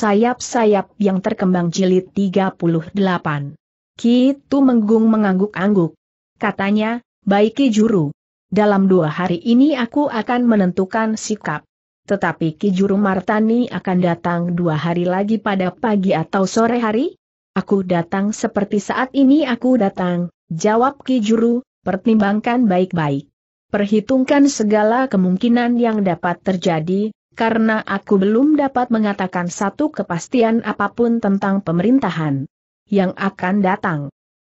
sayap-sayap yang terkembang jilid 38. Ki Tu Menggung mengangguk-angguk. Katanya, baik Ki Juru. Dalam dua hari ini aku akan menentukan sikap. Tetapi Ki Juru Martani akan datang dua hari lagi pada pagi atau sore hari? Aku datang seperti saat ini aku datang, jawab Ki Juru, pertimbangkan baik-baik. Perhitungkan segala kemungkinan yang dapat terjadi, karena aku belum dapat mengatakan satu kepastian apapun tentang pemerintahan yang akan datang.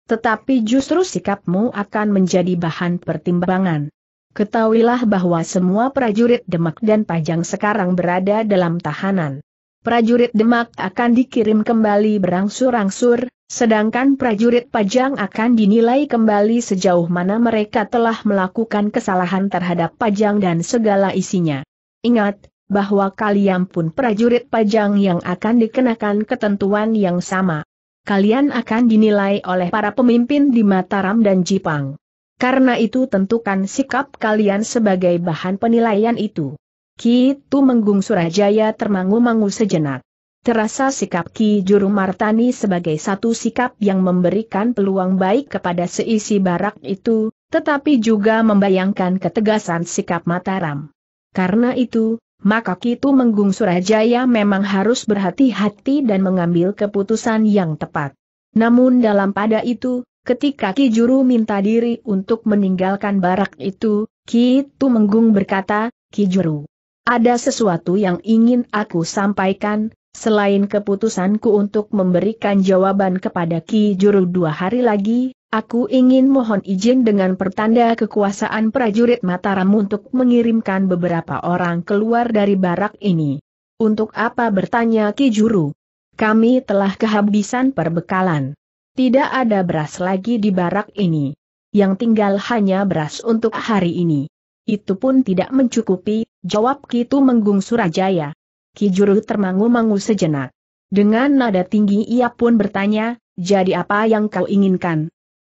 Tetapi justru sikapmu akan menjadi bahan pertimbangan. Ketahuilah bahwa semua prajurit Demak dan Pajang sekarang berada dalam tahanan. Prajurit Demak akan dikirim kembali berangsur-angsur, sedangkan prajurit Pajang akan dinilai kembali sejauh mana mereka telah melakukan kesalahan terhadap Pajang dan segala isinya. Ingat, bahwa kalian pun prajurit pajang yang akan dikenakan ketentuan yang sama. Kalian akan dinilai oleh para pemimpin di Mataram dan Jipang. Karena itu tentukan sikap kalian sebagai bahan penilaian itu. Ki Tu Menggung Surajaya termangu-mangu sejenak. Terasa sikap Ki Juru Martani sebagai satu sikap yang memberikan peluang baik kepada seisi barak itu, tetapi juga membayangkan ketegasan sikap Mataram. Karena itu, maka Kitu Menggung Surajaya memang harus berhati-hati dan mengambil keputusan yang tepat. Namun dalam pada itu, ketika Ki Juru minta diri untuk meninggalkan barak itu, Kitu Menggung berkata, Ki Juru, ada sesuatu yang ingin aku sampaikan, selain keputusanku untuk memberikan jawaban kepada Ki Juru dua hari lagi, Aku ingin mohon izin dengan pertanda kekuasaan prajurit Mataram untuk mengirimkan beberapa orang keluar dari barak ini. Untuk apa bertanya Ki Juru? Kami telah kehabisan perbekalan. Tidak ada beras lagi di barak ini. Yang tinggal hanya beras untuk hari ini. Itu pun tidak mencukupi, jawab Kitu Menggung Surajaya. Ki Juru termangu-mangu sejenak. Dengan nada tinggi ia pun bertanya, jadi apa yang kau inginkan?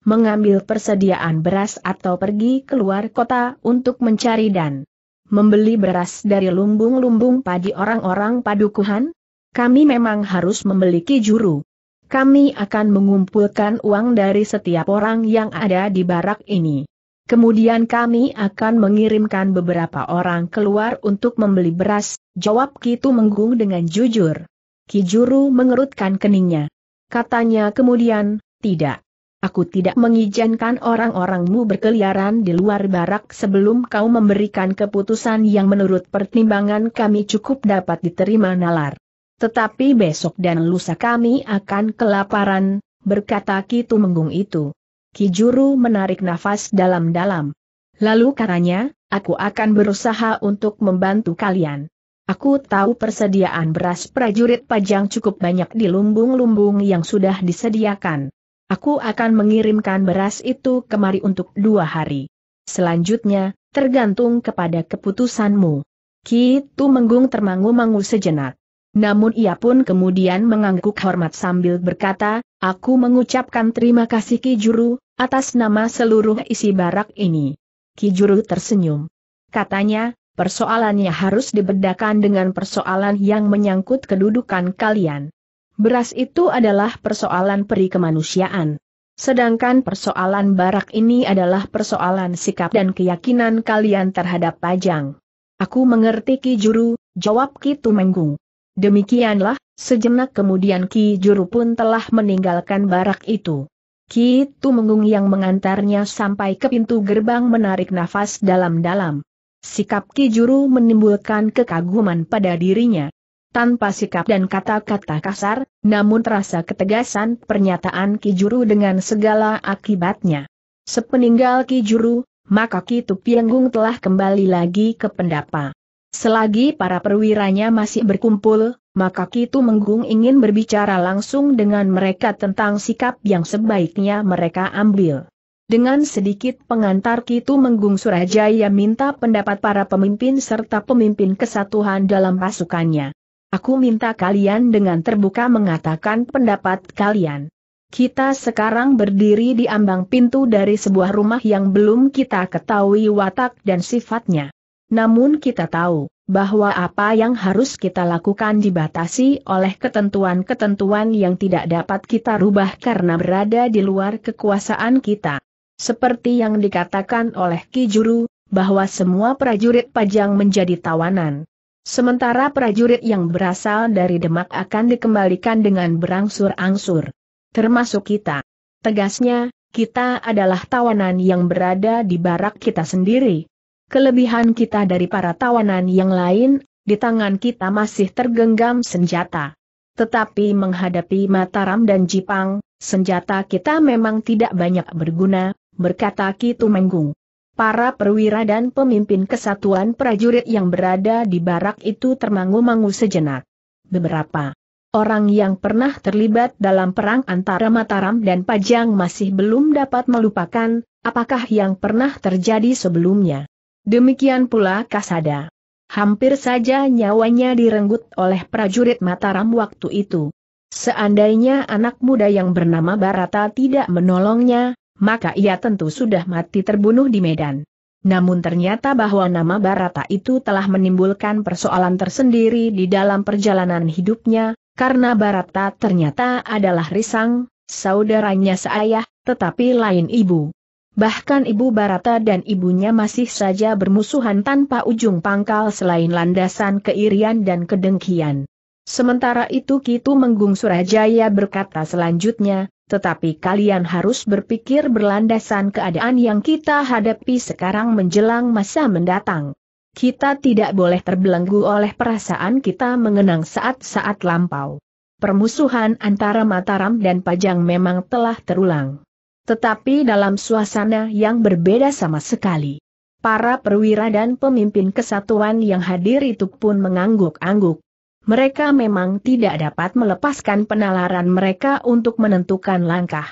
mengambil persediaan beras atau pergi keluar kota untuk mencari dan membeli beras dari lumbung-lumbung padi orang-orang padukuhan? Kami memang harus memiliki juru. Kami akan mengumpulkan uang dari setiap orang yang ada di barak ini. Kemudian kami akan mengirimkan beberapa orang keluar untuk membeli beras, jawab Kitu Menggung dengan jujur. Kijuru mengerutkan keningnya. Katanya kemudian, tidak. Aku tidak mengizinkan orang-orangmu berkeliaran di luar barak sebelum kau memberikan keputusan yang menurut pertimbangan kami cukup dapat diterima nalar. Tetapi besok dan lusa kami akan kelaparan, berkata Kitu Menggung itu. Kijuru menarik nafas dalam-dalam. Lalu karanya, aku akan berusaha untuk membantu kalian. Aku tahu persediaan beras prajurit pajang cukup banyak di lumbung-lumbung yang sudah disediakan. Aku akan mengirimkan beras itu kemari untuk dua hari. Selanjutnya, tergantung kepada keputusanmu. Kitu Menggung termangu-mangu sejenak. Namun ia pun kemudian mengangguk hormat sambil berkata, aku mengucapkan terima kasih Ki Juru, atas nama seluruh isi barak ini. Ki Juru tersenyum. Katanya, persoalannya harus dibedakan dengan persoalan yang menyangkut kedudukan kalian. Beras itu adalah persoalan peri kemanusiaan. Sedangkan persoalan barak ini adalah persoalan sikap dan keyakinan kalian terhadap pajang. Aku mengerti Ki Juru, jawab Ki Tumenggung. Demikianlah, sejenak kemudian Ki Juru pun telah meninggalkan barak itu. Ki Tumenggung yang mengantarnya sampai ke pintu gerbang menarik nafas dalam-dalam. Sikap Ki Juru menimbulkan kekaguman pada dirinya tanpa sikap dan kata-kata kasar, namun terasa ketegasan pernyataan Ki Juru dengan segala akibatnya. Sepeninggal Ki Juru, maka Ki Tupienggung telah kembali lagi ke pendapa. Selagi para perwiranya masih berkumpul, maka Kitu Menggung ingin berbicara langsung dengan mereka tentang sikap yang sebaiknya mereka ambil. Dengan sedikit pengantar Kitu Menggung Surajaya minta pendapat para pemimpin serta pemimpin kesatuan dalam pasukannya. Aku minta kalian dengan terbuka mengatakan pendapat kalian. Kita sekarang berdiri di ambang pintu dari sebuah rumah yang belum kita ketahui watak dan sifatnya. Namun kita tahu, bahwa apa yang harus kita lakukan dibatasi oleh ketentuan-ketentuan yang tidak dapat kita rubah karena berada di luar kekuasaan kita. Seperti yang dikatakan oleh Kijuru, bahwa semua prajurit pajang menjadi tawanan. Sementara prajurit yang berasal dari Demak akan dikembalikan dengan berangsur-angsur. Termasuk kita. Tegasnya, kita adalah tawanan yang berada di barak kita sendiri. Kelebihan kita dari para tawanan yang lain, di tangan kita masih tergenggam senjata. Tetapi menghadapi Mataram dan Jipang, senjata kita memang tidak banyak berguna, berkata Kitu Menggung. Para perwira dan pemimpin kesatuan prajurit yang berada di barak itu termangu-mangu sejenak. Beberapa orang yang pernah terlibat dalam perang antara Mataram dan Pajang masih belum dapat melupakan apakah yang pernah terjadi sebelumnya. Demikian pula Kasada. Hampir saja nyawanya direnggut oleh prajurit Mataram waktu itu. Seandainya anak muda yang bernama Barata tidak menolongnya, maka ia tentu sudah mati terbunuh di Medan. Namun ternyata bahwa nama Barata itu telah menimbulkan persoalan tersendiri di dalam perjalanan hidupnya, karena Barata ternyata adalah Risang, saudaranya seayah, tetapi lain ibu. Bahkan ibu Barata dan ibunya masih saja bermusuhan tanpa ujung pangkal selain landasan keirian dan kedengkian. Sementara itu Kitu Menggung Surajaya berkata selanjutnya, tetapi kalian harus berpikir berlandasan keadaan yang kita hadapi sekarang menjelang masa mendatang. Kita tidak boleh terbelenggu oleh perasaan kita mengenang saat-saat lampau. Permusuhan antara Mataram dan Pajang memang telah terulang. Tetapi dalam suasana yang berbeda sama sekali. Para perwira dan pemimpin kesatuan yang hadir itu pun mengangguk-angguk mereka memang tidak dapat melepaskan penalaran mereka untuk menentukan langkah.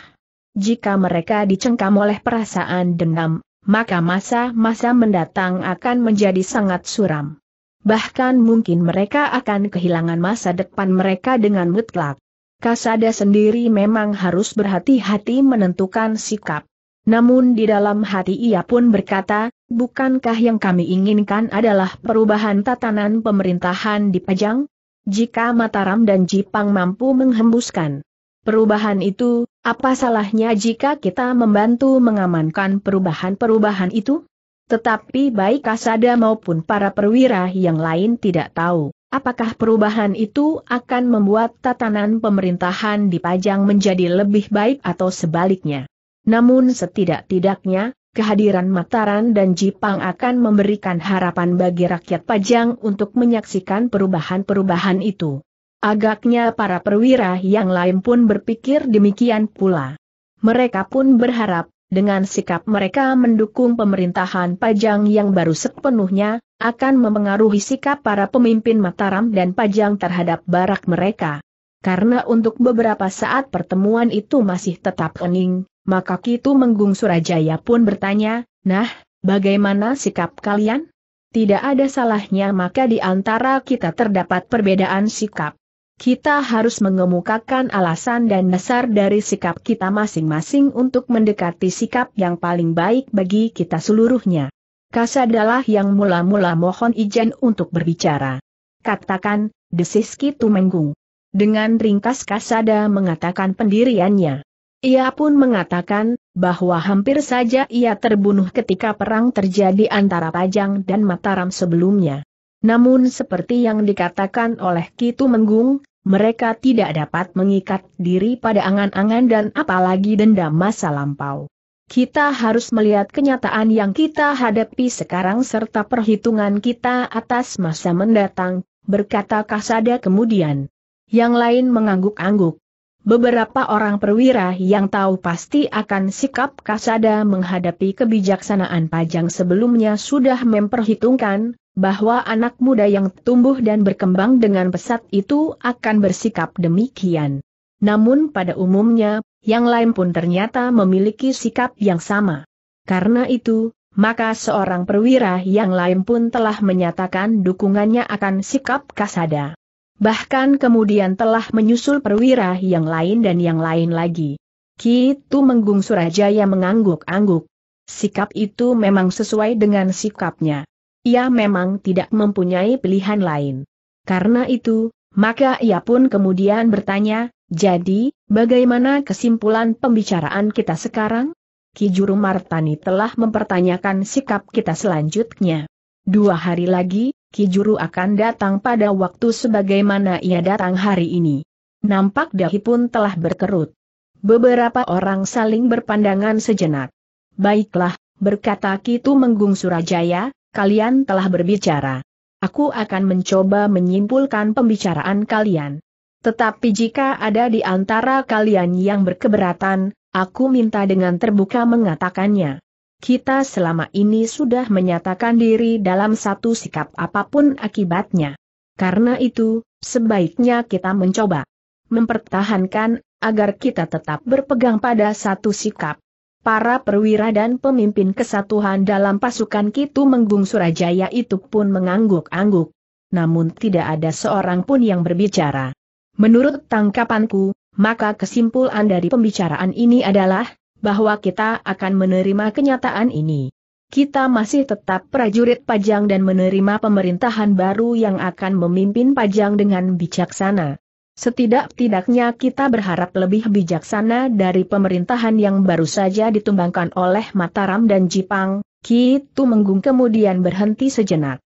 Jika mereka dicengkam oleh perasaan dendam, maka masa-masa mendatang akan menjadi sangat suram. Bahkan mungkin mereka akan kehilangan masa depan mereka dengan mutlak. Kasada sendiri memang harus berhati-hati menentukan sikap. Namun di dalam hati ia pun berkata, bukankah yang kami inginkan adalah perubahan tatanan pemerintahan di Pajang? Jika Mataram dan Jipang mampu menghembuskan perubahan itu, apa salahnya jika kita membantu mengamankan perubahan-perubahan itu? Tetapi baik Kasada maupun para perwira yang lain tidak tahu, apakah perubahan itu akan membuat tatanan pemerintahan di Pajang menjadi lebih baik atau sebaliknya. Namun setidak-tidaknya, kehadiran Mataram dan Jipang akan memberikan harapan bagi rakyat Pajang untuk menyaksikan perubahan-perubahan itu. Agaknya para perwira yang lain pun berpikir demikian pula. Mereka pun berharap, dengan sikap mereka mendukung pemerintahan Pajang yang baru sepenuhnya, akan memengaruhi sikap para pemimpin Mataram dan Pajang terhadap barak mereka. Karena untuk beberapa saat pertemuan itu masih tetap hening, maka Kitu Menggung Surajaya pun bertanya, nah, bagaimana sikap kalian? Tidak ada salahnya maka di antara kita terdapat perbedaan sikap. Kita harus mengemukakan alasan dan dasar dari sikap kita masing-masing untuk mendekati sikap yang paling baik bagi kita seluruhnya. Kasadalah yang mula-mula mohon izin untuk berbicara. Katakan, desis Kitu Menggung. Dengan ringkas Kasada mengatakan pendiriannya. Ia pun mengatakan, bahwa hampir saja ia terbunuh ketika perang terjadi antara Pajang dan Mataram sebelumnya. Namun seperti yang dikatakan oleh Kitu Menggung, mereka tidak dapat mengikat diri pada angan-angan dan apalagi dendam masa lampau. Kita harus melihat kenyataan yang kita hadapi sekarang serta perhitungan kita atas masa mendatang, berkata Kasada kemudian. Yang lain mengangguk-angguk beberapa orang perwira yang tahu pasti akan sikap kasada menghadapi kebijaksanaan pajang sebelumnya sudah memperhitungkan, bahwa anak muda yang tumbuh dan berkembang dengan pesat itu akan bersikap demikian. Namun pada umumnya, yang lain pun ternyata memiliki sikap yang sama. Karena itu, maka seorang perwira yang lain pun telah menyatakan dukungannya akan sikap kasada. Bahkan kemudian telah menyusul perwira yang lain dan yang lain lagi. Kitu Menggung Surajaya mengangguk-angguk. Sikap itu memang sesuai dengan sikapnya. Ia memang tidak mempunyai pilihan lain. Karena itu, maka ia pun kemudian bertanya, jadi, bagaimana kesimpulan pembicaraan kita sekarang? Ki Juru Martani telah mempertanyakan sikap kita selanjutnya. Dua hari lagi, Kijuru akan datang pada waktu sebagaimana ia datang hari ini. Nampak dahi pun telah berkerut. Beberapa orang saling berpandangan sejenak. Baiklah, berkata Kitu Menggung Surajaya, kalian telah berbicara. Aku akan mencoba menyimpulkan pembicaraan kalian. Tetapi jika ada di antara kalian yang berkeberatan, aku minta dengan terbuka mengatakannya kita selama ini sudah menyatakan diri dalam satu sikap apapun akibatnya. Karena itu, sebaiknya kita mencoba mempertahankan agar kita tetap berpegang pada satu sikap. Para perwira dan pemimpin kesatuan dalam pasukan Kitu Menggung Surajaya itu pun mengangguk-angguk. Namun tidak ada seorang pun yang berbicara. Menurut tangkapanku, maka kesimpulan dari pembicaraan ini adalah, bahwa kita akan menerima kenyataan ini. Kita masih tetap prajurit Pajang dan menerima pemerintahan baru yang akan memimpin Pajang dengan bijaksana. Setidak-tidaknya kita berharap lebih bijaksana dari pemerintahan yang baru saja ditumbangkan oleh Mataram dan Jipang, Kitu Menggung kemudian berhenti sejenak.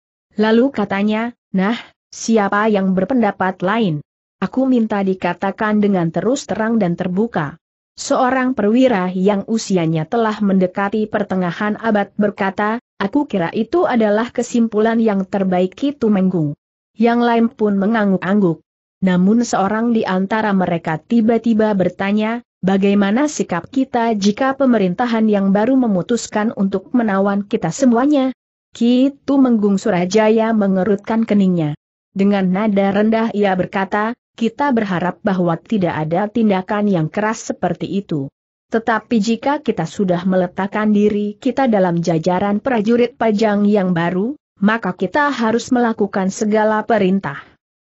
Lalu katanya, nah, siapa yang berpendapat lain? Aku minta dikatakan dengan terus terang dan terbuka. Seorang perwira yang usianya telah mendekati pertengahan abad berkata, aku kira itu adalah kesimpulan yang terbaik itu Menggung. Yang lain pun mengangguk-angguk. Namun seorang di antara mereka tiba-tiba bertanya, bagaimana sikap kita jika pemerintahan yang baru memutuskan untuk menawan kita semuanya? Kitu Menggung Surajaya mengerutkan keningnya. Dengan nada rendah ia berkata, kita berharap bahwa tidak ada tindakan yang keras seperti itu. Tetapi jika kita sudah meletakkan diri kita dalam jajaran prajurit pajang yang baru, maka kita harus melakukan segala perintah.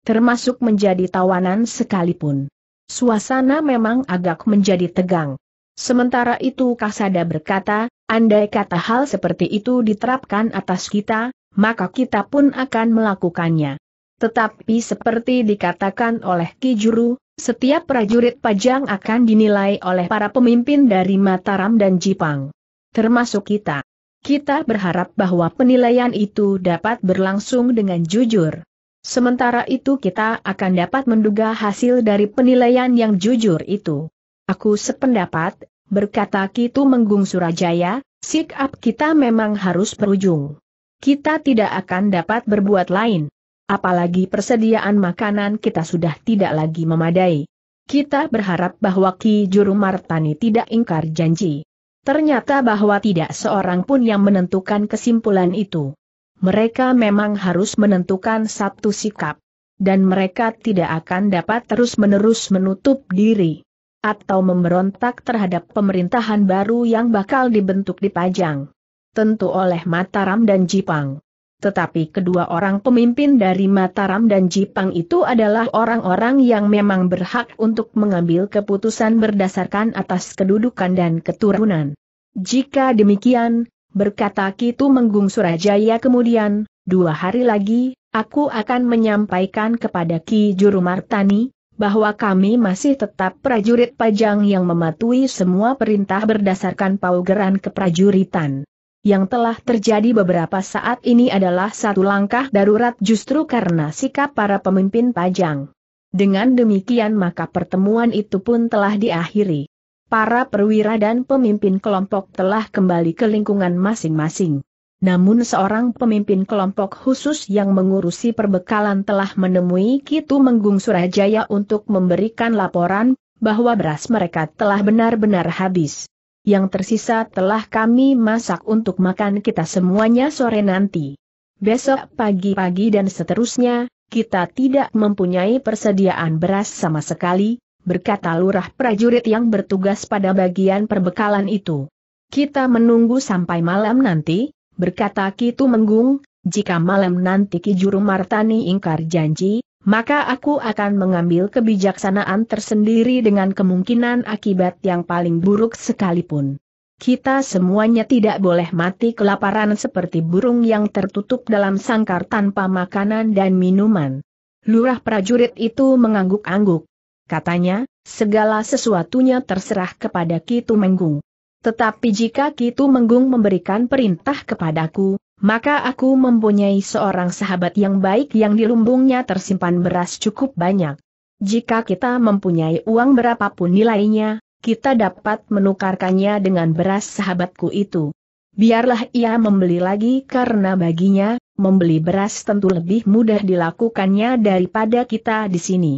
Termasuk menjadi tawanan sekalipun. Suasana memang agak menjadi tegang. Sementara itu Kasada berkata, andai kata hal seperti itu diterapkan atas kita, maka kita pun akan melakukannya. Tetapi seperti dikatakan oleh Ki Juru, setiap prajurit pajang akan dinilai oleh para pemimpin dari Mataram dan Jipang. Termasuk kita. Kita berharap bahwa penilaian itu dapat berlangsung dengan jujur. Sementara itu kita akan dapat menduga hasil dari penilaian yang jujur itu. Aku sependapat, berkata Kitu Menggung Surajaya, sikap kita memang harus berujung. Kita tidak akan dapat berbuat lain. Apalagi persediaan makanan kita sudah tidak lagi memadai. Kita berharap bahwa Ki Juru Martani tidak ingkar janji. Ternyata bahwa tidak seorang pun yang menentukan kesimpulan itu. Mereka memang harus menentukan satu sikap. Dan mereka tidak akan dapat terus-menerus menutup diri. Atau memberontak terhadap pemerintahan baru yang bakal dibentuk di Pajang. Tentu oleh Mataram dan Jipang. Tetapi kedua orang pemimpin dari Mataram dan Jipang itu adalah orang-orang yang memang berhak untuk mengambil keputusan berdasarkan atas kedudukan dan keturunan. Jika demikian, berkata Kitu Menggung Surajaya kemudian, dua hari lagi, aku akan menyampaikan kepada Ki Juru Martani, bahwa kami masih tetap prajurit pajang yang mematuhi semua perintah berdasarkan paugeran keprajuritan. Yang telah terjadi beberapa saat ini adalah satu langkah darurat justru karena sikap para pemimpin Pajang. Dengan demikian maka pertemuan itu pun telah diakhiri. Para perwira dan pemimpin kelompok telah kembali ke lingkungan masing-masing. Namun seorang pemimpin kelompok khusus yang mengurusi perbekalan telah menemui Kitu Menggung Surajaya untuk memberikan laporan, bahwa beras mereka telah benar-benar habis. Yang tersisa telah kami masak untuk makan kita semuanya sore nanti. Besok pagi-pagi dan seterusnya, kita tidak mempunyai persediaan beras sama sekali, berkata lurah prajurit yang bertugas pada bagian perbekalan itu. Kita menunggu sampai malam nanti, berkata Kitu Menggung, jika malam nanti Ki Juru Martani ingkar janji, maka aku akan mengambil kebijaksanaan tersendiri dengan kemungkinan akibat yang paling buruk sekalipun. Kita semuanya tidak boleh mati kelaparan seperti burung yang tertutup dalam sangkar tanpa makanan dan minuman. Lurah prajurit itu mengangguk-angguk. Katanya, segala sesuatunya terserah kepada Kitu Menggung. Tetapi jika Kitu Menggung memberikan perintah kepadaku, maka aku mempunyai seorang sahabat yang baik yang di lumbungnya tersimpan beras cukup banyak. Jika kita mempunyai uang berapapun nilainya, kita dapat menukarkannya dengan beras sahabatku itu. Biarlah ia membeli lagi karena baginya, membeli beras tentu lebih mudah dilakukannya daripada kita di sini.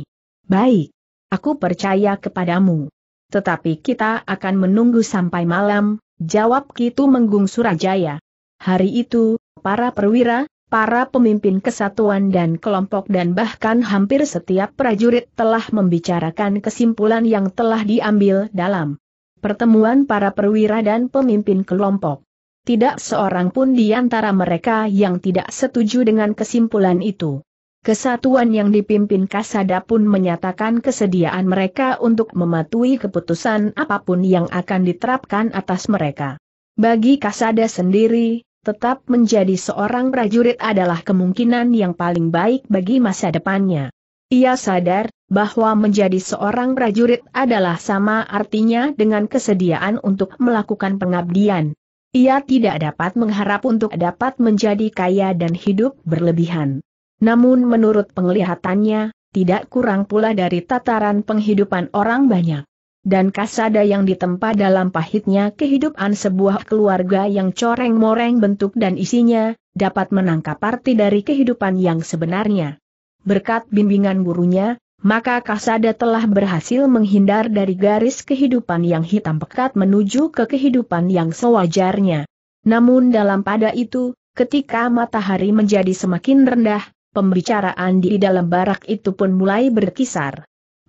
Baik. Aku percaya kepadamu. Tetapi kita akan menunggu sampai malam, jawab Kitu Menggung Surajaya. Hari itu, para perwira, para pemimpin kesatuan dan kelompok dan bahkan hampir setiap prajurit telah membicarakan kesimpulan yang telah diambil dalam pertemuan para perwira dan pemimpin kelompok. Tidak seorang pun di antara mereka yang tidak setuju dengan kesimpulan itu. Kesatuan yang dipimpin Kasada pun menyatakan kesediaan mereka untuk mematuhi keputusan apapun yang akan diterapkan atas mereka. Bagi Kasada sendiri, tetap menjadi seorang prajurit adalah kemungkinan yang paling baik bagi masa depannya. Ia sadar bahwa menjadi seorang prajurit adalah sama artinya dengan kesediaan untuk melakukan pengabdian. Ia tidak dapat mengharap untuk dapat menjadi kaya dan hidup berlebihan. Namun menurut penglihatannya, tidak kurang pula dari tataran penghidupan orang banyak dan kasada yang ditempa dalam pahitnya kehidupan sebuah keluarga yang coreng-moreng bentuk dan isinya, dapat menangkap arti dari kehidupan yang sebenarnya. Berkat bimbingan gurunya, maka kasada telah berhasil menghindar dari garis kehidupan yang hitam pekat menuju ke kehidupan yang sewajarnya. Namun dalam pada itu, ketika matahari menjadi semakin rendah, pembicaraan di dalam barak itu pun mulai berkisar.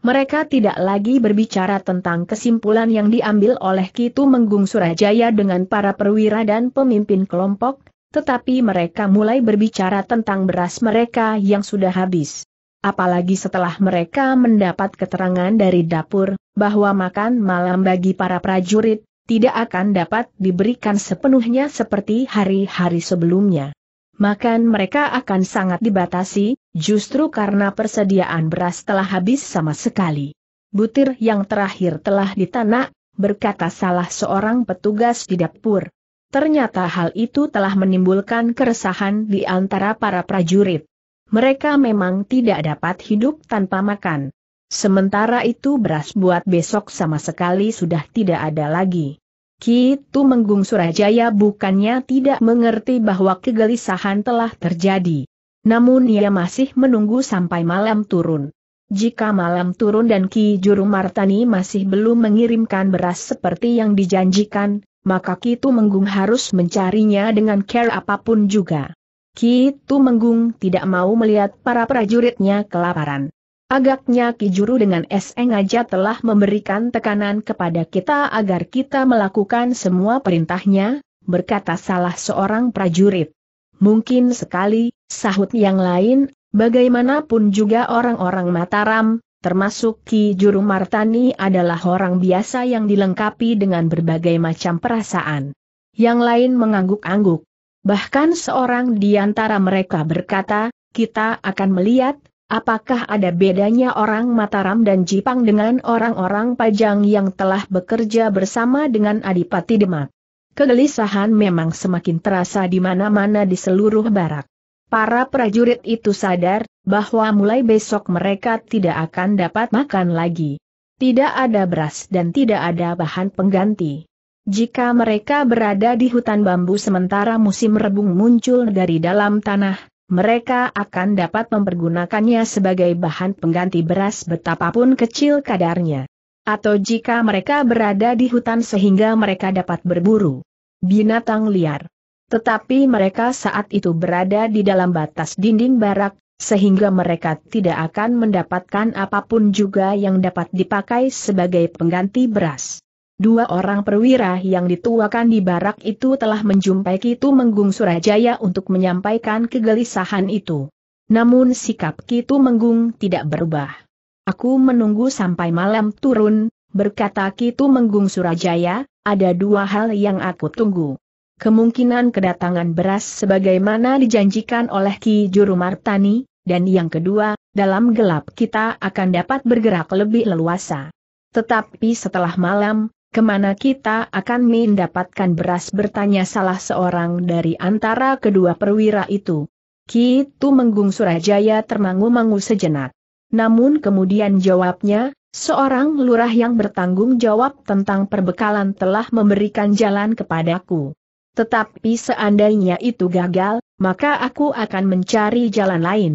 Mereka tidak lagi berbicara tentang kesimpulan yang diambil oleh Kitu Menggung Surajaya dengan para perwira dan pemimpin kelompok, tetapi mereka mulai berbicara tentang beras mereka yang sudah habis. Apalagi setelah mereka mendapat keterangan dari dapur, bahwa makan malam bagi para prajurit, tidak akan dapat diberikan sepenuhnya seperti hari-hari sebelumnya makan mereka akan sangat dibatasi, justru karena persediaan beras telah habis sama sekali. Butir yang terakhir telah ditanak, berkata salah seorang petugas di dapur. Ternyata hal itu telah menimbulkan keresahan di antara para prajurit. Mereka memang tidak dapat hidup tanpa makan. Sementara itu beras buat besok sama sekali sudah tidak ada lagi. Ki gitu Menggung Surajaya bukannya tidak mengerti bahwa kegelisahan telah terjadi. Namun ia masih menunggu sampai malam turun. Jika malam turun dan Ki Juru Martani masih belum mengirimkan beras seperti yang dijanjikan, maka Ki Menggung harus mencarinya dengan care apapun juga. Ki Menggung tidak mau melihat para prajuritnya kelaparan. Agaknya Ki Juru dengan Eseng aja telah memberikan tekanan kepada kita agar kita melakukan semua perintahnya, berkata salah seorang prajurit. Mungkin sekali, sahut yang lain, bagaimanapun juga orang-orang Mataram, termasuk Ki Juru Martani adalah orang biasa yang dilengkapi dengan berbagai macam perasaan. Yang lain mengangguk-angguk. Bahkan seorang di antara mereka berkata, kita akan melihat, Apakah ada bedanya orang Mataram dan Jipang dengan orang-orang Pajang yang telah bekerja bersama dengan Adipati Demak? Kegelisahan memang semakin terasa di mana-mana di seluruh barak. Para prajurit itu sadar bahwa mulai besok mereka tidak akan dapat makan lagi. Tidak ada beras dan tidak ada bahan pengganti. Jika mereka berada di hutan bambu sementara musim rebung muncul dari dalam tanah, mereka akan dapat mempergunakannya sebagai bahan pengganti beras betapapun kecil kadarnya. Atau jika mereka berada di hutan sehingga mereka dapat berburu binatang liar. Tetapi mereka saat itu berada di dalam batas dinding barak, sehingga mereka tidak akan mendapatkan apapun juga yang dapat dipakai sebagai pengganti beras. Dua orang perwira yang dituakan di barak itu telah menjumpai Kitu Menggung Surajaya untuk menyampaikan kegelisahan itu. Namun sikap Kitu Menggung tidak berubah. Aku menunggu sampai malam turun, berkata Kitu Menggung Surajaya, ada dua hal yang aku tunggu. Kemungkinan kedatangan beras sebagaimana dijanjikan oleh Ki Juru Martani, dan yang kedua, dalam gelap kita akan dapat bergerak lebih leluasa. Tetapi setelah malam, Kemana kita akan mendapatkan beras bertanya salah seorang dari antara kedua perwira itu. Kitu Menggung Surajaya termangu-mangu sejenak. Namun kemudian jawabnya, seorang lurah yang bertanggung jawab tentang perbekalan telah memberikan jalan kepadaku. Tetapi seandainya itu gagal, maka aku akan mencari jalan lain.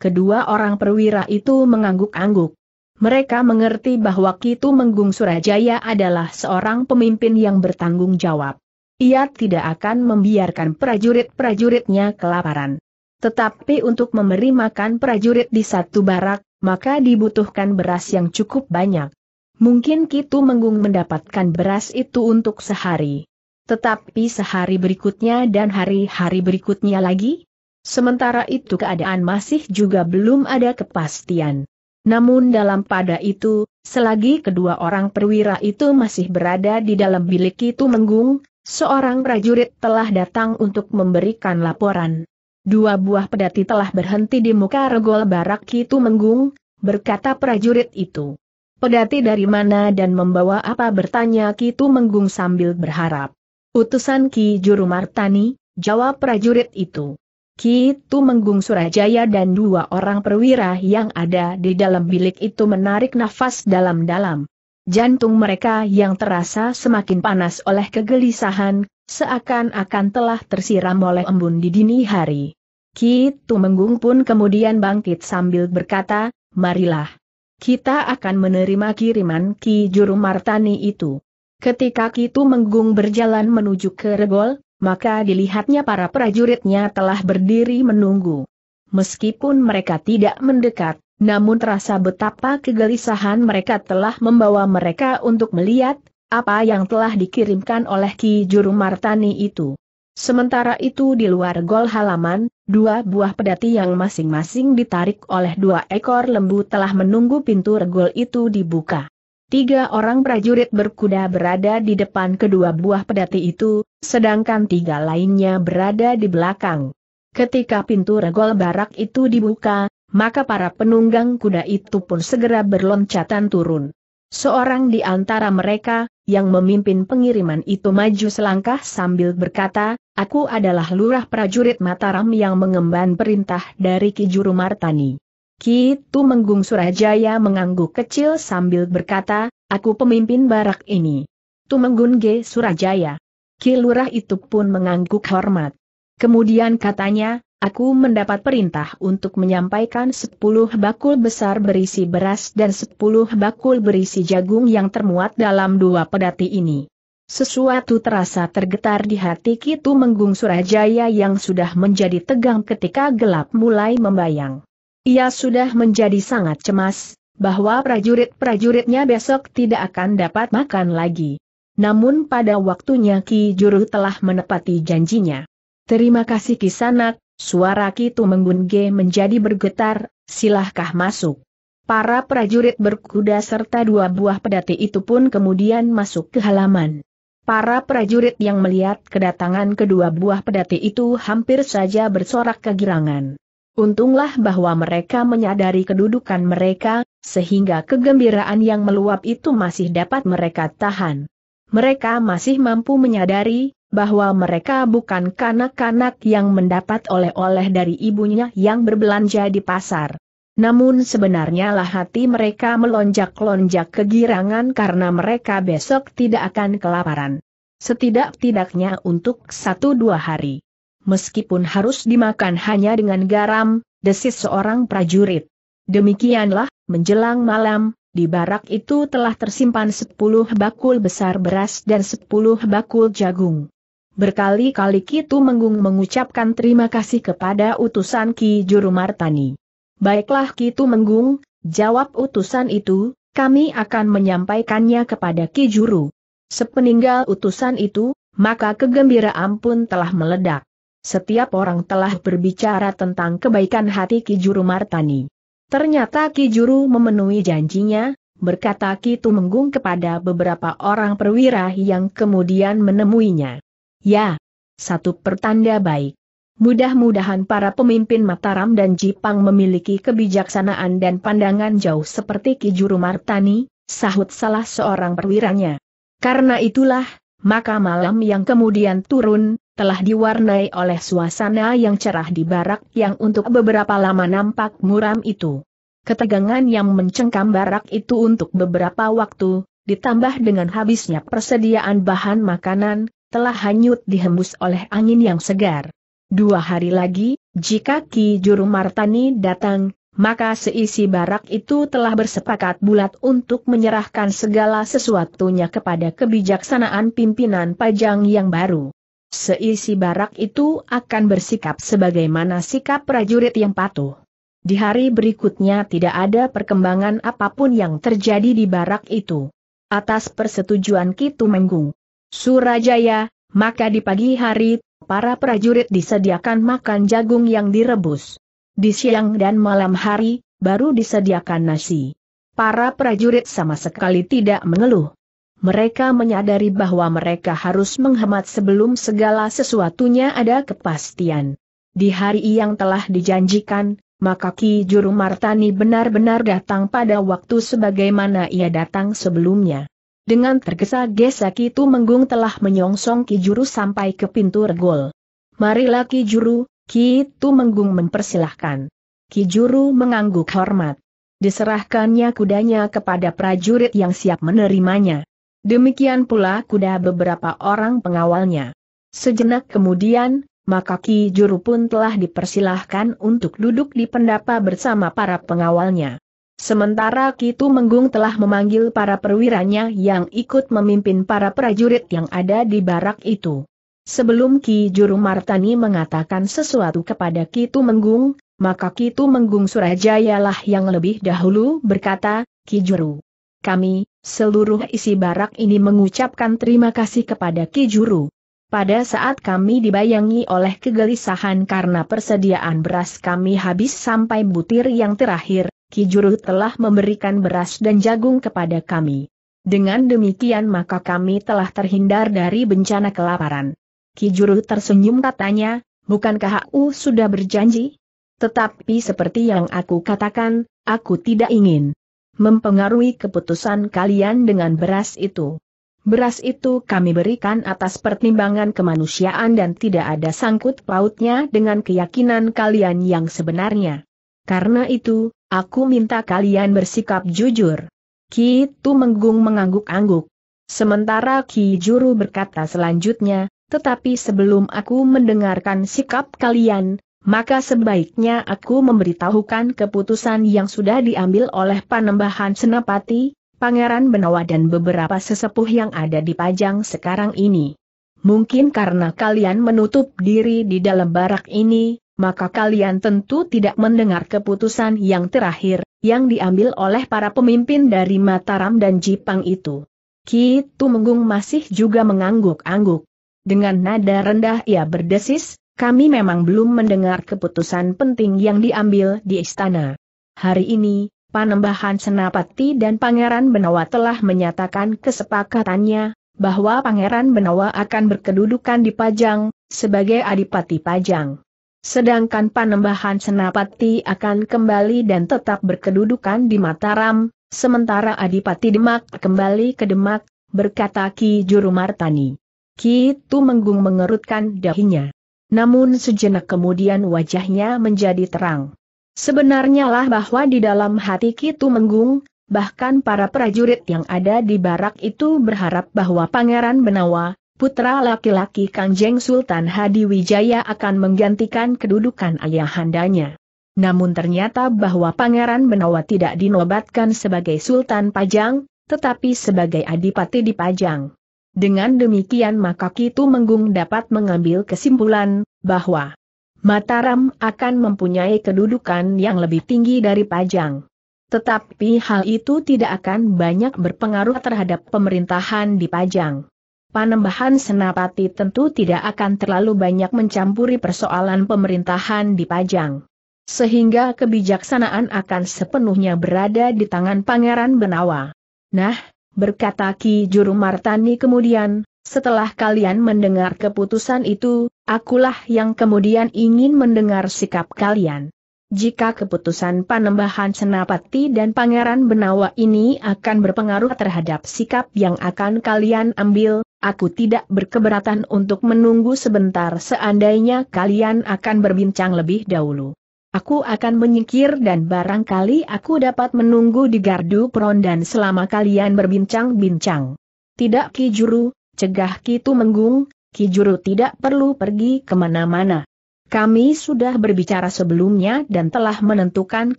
Kedua orang perwira itu mengangguk-angguk. Mereka mengerti bahwa Kitu Menggung Surajaya adalah seorang pemimpin yang bertanggung jawab. Ia tidak akan membiarkan prajurit-prajuritnya kelaparan. Tetapi untuk memberi makan prajurit di satu barak, maka dibutuhkan beras yang cukup banyak. Mungkin Kitu Menggung mendapatkan beras itu untuk sehari. Tetapi sehari berikutnya dan hari-hari berikutnya lagi? Sementara itu keadaan masih juga belum ada kepastian. Namun dalam pada itu, selagi kedua orang perwira itu masih berada di dalam bilik itu menggung, seorang prajurit telah datang untuk memberikan laporan. Dua buah pedati telah berhenti di muka regol barak itu menggung, berkata prajurit itu. Pedati dari mana dan membawa apa bertanya Kitu Menggung sambil berharap. Utusan Ki Juru Martani, jawab prajurit itu. Kitu Menggung Surajaya dan dua orang perwira yang ada di dalam bilik itu menarik nafas dalam-dalam. Jantung mereka yang terasa semakin panas oleh kegelisahan, seakan-akan telah tersiram oleh embun di dini hari. Kitu menggung pun kemudian bangkit sambil berkata, marilah. Kita akan menerima kiriman Ki Juru Martani itu. Ketika Kitu menggung berjalan menuju ke Regol, maka dilihatnya para prajuritnya telah berdiri menunggu. Meskipun mereka tidak mendekat, namun terasa betapa kegelisahan mereka telah membawa mereka untuk melihat apa yang telah dikirimkan oleh Ki Juru Martani itu. Sementara itu di luar gol halaman, dua buah pedati yang masing-masing ditarik oleh dua ekor lembu telah menunggu pintu regol itu dibuka. Tiga orang prajurit berkuda berada di depan kedua buah pedati itu, sedangkan tiga lainnya berada di belakang. Ketika pintu regol barak itu dibuka, maka para penunggang kuda itu pun segera berloncatan turun. Seorang di antara mereka, yang memimpin pengiriman itu maju selangkah sambil berkata, Aku adalah lurah prajurit Mataram yang mengemban perintah dari Ki Martani. Kitu Menggung Surajaya mengangguk kecil sambil berkata, aku pemimpin barak ini. Menggung G. Surajaya. Ki itu pun mengangguk hormat. Kemudian katanya, aku mendapat perintah untuk menyampaikan sepuluh bakul besar berisi beras dan sepuluh bakul berisi jagung yang termuat dalam dua pedati ini. Sesuatu terasa tergetar di hati Kitu Menggung Surajaya yang sudah menjadi tegang ketika gelap mulai membayang. Ia sudah menjadi sangat cemas, bahwa prajurit-prajuritnya besok tidak akan dapat makan lagi. Namun pada waktunya Ki Juru telah menepati janjinya. Terima kasih Ki Sanak. suara Ki Tumenggunge menjadi bergetar, silahkah masuk. Para prajurit berkuda serta dua buah pedati itu pun kemudian masuk ke halaman. Para prajurit yang melihat kedatangan kedua buah pedati itu hampir saja bersorak kegirangan. Untunglah bahwa mereka menyadari kedudukan mereka, sehingga kegembiraan yang meluap itu masih dapat mereka tahan. Mereka masih mampu menyadari bahwa mereka bukan kanak-kanak yang mendapat oleh-oleh dari ibunya yang berbelanja di pasar. Namun sebenarnya lah hati mereka melonjak-lonjak kegirangan karena mereka besok tidak akan kelaparan. Setidak-tidaknya untuk satu dua hari meskipun harus dimakan hanya dengan garam, desis seorang prajurit. Demikianlah, menjelang malam, di barak itu telah tersimpan sepuluh bakul besar beras dan sepuluh bakul jagung. Berkali-kali Kitu Menggung mengucapkan terima kasih kepada utusan Ki Juru Martani. Baiklah Kitu Menggung, jawab utusan itu, kami akan menyampaikannya kepada Ki Juru. Sepeninggal utusan itu, maka kegembiraan pun telah meledak. Setiap orang telah berbicara tentang kebaikan hati Kijuru Martani. Ternyata Kijuru memenuhi janjinya, berkata Ki menggung kepada beberapa orang perwira yang kemudian menemuinya. Ya, satu pertanda baik. Mudah-mudahan para pemimpin Mataram dan Jipang memiliki kebijaksanaan dan pandangan jauh seperti Kijuru Martani, sahut salah seorang perwiranya. Karena itulah, maka malam yang kemudian turun, telah diwarnai oleh suasana yang cerah di barak yang untuk beberapa lama nampak muram itu. Ketegangan yang mencengkam barak itu untuk beberapa waktu, ditambah dengan habisnya persediaan bahan makanan, telah hanyut dihembus oleh angin yang segar. Dua hari lagi, jika Ki Juru Martani datang, maka seisi barak itu telah bersepakat bulat untuk menyerahkan segala sesuatunya kepada kebijaksanaan pimpinan pajang yang baru. Seisi barak itu akan bersikap sebagaimana sikap prajurit yang patuh. Di hari berikutnya tidak ada perkembangan apapun yang terjadi di barak itu. Atas persetujuan Kitu Menggung Surajaya, maka di pagi hari, para prajurit disediakan makan jagung yang direbus. Di siang dan malam hari, baru disediakan nasi. Para prajurit sama sekali tidak mengeluh. Mereka menyadari bahwa mereka harus menghemat sebelum segala sesuatunya ada kepastian. Di hari yang telah dijanjikan, maka Ki Juru Martani benar-benar datang pada waktu sebagaimana ia datang sebelumnya. Dengan tergesa-gesa Ki Tumenggung telah menyongsong Ki Juru sampai ke pintu regol. Marilah Ki Juru, Ki Tumenggung mempersilahkan. Ki Juru mengangguk hormat. Diserahkannya kudanya kepada prajurit yang siap menerimanya. Demikian pula kuda beberapa orang pengawalnya. Sejenak kemudian, maka Ki Juru pun telah dipersilahkan untuk duduk di pendapa bersama para pengawalnya. Sementara Ki Tumenggung telah memanggil para perwiranya yang ikut memimpin para prajurit yang ada di barak itu. Sebelum Ki Juru Martani mengatakan sesuatu kepada Ki Tumenggung, maka Ki Tumenggung Surajayalah yang lebih dahulu berkata, Ki Juru. Kami, seluruh isi barak ini mengucapkan terima kasih kepada Ki Juru. Pada saat kami dibayangi oleh kegelisahan karena persediaan beras kami habis sampai butir yang terakhir, Ki Juru telah memberikan beras dan jagung kepada kami. Dengan demikian maka kami telah terhindar dari bencana kelaparan. Kijuru tersenyum katanya, bukankah aku sudah berjanji? Tetapi seperti yang aku katakan, aku tidak ingin mempengaruhi keputusan kalian dengan beras itu. Beras itu kami berikan atas pertimbangan kemanusiaan dan tidak ada sangkut pautnya dengan keyakinan kalian yang sebenarnya. Karena itu, aku minta kalian bersikap jujur. Ki Tu Menggung mengangguk-angguk. Sementara Ki Juru berkata selanjutnya, tetapi sebelum aku mendengarkan sikap kalian, maka sebaiknya aku memberitahukan keputusan yang sudah diambil oleh Panembahan Senapati, Pangeran Benawa dan beberapa sesepuh yang ada di Pajang sekarang ini. Mungkin karena kalian menutup diri di dalam barak ini, maka kalian tentu tidak mendengar keputusan yang terakhir, yang diambil oleh para pemimpin dari Mataram dan Jipang itu. Ki Tumenggung masih juga mengangguk-angguk. Dengan nada rendah ia berdesis, kami memang belum mendengar keputusan penting yang diambil di istana. Hari ini, Panembahan Senapati dan Pangeran Benawa telah menyatakan kesepakatannya, bahwa Pangeran Benawa akan berkedudukan di Pajang, sebagai Adipati Pajang. Sedangkan Panembahan Senapati akan kembali dan tetap berkedudukan di Mataram, sementara Adipati Demak kembali ke Demak, berkata Ki Juru Martani. Ki menggung mengerutkan dahinya. Namun sejenak kemudian wajahnya menjadi terang. Sebenarnya lah bahwa di dalam hati Ki Tumenggung, bahkan para prajurit yang ada di barak itu berharap bahwa Pangeran Benawa, putra laki-laki Kangjeng Sultan Hadi Wijaya akan menggantikan kedudukan ayahandanya. Namun ternyata bahwa Pangeran Benawa tidak dinobatkan sebagai Sultan Pajang, tetapi sebagai Adipati di Pajang. Dengan demikian maka Kitu Menggung dapat mengambil kesimpulan, bahwa Mataram akan mempunyai kedudukan yang lebih tinggi dari Pajang. Tetapi hal itu tidak akan banyak berpengaruh terhadap pemerintahan di Pajang. Panembahan Senapati tentu tidak akan terlalu banyak mencampuri persoalan pemerintahan di Pajang. Sehingga kebijaksanaan akan sepenuhnya berada di tangan Pangeran Benawa. Nah, berkata Ki Juru Martani kemudian, setelah kalian mendengar keputusan itu, akulah yang kemudian ingin mendengar sikap kalian. Jika keputusan panembahan Senapati dan Pangeran Benawa ini akan berpengaruh terhadap sikap yang akan kalian ambil, aku tidak berkeberatan untuk menunggu sebentar seandainya kalian akan berbincang lebih dahulu. Aku akan menyingkir dan barangkali aku dapat menunggu di gardu perondan selama kalian berbincang-bincang. Tidak Ki Juru, cegah Kitu Menggung, Ki Juru tidak perlu pergi kemana-mana. Kami sudah berbicara sebelumnya dan telah menentukan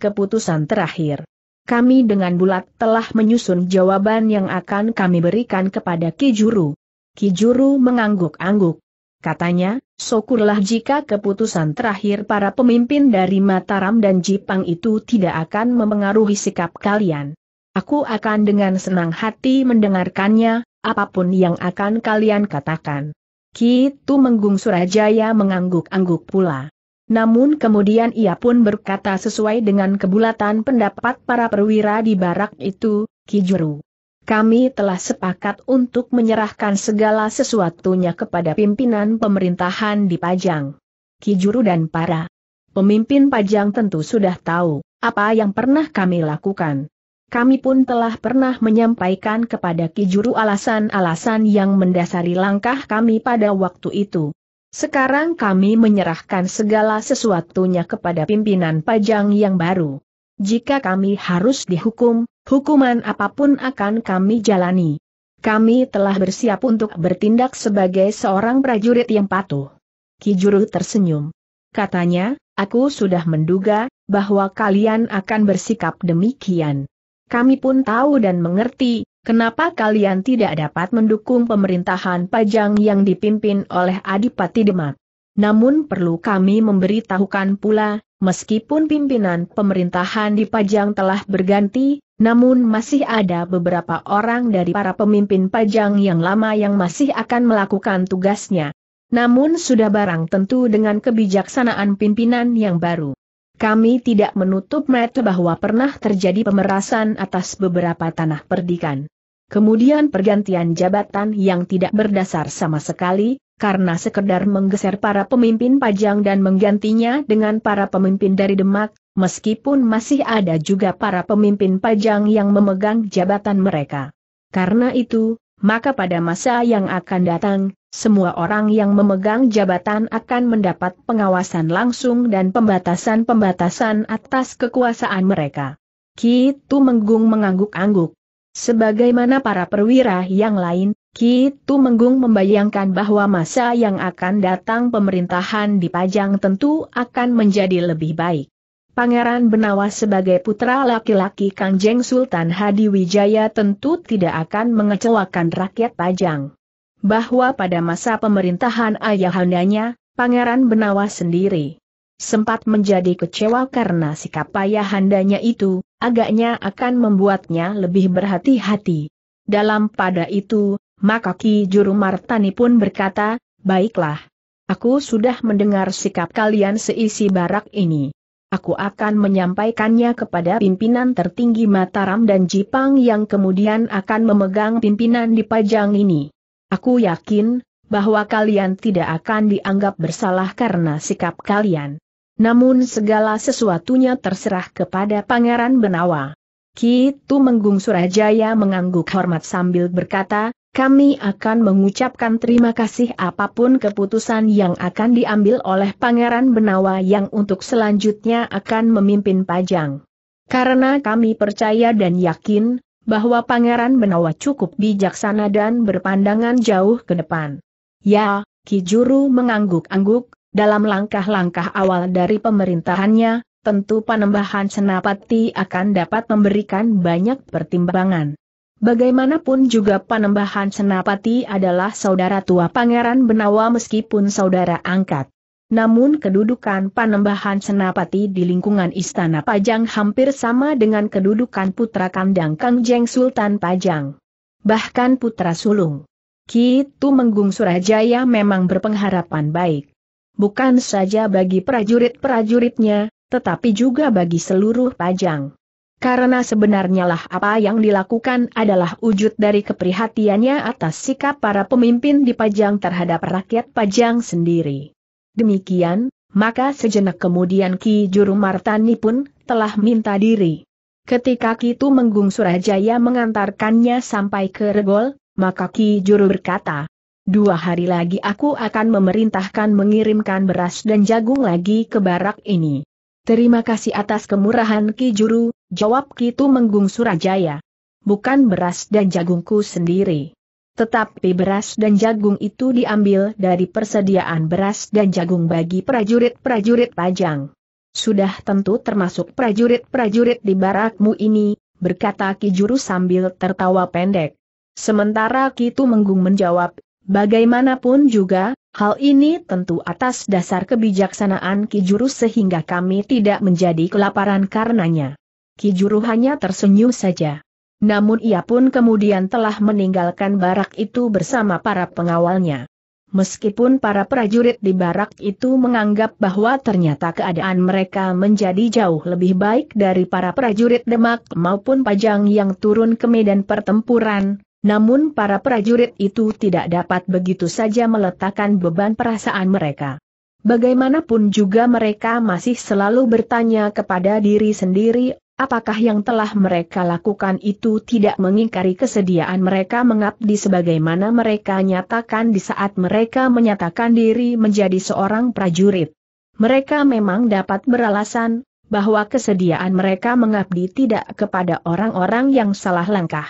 keputusan terakhir. Kami dengan bulat telah menyusun jawaban yang akan kami berikan kepada Ki Juru. Ki Juru mengangguk-angguk. Katanya, Syukurlah jika keputusan terakhir para pemimpin dari Mataram dan Jipang itu tidak akan memengaruhi sikap kalian. Aku akan dengan senang hati mendengarkannya, apapun yang akan kalian katakan. Kitu Menggung Surajaya mengangguk-angguk pula. Namun kemudian ia pun berkata sesuai dengan kebulatan pendapat para perwira di barak itu, Kijuru. Kami telah sepakat untuk menyerahkan segala sesuatunya kepada pimpinan pemerintahan di Pajang. Kijuru dan para pemimpin Pajang tentu sudah tahu apa yang pernah kami lakukan. Kami pun telah pernah menyampaikan kepada Kijuru alasan-alasan yang mendasari langkah kami pada waktu itu. Sekarang kami menyerahkan segala sesuatunya kepada pimpinan Pajang yang baru. Jika kami harus dihukum, Hukuman apapun akan kami jalani. Kami telah bersiap untuk bertindak sebagai seorang prajurit yang patuh. Kijuru tersenyum. Katanya, aku sudah menduga, bahwa kalian akan bersikap demikian. Kami pun tahu dan mengerti, kenapa kalian tidak dapat mendukung pemerintahan Pajang yang dipimpin oleh Adipati Demak. Namun perlu kami memberitahukan pula, meskipun pimpinan pemerintahan di Pajang telah berganti, namun masih ada beberapa orang dari para pemimpin pajang yang lama yang masih akan melakukan tugasnya. Namun sudah barang tentu dengan kebijaksanaan pimpinan yang baru. Kami tidak menutup mata bahwa pernah terjadi pemerasan atas beberapa tanah perdikan. Kemudian pergantian jabatan yang tidak berdasar sama sekali, karena sekedar menggeser para pemimpin pajang dan menggantinya dengan para pemimpin dari Demak, meskipun masih ada juga para pemimpin pajang yang memegang jabatan mereka. Karena itu, maka pada masa yang akan datang, semua orang yang memegang jabatan akan mendapat pengawasan langsung dan pembatasan-pembatasan atas kekuasaan mereka. Kitu Menggung mengangguk-angguk. Sebagaimana para perwira yang lain, Kitu Menggung membayangkan bahwa masa yang akan datang pemerintahan di Pajang tentu akan menjadi lebih baik. Pangeran Benawa sebagai putra laki-laki Kangjeng Sultan Hadi Wijaya tentu tidak akan mengecewakan rakyat Pajang. Bahwa pada masa pemerintahan ayahandanya, Pangeran Benawa sendiri sempat menjadi kecewa karena sikap ayahandanya itu, agaknya akan membuatnya lebih berhati-hati. Dalam pada itu, maka Ki Juru Martani pun berkata, baiklah. Aku sudah mendengar sikap kalian seisi barak ini aku akan menyampaikannya kepada pimpinan tertinggi Mataram dan Jipang yang kemudian akan memegang pimpinan di Pajang ini. Aku yakin, bahwa kalian tidak akan dianggap bersalah karena sikap kalian. Namun segala sesuatunya terserah kepada Pangeran Benawa. Kitu Menggung Surajaya mengangguk hormat sambil berkata, kami akan mengucapkan terima kasih apapun keputusan yang akan diambil oleh Pangeran Benawa yang untuk selanjutnya akan memimpin Pajang. Karena kami percaya dan yakin, bahwa Pangeran Benawa cukup bijaksana dan berpandangan jauh ke depan. Ya, Kijuru mengangguk-angguk, dalam langkah-langkah awal dari pemerintahannya, tentu Panembahan Senapati akan dapat memberikan banyak pertimbangan. Bagaimanapun juga Panembahan Senapati adalah saudara tua Pangeran Benawa meskipun saudara angkat. Namun kedudukan Panembahan Senapati di lingkungan Istana Pajang hampir sama dengan kedudukan putra kandang Kangjeng Sultan Pajang. Bahkan putra sulung. Kitu Menggung Surajaya memang berpengharapan baik. Bukan saja bagi prajurit-prajuritnya, tetapi juga bagi seluruh Pajang karena sebenarnya lah apa yang dilakukan adalah wujud dari keprihatiannya atas sikap para pemimpin di Pajang terhadap rakyat Pajang sendiri. Demikian, maka sejenak kemudian Ki Juru Martani pun telah minta diri. Ketika Kitu Menggung Surajaya mengantarkannya sampai ke Regol, maka Ki Juru berkata, Dua hari lagi aku akan memerintahkan mengirimkan beras dan jagung lagi ke barak ini. Terima kasih atas kemurahan Ki Juru, jawab Ki Kitu Menggung Surajaya. Bukan beras dan jagungku sendiri. Tetapi beras dan jagung itu diambil dari persediaan beras dan jagung bagi prajurit-prajurit Pajang. Sudah tentu termasuk prajurit-prajurit di barakmu ini, berkata Ki Juru sambil tertawa pendek. Sementara Ki Kitu Menggung menjawab, bagaimanapun juga, Hal ini tentu atas dasar kebijaksanaan Ki Juru sehingga kami tidak menjadi kelaparan karenanya. Ki Juru hanya tersenyum saja. Namun ia pun kemudian telah meninggalkan barak itu bersama para pengawalnya. Meskipun para prajurit di barak itu menganggap bahwa ternyata keadaan mereka menjadi jauh lebih baik dari para prajurit Demak maupun Pajang yang turun ke medan pertempuran, namun para prajurit itu tidak dapat begitu saja meletakkan beban perasaan mereka. Bagaimanapun juga mereka masih selalu bertanya kepada diri sendiri, apakah yang telah mereka lakukan itu tidak mengingkari kesediaan mereka mengabdi sebagaimana mereka nyatakan di saat mereka menyatakan diri menjadi seorang prajurit. Mereka memang dapat beralasan, bahwa kesediaan mereka mengabdi tidak kepada orang-orang yang salah langkah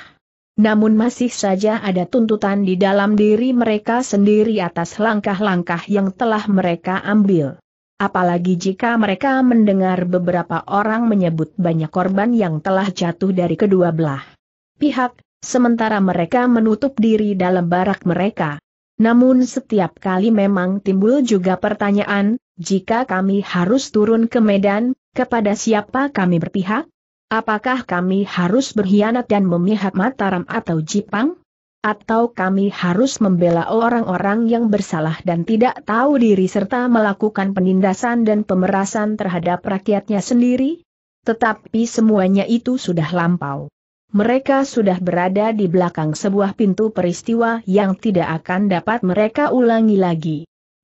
namun masih saja ada tuntutan di dalam diri mereka sendiri atas langkah-langkah yang telah mereka ambil. Apalagi jika mereka mendengar beberapa orang menyebut banyak korban yang telah jatuh dari kedua belah pihak, sementara mereka menutup diri dalam barak mereka. Namun setiap kali memang timbul juga pertanyaan, jika kami harus turun ke medan, kepada siapa kami berpihak? Apakah kami harus berkhianat dan memihak Mataram atau Jipang? Atau kami harus membela orang-orang yang bersalah dan tidak tahu diri serta melakukan penindasan dan pemerasan terhadap rakyatnya sendiri? Tetapi semuanya itu sudah lampau. Mereka sudah berada di belakang sebuah pintu peristiwa yang tidak akan dapat mereka ulangi lagi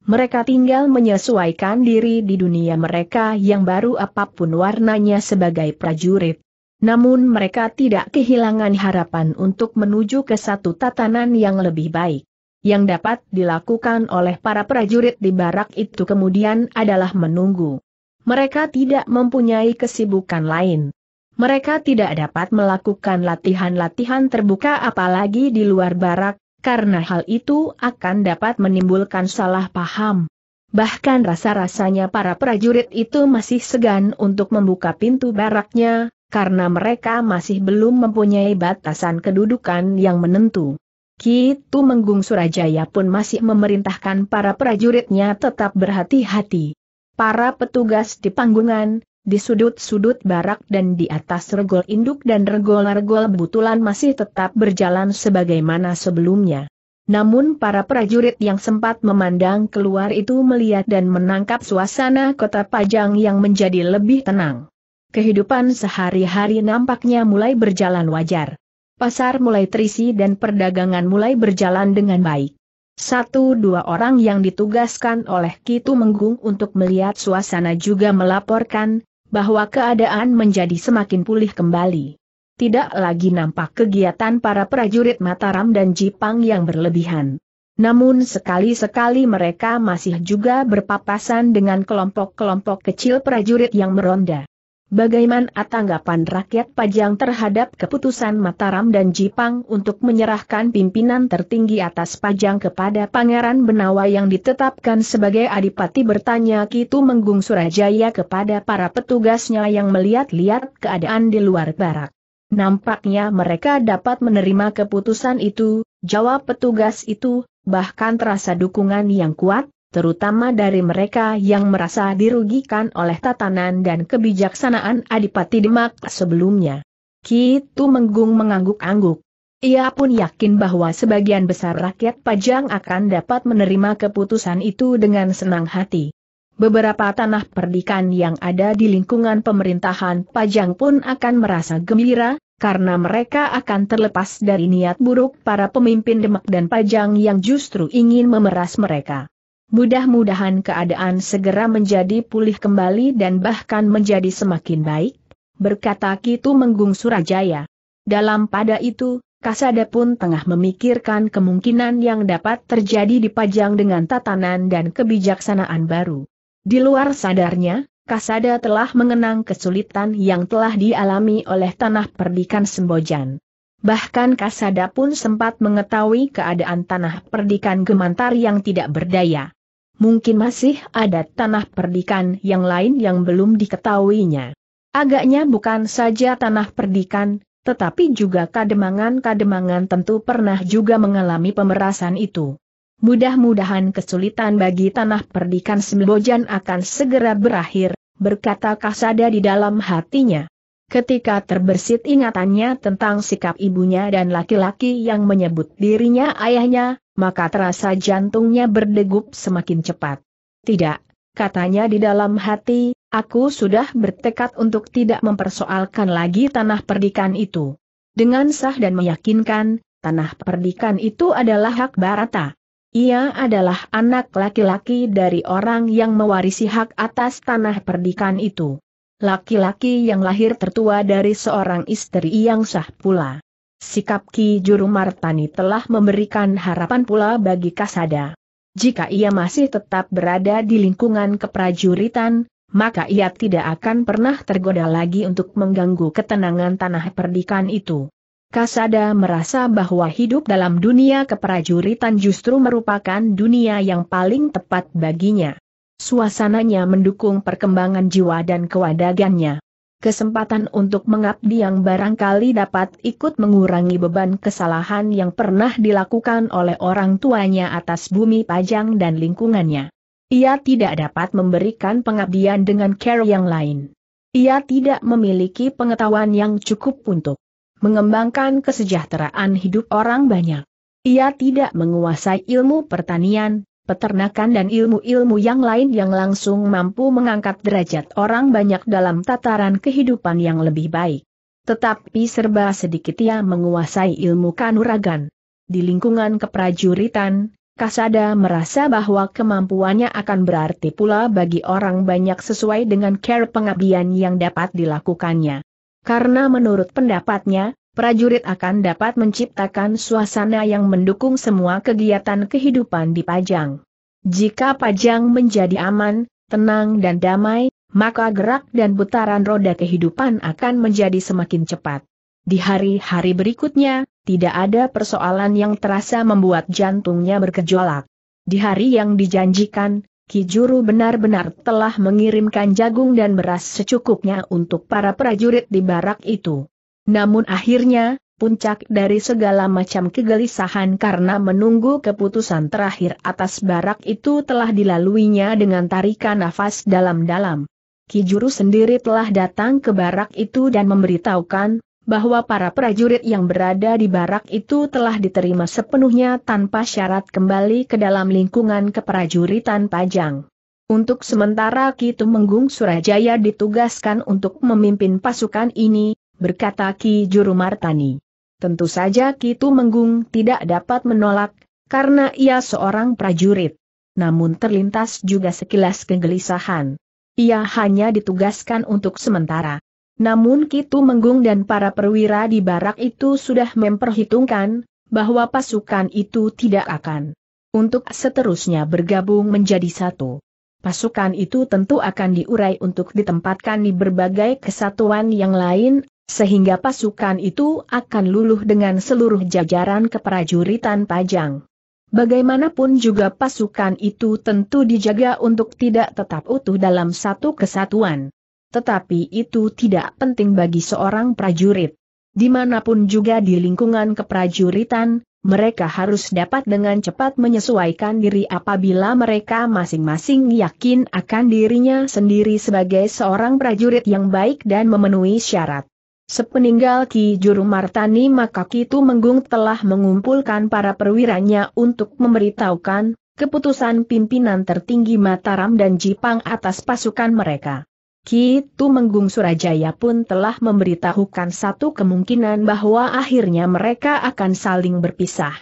mereka tinggal menyesuaikan diri di dunia mereka yang baru apapun warnanya sebagai prajurit. Namun mereka tidak kehilangan harapan untuk menuju ke satu tatanan yang lebih baik. Yang dapat dilakukan oleh para prajurit di barak itu kemudian adalah menunggu. Mereka tidak mempunyai kesibukan lain. Mereka tidak dapat melakukan latihan-latihan terbuka apalagi di luar barak, karena hal itu akan dapat menimbulkan salah paham. Bahkan rasa-rasanya para prajurit itu masih segan untuk membuka pintu baraknya, karena mereka masih belum mempunyai batasan kedudukan yang menentu. Kitu Menggung Surajaya pun masih memerintahkan para prajuritnya tetap berhati-hati. Para petugas di panggungan, di sudut-sudut barak dan di atas regol induk dan regol-regol betulan masih tetap berjalan sebagaimana sebelumnya. Namun para prajurit yang sempat memandang keluar itu melihat dan menangkap suasana kota Pajang yang menjadi lebih tenang. Kehidupan sehari-hari nampaknya mulai berjalan wajar. Pasar mulai terisi dan perdagangan mulai berjalan dengan baik. Satu dua orang yang ditugaskan oleh Kitu Menggung untuk melihat suasana juga melaporkan, bahwa keadaan menjadi semakin pulih kembali. Tidak lagi nampak kegiatan para prajurit Mataram dan Jipang yang berlebihan. Namun sekali-sekali mereka masih juga berpapasan dengan kelompok-kelompok kecil prajurit yang meronda. Bagaimana tanggapan rakyat Pajang terhadap keputusan Mataram dan Jipang untuk menyerahkan pimpinan tertinggi atas Pajang kepada Pangeran Benawa yang ditetapkan sebagai adipati bertanya Kitu Menggung Surajaya kepada para petugasnya yang melihat-lihat keadaan di luar barak. Nampaknya mereka dapat menerima keputusan itu, jawab petugas itu, bahkan terasa dukungan yang kuat, terutama dari mereka yang merasa dirugikan oleh tatanan dan kebijaksanaan Adipati Demak sebelumnya. Kitu Menggung mengangguk-angguk. Ia pun yakin bahwa sebagian besar rakyat Pajang akan dapat menerima keputusan itu dengan senang hati. Beberapa tanah perdikan yang ada di lingkungan pemerintahan Pajang pun akan merasa gembira, karena mereka akan terlepas dari niat buruk para pemimpin Demak dan Pajang yang justru ingin memeras mereka. Mudah-mudahan keadaan segera menjadi pulih kembali dan bahkan menjadi semakin baik, berkata Kitu Menggung Surajaya. Dalam pada itu, Kasada pun tengah memikirkan kemungkinan yang dapat terjadi di pajang dengan tatanan dan kebijaksanaan baru. Di luar sadarnya, Kasada telah mengenang kesulitan yang telah dialami oleh tanah perdikan Sembojan. Bahkan Kasada pun sempat mengetahui keadaan tanah perdikan Gemantar yang tidak berdaya mungkin masih ada tanah perdikan yang lain yang belum diketahuinya. Agaknya bukan saja tanah perdikan, tetapi juga kademangan-kademangan tentu pernah juga mengalami pemerasan itu. Mudah-mudahan kesulitan bagi tanah perdikan Sembojan akan segera berakhir, berkata Kasada di dalam hatinya. Ketika terbersit ingatannya tentang sikap ibunya dan laki-laki yang menyebut dirinya ayahnya, maka terasa jantungnya berdegup semakin cepat. Tidak, katanya di dalam hati, aku sudah bertekad untuk tidak mempersoalkan lagi tanah perdikan itu. Dengan sah dan meyakinkan, tanah perdikan itu adalah hak Barata. Ia adalah anak laki-laki dari orang yang mewarisi hak atas tanah perdikan itu. Laki-laki yang lahir tertua dari seorang istri yang sah pula. Sikap Ki Juru Martani telah memberikan harapan pula bagi Kasada. Jika ia masih tetap berada di lingkungan keprajuritan, maka ia tidak akan pernah tergoda lagi untuk mengganggu ketenangan tanah perdikan itu. Kasada merasa bahwa hidup dalam dunia keprajuritan justru merupakan dunia yang paling tepat baginya. Suasananya mendukung perkembangan jiwa dan kewadagannya kesempatan untuk mengabdi yang barangkali dapat ikut mengurangi beban kesalahan yang pernah dilakukan oleh orang tuanya atas bumi Pajang dan lingkungannya. Ia tidak dapat memberikan pengabdian dengan care yang lain. Ia tidak memiliki pengetahuan yang cukup untuk mengembangkan kesejahteraan hidup orang banyak. Ia tidak menguasai ilmu pertanian, peternakan dan ilmu-ilmu yang lain yang langsung mampu mengangkat derajat orang banyak dalam tataran kehidupan yang lebih baik. Tetapi serba sedikit ia menguasai ilmu kanuragan. Di lingkungan keprajuritan, Kasada merasa bahwa kemampuannya akan berarti pula bagi orang banyak sesuai dengan care pengabdian yang dapat dilakukannya. Karena menurut pendapatnya, prajurit akan dapat menciptakan suasana yang mendukung semua kegiatan kehidupan di Pajang. Jika Pajang menjadi aman, tenang dan damai, maka gerak dan putaran roda kehidupan akan menjadi semakin cepat. Di hari-hari berikutnya, tidak ada persoalan yang terasa membuat jantungnya berkejolak. Di hari yang dijanjikan, Kijuru benar-benar telah mengirimkan jagung dan beras secukupnya untuk para prajurit di barak itu. Namun akhirnya, puncak dari segala macam kegelisahan karena menunggu keputusan terakhir atas barak itu telah dilaluinya dengan tarikan nafas dalam-dalam. Kijuru sendiri telah datang ke barak itu dan memberitahukan, bahwa para prajurit yang berada di barak itu telah diterima sepenuhnya tanpa syarat kembali ke dalam lingkungan keprajuritan Pajang. Untuk sementara Kitu Menggung Surajaya ditugaskan untuk memimpin pasukan ini, berkata Ki Juru Martani. Tentu saja Kitu Menggung tidak dapat menolak, karena ia seorang prajurit. Namun terlintas juga sekilas kegelisahan. Ia hanya ditugaskan untuk sementara. Namun Kitu Menggung dan para perwira di barak itu sudah memperhitungkan, bahwa pasukan itu tidak akan untuk seterusnya bergabung menjadi satu. Pasukan itu tentu akan diurai untuk ditempatkan di berbagai kesatuan yang lain sehingga pasukan itu akan luluh dengan seluruh jajaran keprajuritan Pajang. Bagaimanapun juga pasukan itu tentu dijaga untuk tidak tetap utuh dalam satu kesatuan. Tetapi itu tidak penting bagi seorang prajurit. Dimanapun juga di lingkungan keprajuritan, mereka harus dapat dengan cepat menyesuaikan diri apabila mereka masing-masing yakin akan dirinya sendiri sebagai seorang prajurit yang baik dan memenuhi syarat. Sepeninggal Ki Juru Martani maka Kitu Menggung telah mengumpulkan para perwiranya untuk memberitahukan keputusan pimpinan tertinggi Mataram dan Jipang atas pasukan mereka. Kitu Menggung Surajaya pun telah memberitahukan satu kemungkinan bahwa akhirnya mereka akan saling berpisah.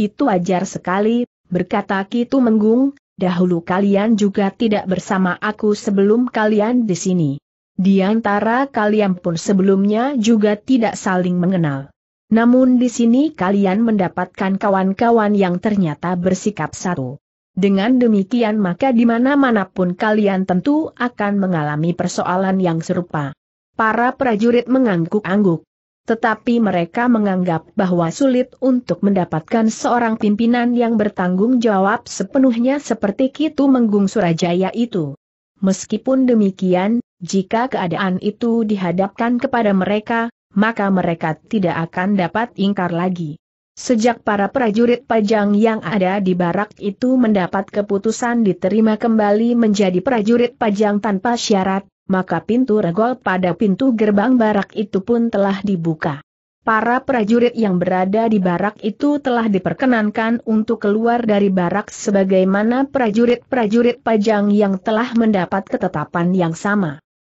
Itu wajar sekali, berkata Kitu Menggung, dahulu kalian juga tidak bersama aku sebelum kalian di sini. Di antara kalian pun sebelumnya juga tidak saling mengenal. Namun di sini kalian mendapatkan kawan-kawan yang ternyata bersikap satu. Dengan demikian maka di mana-mana kalian tentu akan mengalami persoalan yang serupa. Para prajurit mengangguk-angguk. Tetapi mereka menganggap bahwa sulit untuk mendapatkan seorang pimpinan yang bertanggung jawab sepenuhnya seperti Kitu Menggung Surajaya itu. Meskipun demikian, jika keadaan itu dihadapkan kepada mereka, maka mereka tidak akan dapat ingkar lagi. Sejak para prajurit pajang yang ada di barak itu mendapat keputusan diterima kembali menjadi prajurit pajang tanpa syarat, maka pintu regol pada pintu gerbang barak itu pun telah dibuka. Para prajurit yang berada di barak itu telah diperkenankan untuk keluar dari barak sebagaimana prajurit-prajurit pajang yang telah mendapat ketetapan yang sama.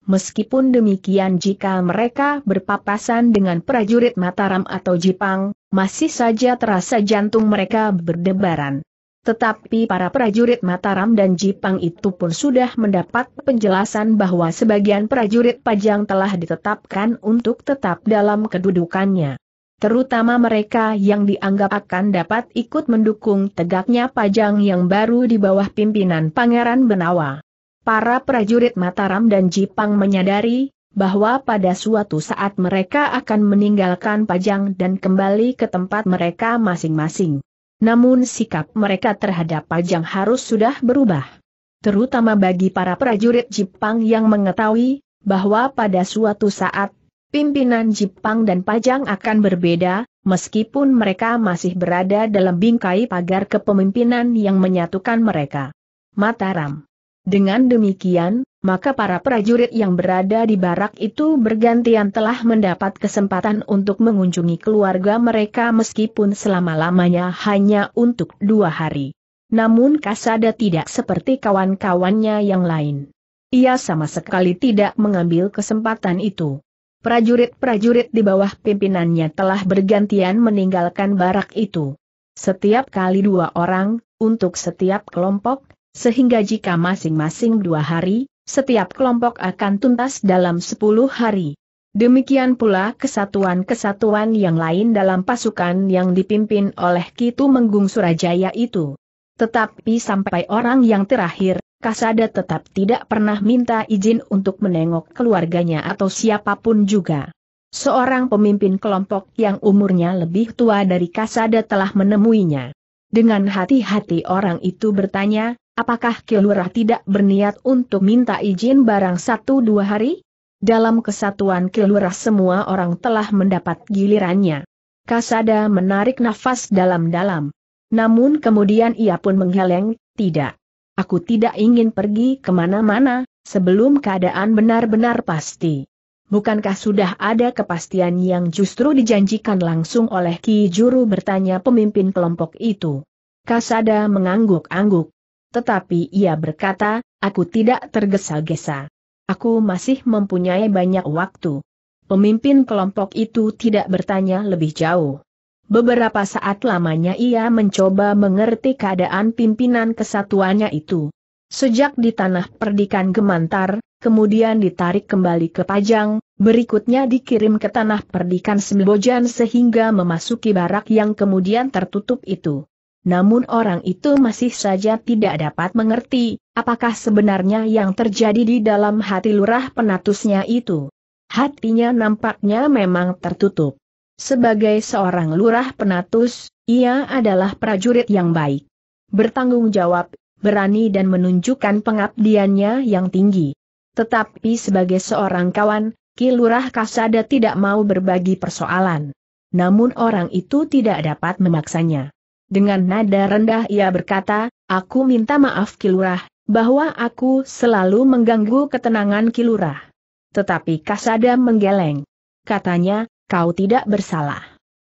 Meskipun demikian jika mereka berpapasan dengan prajurit Mataram atau Jepang, masih saja terasa jantung mereka berdebaran. Tetapi para prajurit Mataram dan Jepang itu pun sudah mendapat penjelasan bahwa sebagian prajurit Pajang telah ditetapkan untuk tetap dalam kedudukannya. Terutama mereka yang dianggap akan dapat ikut mendukung tegaknya Pajang yang baru di bawah pimpinan Pangeran Benawa para prajurit Mataram dan Jipang menyadari bahwa pada suatu saat mereka akan meninggalkan Pajang dan kembali ke tempat mereka masing-masing. Namun sikap mereka terhadap Pajang harus sudah berubah. Terutama bagi para prajurit Jipang yang mengetahui bahwa pada suatu saat pimpinan Jipang dan Pajang akan berbeda, meskipun mereka masih berada dalam bingkai pagar kepemimpinan yang menyatukan mereka. Mataram dengan demikian, maka para prajurit yang berada di barak itu bergantian telah mendapat kesempatan untuk mengunjungi keluarga mereka meskipun selama-lamanya hanya untuk dua hari. Namun Kasada tidak seperti kawan-kawannya yang lain. Ia sama sekali tidak mengambil kesempatan itu. Prajurit-prajurit di bawah pimpinannya telah bergantian meninggalkan barak itu. Setiap kali dua orang, untuk setiap kelompok, sehingga jika masing-masing dua hari, setiap kelompok akan tuntas dalam sepuluh hari. Demikian pula kesatuan-kesatuan yang lain dalam pasukan yang dipimpin oleh Kitu Menggung Surajaya itu. Tetapi sampai orang yang terakhir, Kasada tetap tidak pernah minta izin untuk menengok keluarganya atau siapapun juga. Seorang pemimpin kelompok yang umurnya lebih tua dari Kasada telah menemuinya. Dengan hati-hati orang itu bertanya, Apakah Kilura tidak berniat untuk minta izin barang satu dua hari? Dalam kesatuan Kilura semua orang telah mendapat gilirannya. Kasada menarik nafas dalam-dalam. Namun kemudian ia pun menggeleng, tidak. Aku tidak ingin pergi kemana-mana, sebelum keadaan benar-benar pasti. Bukankah sudah ada kepastian yang justru dijanjikan langsung oleh Ki Juru bertanya pemimpin kelompok itu? Kasada mengangguk-angguk. Tetapi ia berkata, aku tidak tergesa-gesa. Aku masih mempunyai banyak waktu. Pemimpin kelompok itu tidak bertanya lebih jauh. Beberapa saat lamanya ia mencoba mengerti keadaan pimpinan kesatuannya itu. Sejak di tanah perdikan gemantar, kemudian ditarik kembali ke Pajang, berikutnya dikirim ke tanah perdikan Sembojan sehingga memasuki barak yang kemudian tertutup itu. Namun orang itu masih saja tidak dapat mengerti, apakah sebenarnya yang terjadi di dalam hati lurah penatusnya itu. Hatinya nampaknya memang tertutup. Sebagai seorang lurah penatus, ia adalah prajurit yang baik. Bertanggung jawab, berani dan menunjukkan pengabdiannya yang tinggi. Tetapi sebagai seorang kawan, Ki Lurah Kasada tidak mau berbagi persoalan. Namun orang itu tidak dapat memaksanya. Dengan nada rendah ia berkata, aku minta maaf Kilurah, bahwa aku selalu mengganggu ketenangan Kilurah. Tetapi Kasada menggeleng. Katanya, kau tidak bersalah.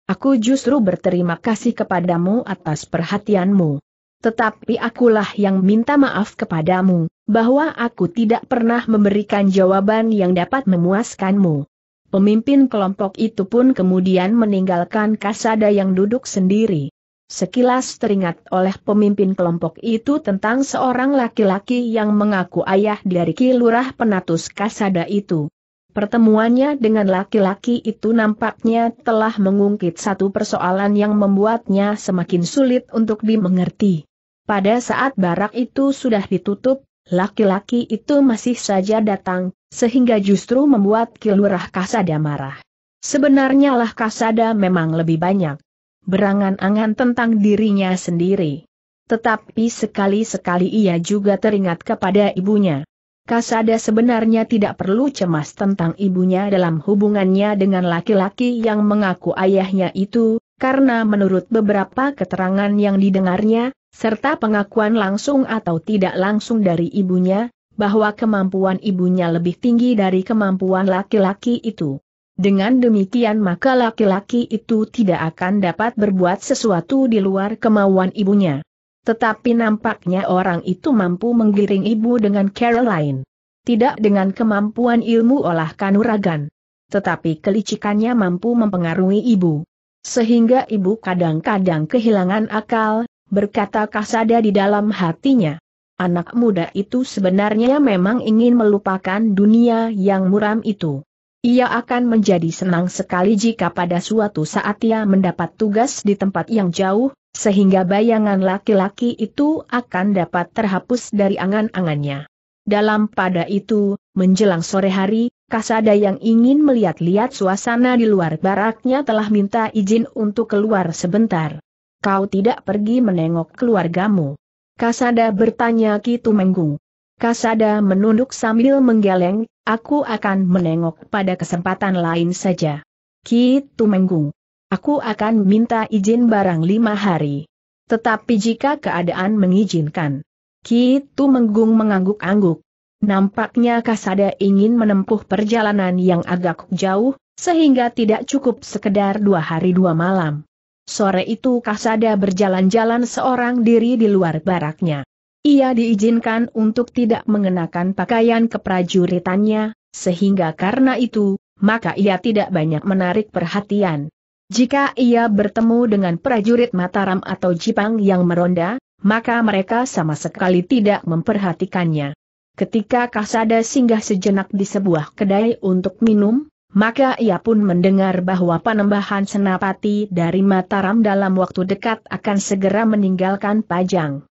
Aku justru berterima kasih kepadamu atas perhatianmu. Tetapi akulah yang minta maaf kepadamu, bahwa aku tidak pernah memberikan jawaban yang dapat memuaskanmu. Pemimpin kelompok itu pun kemudian meninggalkan Kasada yang duduk sendiri. Sekilas teringat oleh pemimpin kelompok itu tentang seorang laki-laki yang mengaku ayah dari Kilurah Penatus Kasada itu. Pertemuannya dengan laki-laki itu nampaknya telah mengungkit satu persoalan yang membuatnya semakin sulit untuk dimengerti. Pada saat barak itu sudah ditutup, laki-laki itu masih saja datang, sehingga justru membuat Kilurah Kasada marah. Sebenarnya lah Kasada memang lebih banyak berangan-angan tentang dirinya sendiri. Tetapi sekali-sekali ia juga teringat kepada ibunya. Kasada sebenarnya tidak perlu cemas tentang ibunya dalam hubungannya dengan laki-laki yang mengaku ayahnya itu, karena menurut beberapa keterangan yang didengarnya, serta pengakuan langsung atau tidak langsung dari ibunya, bahwa kemampuan ibunya lebih tinggi dari kemampuan laki-laki itu. Dengan demikian maka laki-laki itu tidak akan dapat berbuat sesuatu di luar kemauan ibunya. Tetapi nampaknya orang itu mampu menggiring ibu dengan Caroline. Tidak dengan kemampuan ilmu olah kanuragan. Tetapi kelicikannya mampu mempengaruhi ibu. Sehingga ibu kadang-kadang kehilangan akal, berkata kasada di dalam hatinya. Anak muda itu sebenarnya memang ingin melupakan dunia yang muram itu ia akan menjadi senang sekali jika pada suatu saat ia mendapat tugas di tempat yang jauh, sehingga bayangan laki-laki itu akan dapat terhapus dari angan-angannya. Dalam pada itu, menjelang sore hari, Kasada yang ingin melihat-lihat suasana di luar baraknya telah minta izin untuk keluar sebentar. Kau tidak pergi menengok keluargamu. Kasada bertanya Ki Tumenggung. Kasada menunduk sambil menggeleng, aku akan menengok pada kesempatan lain saja. Ki Tumenggung. Aku akan minta izin barang lima hari. Tetapi jika keadaan mengizinkan. Ki Tumenggung mengangguk-angguk. Nampaknya Kasada ingin menempuh perjalanan yang agak jauh, sehingga tidak cukup sekedar dua hari dua malam. Sore itu Kasada berjalan-jalan seorang diri di luar baraknya. Ia diizinkan untuk tidak mengenakan pakaian keprajuritannya, sehingga karena itu, maka ia tidak banyak menarik perhatian. Jika ia bertemu dengan prajurit Mataram atau Jipang yang meronda, maka mereka sama sekali tidak memperhatikannya. Ketika Kasada singgah sejenak di sebuah kedai untuk minum, maka ia pun mendengar bahwa penambahan senapati dari Mataram dalam waktu dekat akan segera meninggalkan Pajang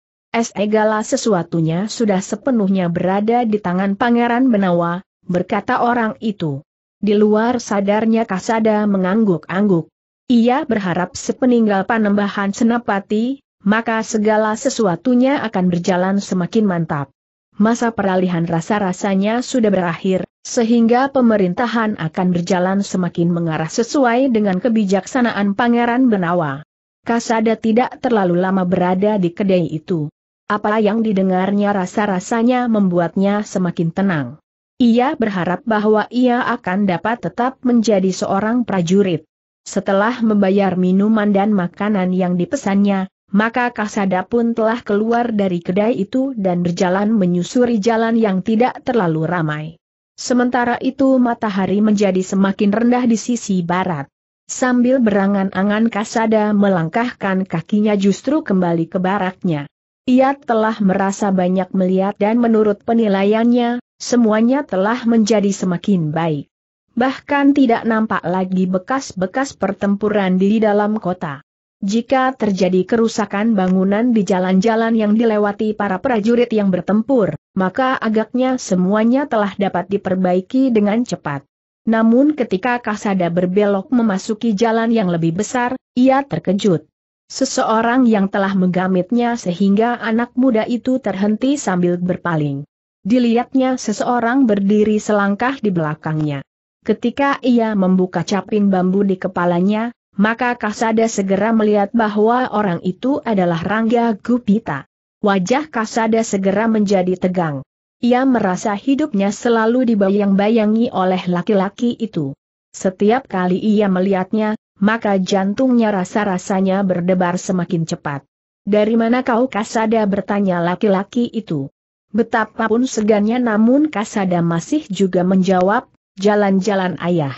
segala sesuatunya sudah sepenuhnya berada di tangan Pangeran Benawa, berkata orang itu. Di luar sadarnya Kasada mengangguk-angguk. Ia berharap sepeninggal panembahan Senapati, maka segala sesuatunya akan berjalan semakin mantap. Masa peralihan rasa-rasanya sudah berakhir, sehingga pemerintahan akan berjalan semakin mengarah sesuai dengan kebijaksanaan Pangeran Benawa. Kasada tidak terlalu lama berada di kedai itu apa yang didengarnya rasa-rasanya membuatnya semakin tenang. Ia berharap bahwa ia akan dapat tetap menjadi seorang prajurit. Setelah membayar minuman dan makanan yang dipesannya, maka Kasada pun telah keluar dari kedai itu dan berjalan menyusuri jalan yang tidak terlalu ramai. Sementara itu matahari menjadi semakin rendah di sisi barat. Sambil berangan-angan Kasada melangkahkan kakinya justru kembali ke baraknya. Ia telah merasa banyak melihat dan menurut penilaiannya, semuanya telah menjadi semakin baik. Bahkan tidak nampak lagi bekas-bekas pertempuran di dalam kota. Jika terjadi kerusakan bangunan di jalan-jalan yang dilewati para prajurit yang bertempur, maka agaknya semuanya telah dapat diperbaiki dengan cepat. Namun ketika Kasada berbelok memasuki jalan yang lebih besar, ia terkejut. Seseorang yang telah menggamitnya sehingga anak muda itu terhenti sambil berpaling. Dilihatnya seseorang berdiri selangkah di belakangnya. Ketika ia membuka caping bambu di kepalanya, maka Kasada segera melihat bahwa orang itu adalah Rangga Gupita. Wajah Kasada segera menjadi tegang. Ia merasa hidupnya selalu dibayang-bayangi oleh laki-laki itu. Setiap kali ia melihatnya, maka jantungnya rasa-rasanya berdebar semakin cepat. Dari mana kau Kasada bertanya laki-laki itu. Betapapun segannya namun Kasada masih juga menjawab, jalan-jalan ayah.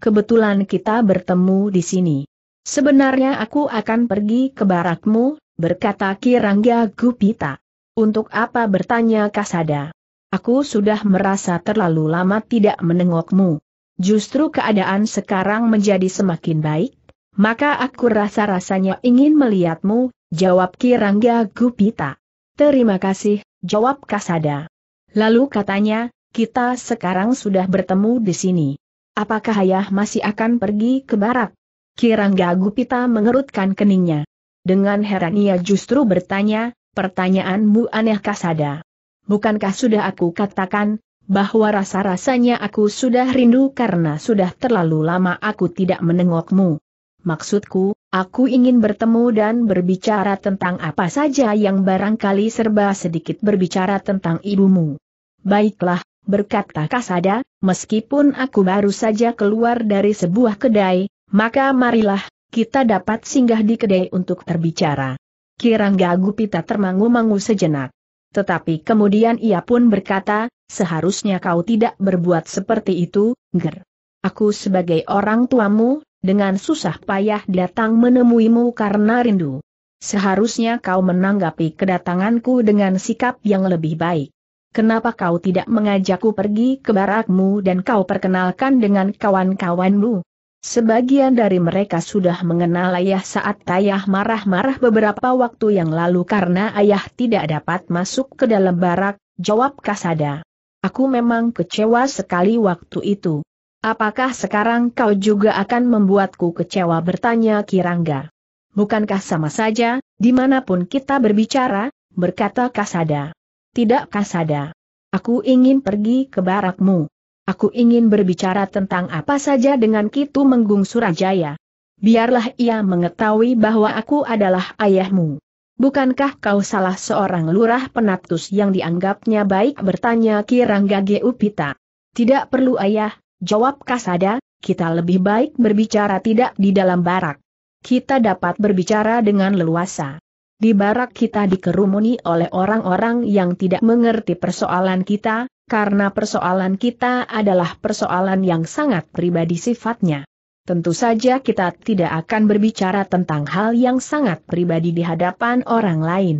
Kebetulan kita bertemu di sini. Sebenarnya aku akan pergi ke barakmu, berkata Kirangga Gupita. Untuk apa bertanya Kasada? Aku sudah merasa terlalu lama tidak menengokmu justru keadaan sekarang menjadi semakin baik, maka aku rasa-rasanya ingin melihatmu, jawab Kirangga Gupita. Terima kasih, jawab Kasada. Lalu katanya, kita sekarang sudah bertemu di sini. Apakah ayah masih akan pergi ke barat? Kirangga Gupita mengerutkan keningnya. Dengan heran ia justru bertanya, pertanyaanmu aneh Kasada. Bukankah sudah aku katakan, bahwa rasa-rasanya aku sudah rindu karena sudah terlalu lama aku tidak menengokmu. Maksudku, aku ingin bertemu dan berbicara tentang apa saja yang barangkali serba sedikit berbicara tentang ibumu. Baiklah, berkata Kasada, meskipun aku baru saja keluar dari sebuah kedai, maka marilah, kita dapat singgah di kedai untuk berbicara. Kirangga Gupita termangu-mangu sejenak. Tetapi kemudian ia pun berkata, seharusnya kau tidak berbuat seperti itu, Ger. Aku sebagai orang tuamu, dengan susah payah datang menemuimu karena rindu. Seharusnya kau menanggapi kedatanganku dengan sikap yang lebih baik. Kenapa kau tidak mengajakku pergi ke barakmu dan kau perkenalkan dengan kawan-kawanmu? Sebagian dari mereka sudah mengenal ayah saat ayah marah-marah beberapa waktu yang lalu karena ayah tidak dapat masuk ke dalam barak, jawab Kasada. Aku memang kecewa sekali waktu itu. Apakah sekarang kau juga akan membuatku kecewa bertanya Kirangga? Bukankah sama saja, dimanapun kita berbicara, berkata Kasada. Tidak Kasada. Aku ingin pergi ke barakmu. Aku ingin berbicara tentang apa saja dengan Kitu Menggung Surajaya. Biarlah ia mengetahui bahwa aku adalah ayahmu. Bukankah kau salah seorang lurah penatus yang dianggapnya baik bertanya Kirangga Geupita? Tidak perlu ayah, jawab Kasada, kita lebih baik berbicara tidak di dalam barak. Kita dapat berbicara dengan leluasa. Di barak kita dikerumuni oleh orang-orang yang tidak mengerti persoalan kita, karena persoalan kita adalah persoalan yang sangat pribadi sifatnya. Tentu saja kita tidak akan berbicara tentang hal yang sangat pribadi di hadapan orang lain.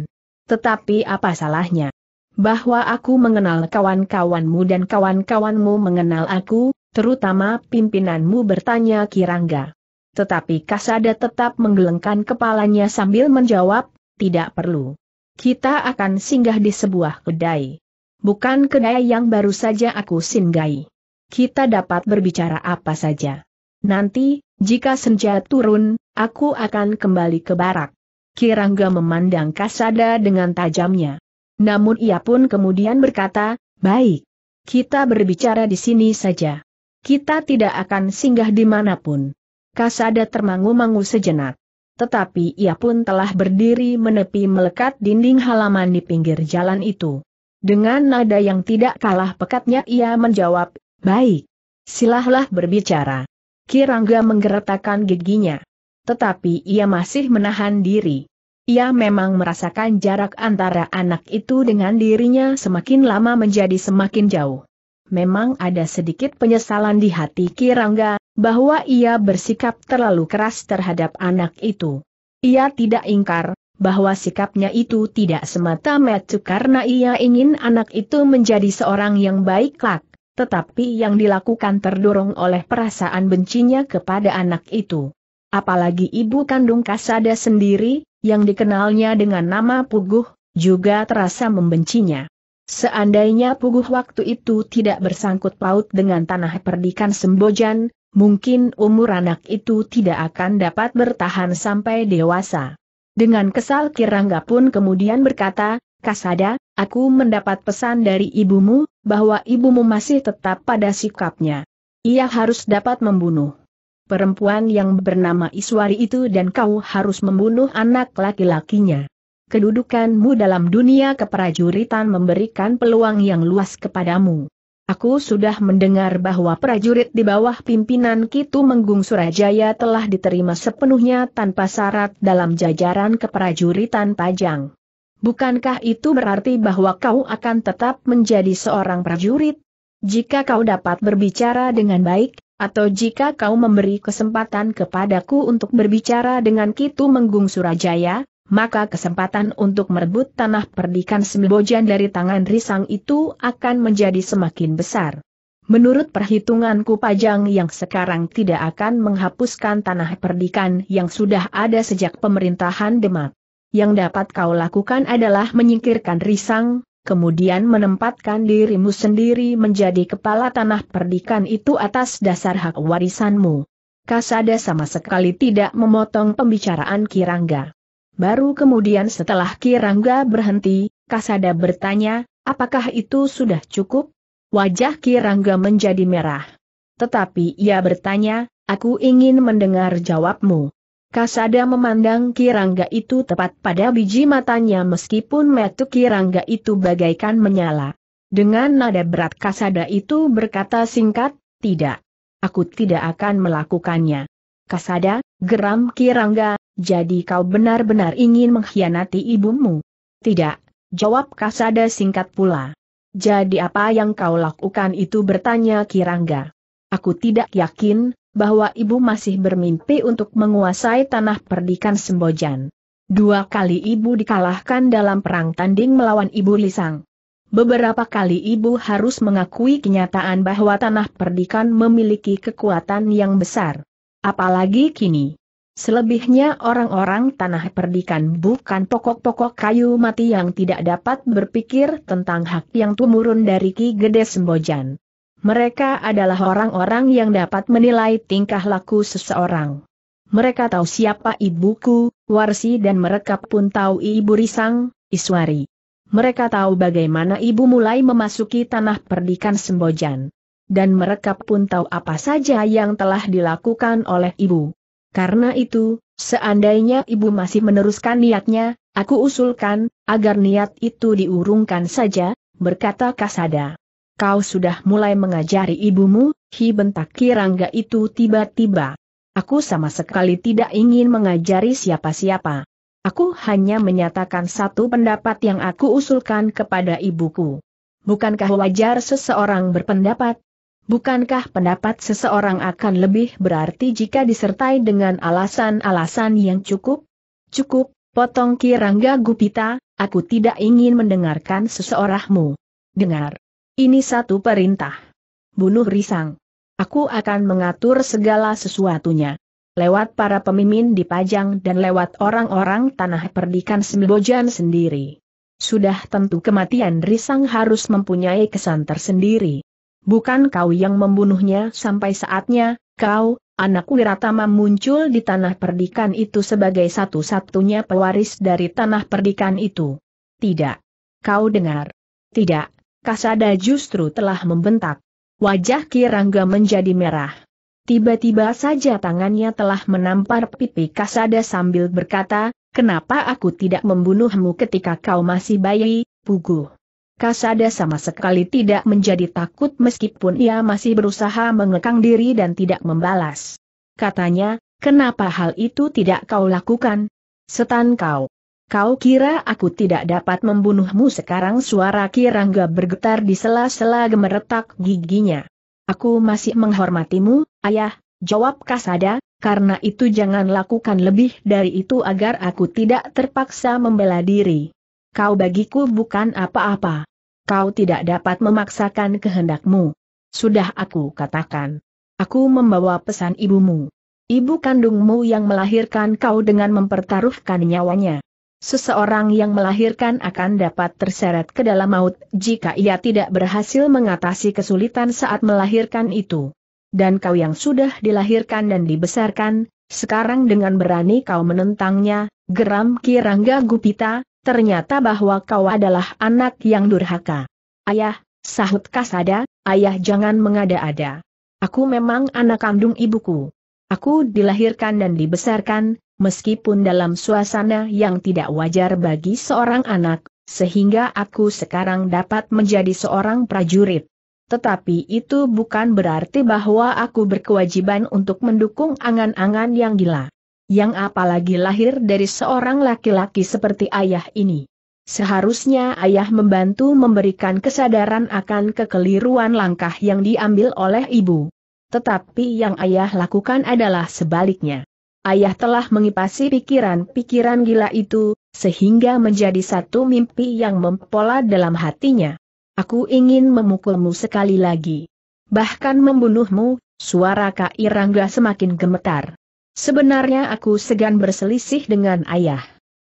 Tetapi apa salahnya? Bahwa aku mengenal kawan-kawanmu dan kawan-kawanmu mengenal aku, terutama pimpinanmu bertanya Kirangga. Tetapi Kasada tetap menggelengkan kepalanya sambil menjawab, tidak perlu. Kita akan singgah di sebuah kedai bukan kedai yang baru saja aku singgahi. Kita dapat berbicara apa saja. Nanti, jika senja turun, aku akan kembali ke barak. Kirangga memandang Kasada dengan tajamnya. Namun ia pun kemudian berkata, baik. Kita berbicara di sini saja. Kita tidak akan singgah dimanapun. Kasada termangu-mangu sejenak. Tetapi ia pun telah berdiri menepi melekat dinding halaman di pinggir jalan itu. Dengan nada yang tidak kalah pekatnya ia menjawab, baik. Silahlah berbicara. Kirangga menggeretakkan giginya. Tetapi ia masih menahan diri. Ia memang merasakan jarak antara anak itu dengan dirinya semakin lama menjadi semakin jauh. Memang ada sedikit penyesalan di hati Kirangga, bahwa ia bersikap terlalu keras terhadap anak itu. Ia tidak ingkar, bahwa sikapnya itu tidak semata-mata karena ia ingin anak itu menjadi seorang yang baik tetapi yang dilakukan terdorong oleh perasaan bencinya kepada anak itu. Apalagi ibu kandung Kasada sendiri, yang dikenalnya dengan nama Puguh, juga terasa membencinya. Seandainya Puguh waktu itu tidak bersangkut paut dengan tanah perdikan Sembojan, mungkin umur anak itu tidak akan dapat bertahan sampai dewasa. Dengan kesal Kirangga pun kemudian berkata, Kasada, aku mendapat pesan dari ibumu, bahwa ibumu masih tetap pada sikapnya. Ia harus dapat membunuh perempuan yang bernama Iswari itu dan kau harus membunuh anak laki-lakinya. Kedudukanmu dalam dunia keprajuritan memberikan peluang yang luas kepadamu. Aku sudah mendengar bahwa prajurit di bawah pimpinan Kitu Menggung Surajaya telah diterima sepenuhnya tanpa syarat dalam jajaran keprajuritan Pajang. Bukankah itu berarti bahwa kau akan tetap menjadi seorang prajurit? Jika kau dapat berbicara dengan baik, atau jika kau memberi kesempatan kepadaku untuk berbicara dengan Kitu Menggung Surajaya, maka kesempatan untuk merebut tanah perdikan Sembojan dari tangan Risang itu akan menjadi semakin besar. Menurut perhitunganku pajang yang sekarang tidak akan menghapuskan tanah perdikan yang sudah ada sejak pemerintahan Demak. Yang dapat kau lakukan adalah menyingkirkan Risang, kemudian menempatkan dirimu sendiri menjadi kepala tanah perdikan itu atas dasar hak warisanmu. Kasada sama sekali tidak memotong pembicaraan Kirangga. Baru kemudian setelah Kirangga berhenti, Kasada bertanya, apakah itu sudah cukup? Wajah Kirangga menjadi merah. Tetapi ia bertanya, aku ingin mendengar jawabmu. Kasada memandang Kirangga itu tepat pada biji matanya meskipun metu Kirangga itu bagaikan menyala. Dengan nada berat Kasada itu berkata singkat, tidak. Aku tidak akan melakukannya. Kasada, geram Kirangga, jadi kau benar-benar ingin mengkhianati ibumu? Tidak, jawab Kasada singkat pula. Jadi apa yang kau lakukan itu bertanya Kirangga. Aku tidak yakin, bahwa ibu masih bermimpi untuk menguasai tanah perdikan Sembojan. Dua kali ibu dikalahkan dalam perang tanding melawan ibu Lisang. Beberapa kali ibu harus mengakui kenyataan bahwa tanah perdikan memiliki kekuatan yang besar. Apalagi kini, Selebihnya orang-orang tanah perdikan bukan pokok-pokok kayu mati yang tidak dapat berpikir tentang hak yang tumurun dari Ki Gede Sembojan. Mereka adalah orang-orang yang dapat menilai tingkah laku seseorang. Mereka tahu siapa ibuku, Warsi dan mereka pun tahu ibu Risang, Iswari. Mereka tahu bagaimana ibu mulai memasuki tanah perdikan Sembojan. Dan mereka pun tahu apa saja yang telah dilakukan oleh ibu. Karena itu, seandainya ibu masih meneruskan niatnya, aku usulkan, agar niat itu diurungkan saja, berkata Kasada. Kau sudah mulai mengajari ibumu, hi bentak kirangga itu tiba-tiba. Aku sama sekali tidak ingin mengajari siapa-siapa. Aku hanya menyatakan satu pendapat yang aku usulkan kepada ibuku. Bukankah wajar seseorang berpendapat, Bukankah pendapat seseorang akan lebih berarti jika disertai dengan alasan-alasan yang cukup? Cukup, potong kirangga gupita, aku tidak ingin mendengarkan seseorangmu. Dengar. Ini satu perintah. Bunuh risang. Aku akan mengatur segala sesuatunya. Lewat para pemimpin di Pajang dan lewat orang-orang tanah perdikan Sembojan sendiri. Sudah tentu kematian Risang harus mempunyai kesan tersendiri bukan kau yang membunuhnya sampai saatnya, kau, anak Wiratama muncul di tanah perdikan itu sebagai satu-satunya pewaris dari tanah perdikan itu. Tidak. Kau dengar. Tidak, Kasada justru telah membentak. Wajah Kirangga menjadi merah. Tiba-tiba saja tangannya telah menampar pipi Kasada sambil berkata, Kenapa aku tidak membunuhmu ketika kau masih bayi, Puguh? Kasada sama sekali tidak menjadi takut meskipun ia masih berusaha mengekang diri dan tidak membalas. Katanya, kenapa hal itu tidak kau lakukan? Setan kau. Kau kira aku tidak dapat membunuhmu sekarang suara Kirangga bergetar di sela-sela gemeretak giginya. Aku masih menghormatimu, ayah, jawab Kasada, karena itu jangan lakukan lebih dari itu agar aku tidak terpaksa membela diri kau bagiku bukan apa-apa. Kau tidak dapat memaksakan kehendakmu. Sudah aku katakan. Aku membawa pesan ibumu. Ibu kandungmu yang melahirkan kau dengan mempertaruhkan nyawanya. Seseorang yang melahirkan akan dapat terseret ke dalam maut jika ia tidak berhasil mengatasi kesulitan saat melahirkan itu. Dan kau yang sudah dilahirkan dan dibesarkan, sekarang dengan berani kau menentangnya, geram Kirangga Gupita, ternyata bahwa kau adalah anak yang durhaka. Ayah, sahut Kasada, ayah jangan mengada-ada. Aku memang anak kandung ibuku. Aku dilahirkan dan dibesarkan, meskipun dalam suasana yang tidak wajar bagi seorang anak, sehingga aku sekarang dapat menjadi seorang prajurit. Tetapi itu bukan berarti bahwa aku berkewajiban untuk mendukung angan-angan yang gila yang apalagi lahir dari seorang laki-laki seperti ayah ini. Seharusnya ayah membantu memberikan kesadaran akan kekeliruan langkah yang diambil oleh ibu. Tetapi yang ayah lakukan adalah sebaliknya. Ayah telah mengipasi pikiran-pikiran gila itu, sehingga menjadi satu mimpi yang mempola dalam hatinya. Aku ingin memukulmu sekali lagi. Bahkan membunuhmu, suara Kak Irangga semakin gemetar. Sebenarnya aku segan berselisih dengan ayah.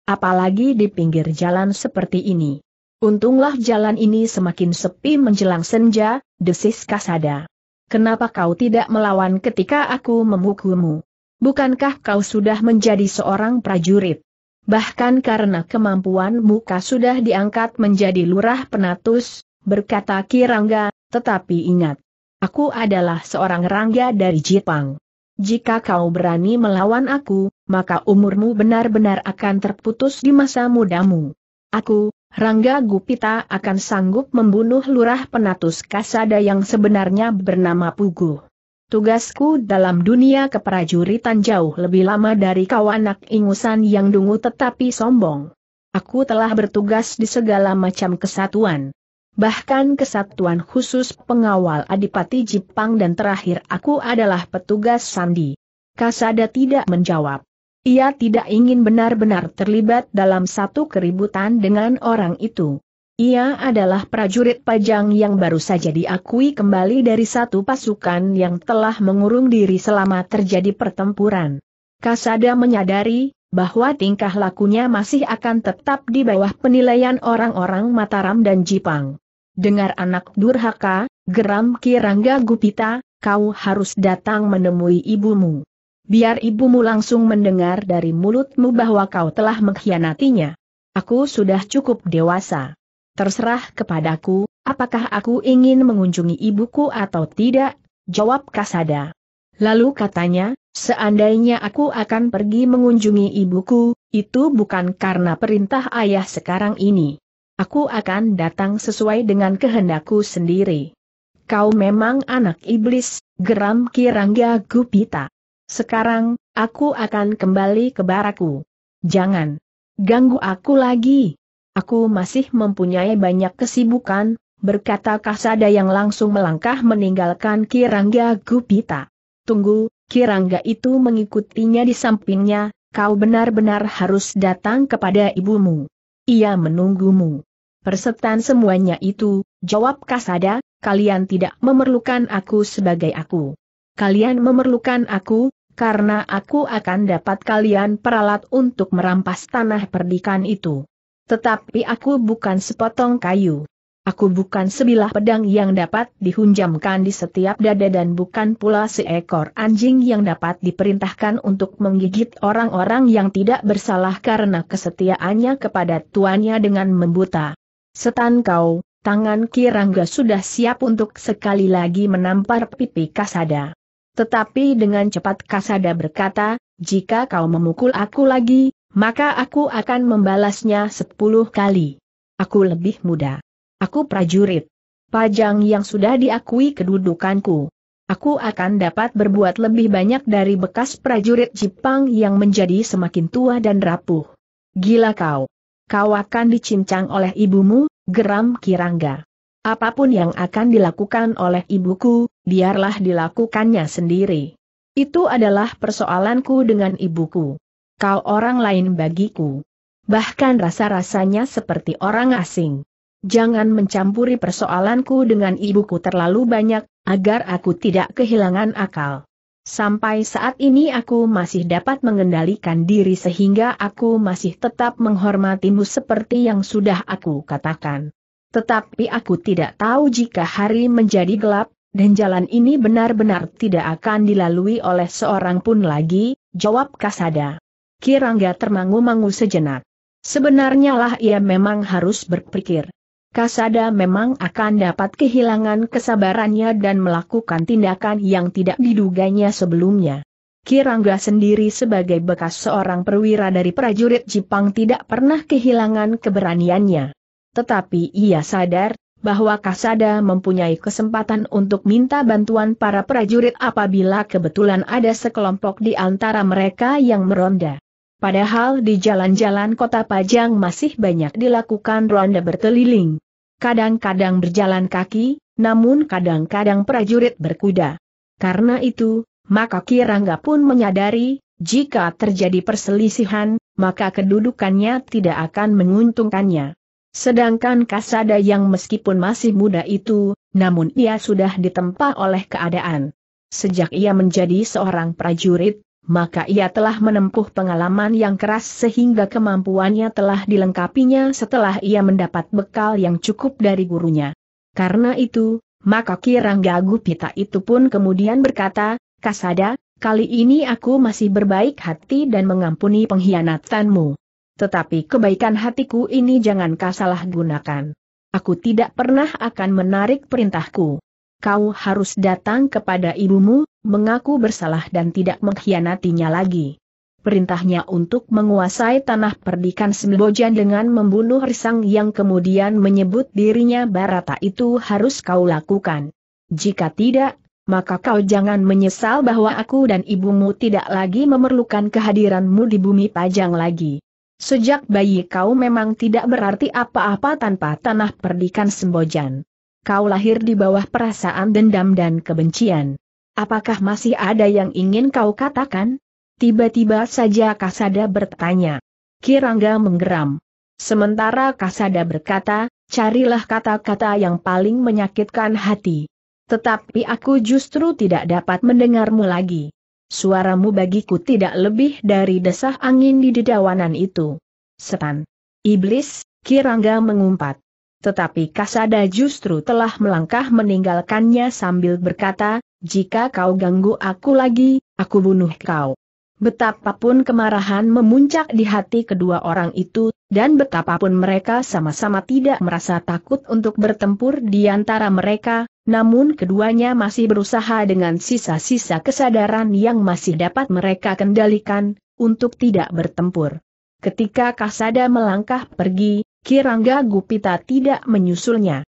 Apalagi di pinggir jalan seperti ini. Untunglah jalan ini semakin sepi menjelang senja, desis Kasada. Kenapa kau tidak melawan ketika aku memukulmu? Bukankah kau sudah menjadi seorang prajurit? Bahkan karena kemampuan muka sudah diangkat menjadi lurah penatus, berkata Kirangga, tetapi ingat, aku adalah seorang rangga dari Jepang. Jika kau berani melawan aku, maka umurmu benar-benar akan terputus di masa mudamu. Aku, Rangga Gupita akan sanggup membunuh lurah penatus kasada yang sebenarnya bernama Puguh. Tugasku dalam dunia keprajuritan jauh lebih lama dari kau anak ingusan yang dungu tetapi sombong. Aku telah bertugas di segala macam kesatuan. Bahkan kesatuan khusus pengawal Adipati Jipang dan terakhir aku adalah petugas Sandi. Kasada tidak menjawab. Ia tidak ingin benar-benar terlibat dalam satu keributan dengan orang itu. Ia adalah prajurit pajang yang baru saja diakui kembali dari satu pasukan yang telah mengurung diri selama terjadi pertempuran. Kasada menyadari bahwa tingkah lakunya masih akan tetap di bawah penilaian orang-orang Mataram dan Jipang. Dengar anak durhaka, geram Kirangga Gupita, kau harus datang menemui ibumu. Biar ibumu langsung mendengar dari mulutmu bahwa kau telah mengkhianatinya. Aku sudah cukup dewasa. Terserah kepadaku, apakah aku ingin mengunjungi ibuku atau tidak, jawab Kasada. Lalu katanya, seandainya aku akan pergi mengunjungi ibuku, itu bukan karena perintah ayah sekarang ini. Aku akan datang sesuai dengan kehendakku sendiri. Kau memang anak iblis, geram Kirangga Gupita. Sekarang, aku akan kembali ke baraku. Jangan ganggu aku lagi. Aku masih mempunyai banyak kesibukan, berkata Kasada yang langsung melangkah meninggalkan Kirangga Gupita. Tunggu, Kirangga itu mengikutinya di sampingnya, kau benar-benar harus datang kepada ibumu. Ia menunggumu. Persetan semuanya itu, jawab Kasada, kalian tidak memerlukan aku sebagai aku. Kalian memerlukan aku, karena aku akan dapat kalian peralat untuk merampas tanah perdikan itu. Tetapi aku bukan sepotong kayu. Aku bukan sebilah pedang yang dapat dihunjamkan di setiap dada dan bukan pula seekor anjing yang dapat diperintahkan untuk menggigit orang-orang yang tidak bersalah karena kesetiaannya kepada tuannya dengan membuta. Setan kau, tangan Kirangga sudah siap untuk sekali lagi menampar pipi Kasada. Tetapi dengan cepat Kasada berkata, jika kau memukul aku lagi, maka aku akan membalasnya sepuluh kali. Aku lebih muda. Aku prajurit. Pajang yang sudah diakui kedudukanku. Aku akan dapat berbuat lebih banyak dari bekas prajurit Jepang yang menjadi semakin tua dan rapuh. Gila kau. Kau akan dicincang oleh ibumu, geram Kirangga. Apapun yang akan dilakukan oleh ibuku, biarlah dilakukannya sendiri. Itu adalah persoalanku dengan ibuku. Kau orang lain bagiku. Bahkan rasa-rasanya seperti orang asing. Jangan mencampuri persoalanku dengan ibuku terlalu banyak, agar aku tidak kehilangan akal. Sampai saat ini aku masih dapat mengendalikan diri sehingga aku masih tetap menghormatimu seperti yang sudah aku katakan. Tetapi aku tidak tahu jika hari menjadi gelap, dan jalan ini benar-benar tidak akan dilalui oleh seorang pun lagi, jawab Kasada. Kirangga termangu-mangu sejenak. Sebenarnya lah ia memang harus berpikir. Kasada memang akan dapat kehilangan kesabarannya dan melakukan tindakan yang tidak diduganya sebelumnya. Kirangga sendiri sebagai bekas seorang perwira dari prajurit Jepang tidak pernah kehilangan keberaniannya. Tetapi ia sadar, bahwa Kasada mempunyai kesempatan untuk minta bantuan para prajurit apabila kebetulan ada sekelompok di antara mereka yang meronda. Padahal di jalan-jalan kota Pajang masih banyak dilakukan ronda berkeliling. Kadang-kadang berjalan kaki, namun kadang-kadang prajurit berkuda. Karena itu, maka Kirangga pun menyadari, jika terjadi perselisihan, maka kedudukannya tidak akan menguntungkannya. Sedangkan Kasada yang meskipun masih muda itu, namun ia sudah ditempa oleh keadaan. Sejak ia menjadi seorang prajurit, maka ia telah menempuh pengalaman yang keras sehingga kemampuannya telah dilengkapinya setelah ia mendapat bekal yang cukup dari gurunya. Karena itu, maka Kirangga Gupita itu pun kemudian berkata, Kasada, kali ini aku masih berbaik hati dan mengampuni pengkhianatanmu. Tetapi kebaikan hatiku ini jangan kau salah gunakan. Aku tidak pernah akan menarik perintahku. Kau harus datang kepada ibumu, mengaku bersalah dan tidak mengkhianatinya lagi. Perintahnya untuk menguasai tanah perdikan Sembojan dengan membunuh Risang yang kemudian menyebut dirinya Barata itu harus kau lakukan. Jika tidak, maka kau jangan menyesal bahwa aku dan ibumu tidak lagi memerlukan kehadiranmu di bumi pajang lagi. Sejak bayi kau memang tidak berarti apa-apa tanpa tanah perdikan Sembojan. Kau lahir di bawah perasaan dendam dan kebencian apakah masih ada yang ingin kau katakan? Tiba-tiba saja Kasada bertanya. Kirangga menggeram. Sementara Kasada berkata, carilah kata-kata yang paling menyakitkan hati. Tetapi aku justru tidak dapat mendengarmu lagi. Suaramu bagiku tidak lebih dari desah angin di dedawanan itu. Setan. Iblis, Kirangga mengumpat. Tetapi Kasada justru telah melangkah meninggalkannya sambil berkata, jika kau ganggu aku lagi, aku bunuh kau. Betapapun kemarahan memuncak di hati kedua orang itu, dan betapapun mereka sama-sama tidak merasa takut untuk bertempur di antara mereka, namun keduanya masih berusaha dengan sisa-sisa kesadaran yang masih dapat mereka kendalikan, untuk tidak bertempur. Ketika Kasada melangkah pergi, Kirangga Gupita tidak menyusulnya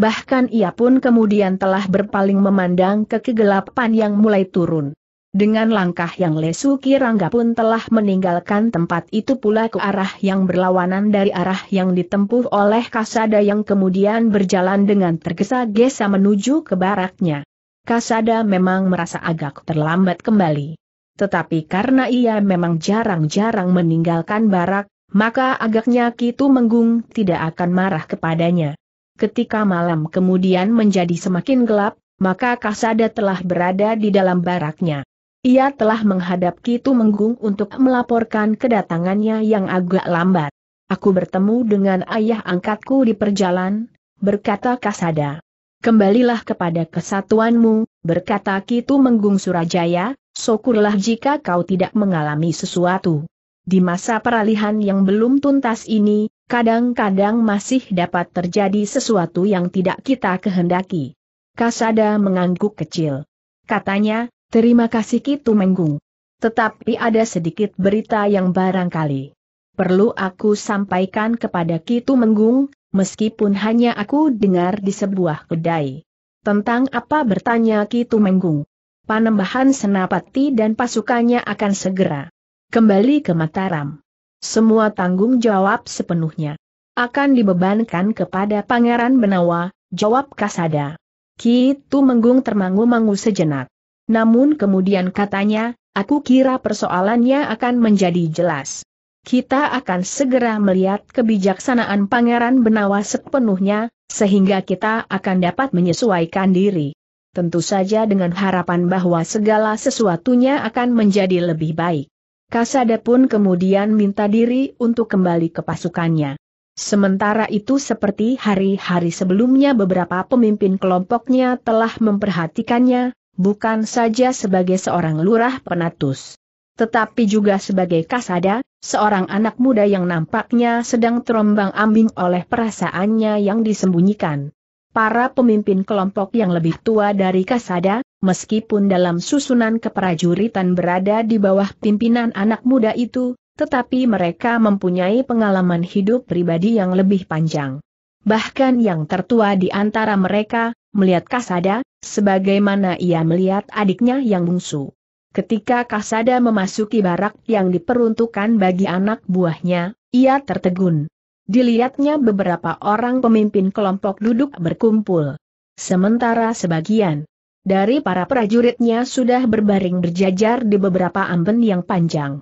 bahkan ia pun kemudian telah berpaling memandang ke kegelapan yang mulai turun. Dengan langkah yang lesu Kirangga pun telah meninggalkan tempat itu pula ke arah yang berlawanan dari arah yang ditempuh oleh Kasada yang kemudian berjalan dengan tergesa-gesa menuju ke baraknya. Kasada memang merasa agak terlambat kembali. Tetapi karena ia memang jarang-jarang meninggalkan barak, maka agaknya Kitu Menggung tidak akan marah kepadanya. Ketika malam kemudian menjadi semakin gelap, maka Kasada telah berada di dalam baraknya. Ia telah menghadap Kitu Menggung untuk melaporkan kedatangannya yang agak lambat. Aku bertemu dengan ayah angkatku di perjalanan, berkata Kasada. Kembalilah kepada kesatuanmu, berkata Kitu Menggung Surajaya, syukurlah jika kau tidak mengalami sesuatu. Di masa peralihan yang belum tuntas ini, kadang-kadang masih dapat terjadi sesuatu yang tidak kita kehendaki. Kasada mengangguk kecil. Katanya, terima kasih Kitu Menggung. Tetapi ada sedikit berita yang barangkali perlu aku sampaikan kepada Kitu Menggung, meskipun hanya aku dengar di sebuah kedai. Tentang apa bertanya Kitu Menggung? Panembahan Senapati dan pasukannya akan segera kembali ke Mataram. Semua tanggung jawab sepenuhnya. Akan dibebankan kepada Pangeran Benawa, jawab Kasada. Ki itu menggung termangu-mangu sejenak. Namun kemudian katanya, aku kira persoalannya akan menjadi jelas. Kita akan segera melihat kebijaksanaan Pangeran Benawa sepenuhnya, sehingga kita akan dapat menyesuaikan diri. Tentu saja dengan harapan bahwa segala sesuatunya akan menjadi lebih baik. Kasada pun kemudian minta diri untuk kembali ke pasukannya. Sementara itu seperti hari-hari sebelumnya beberapa pemimpin kelompoknya telah memperhatikannya, bukan saja sebagai seorang lurah penatus. Tetapi juga sebagai kasada, seorang anak muda yang nampaknya sedang terombang ambing oleh perasaannya yang disembunyikan para pemimpin kelompok yang lebih tua dari Kasada, meskipun dalam susunan keprajuritan berada di bawah pimpinan anak muda itu, tetapi mereka mempunyai pengalaman hidup pribadi yang lebih panjang. Bahkan yang tertua di antara mereka, melihat Kasada, sebagaimana ia melihat adiknya yang bungsu. Ketika Kasada memasuki barak yang diperuntukkan bagi anak buahnya, ia tertegun dilihatnya beberapa orang pemimpin kelompok duduk berkumpul. Sementara sebagian dari para prajuritnya sudah berbaring berjajar di beberapa amben yang panjang.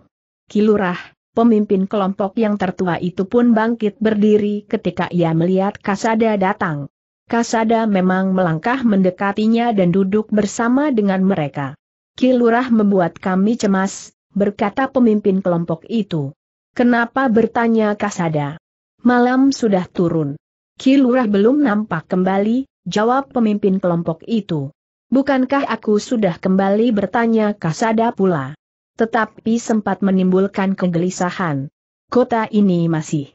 Kilurah, pemimpin kelompok yang tertua itu pun bangkit berdiri ketika ia melihat Kasada datang. Kasada memang melangkah mendekatinya dan duduk bersama dengan mereka. Kilurah membuat kami cemas, berkata pemimpin kelompok itu. Kenapa bertanya Kasada? Malam sudah turun. Kilurah belum nampak kembali, jawab pemimpin kelompok itu. Bukankah aku sudah kembali bertanya Kasada pula? Tetapi sempat menimbulkan kegelisahan. Kota ini masih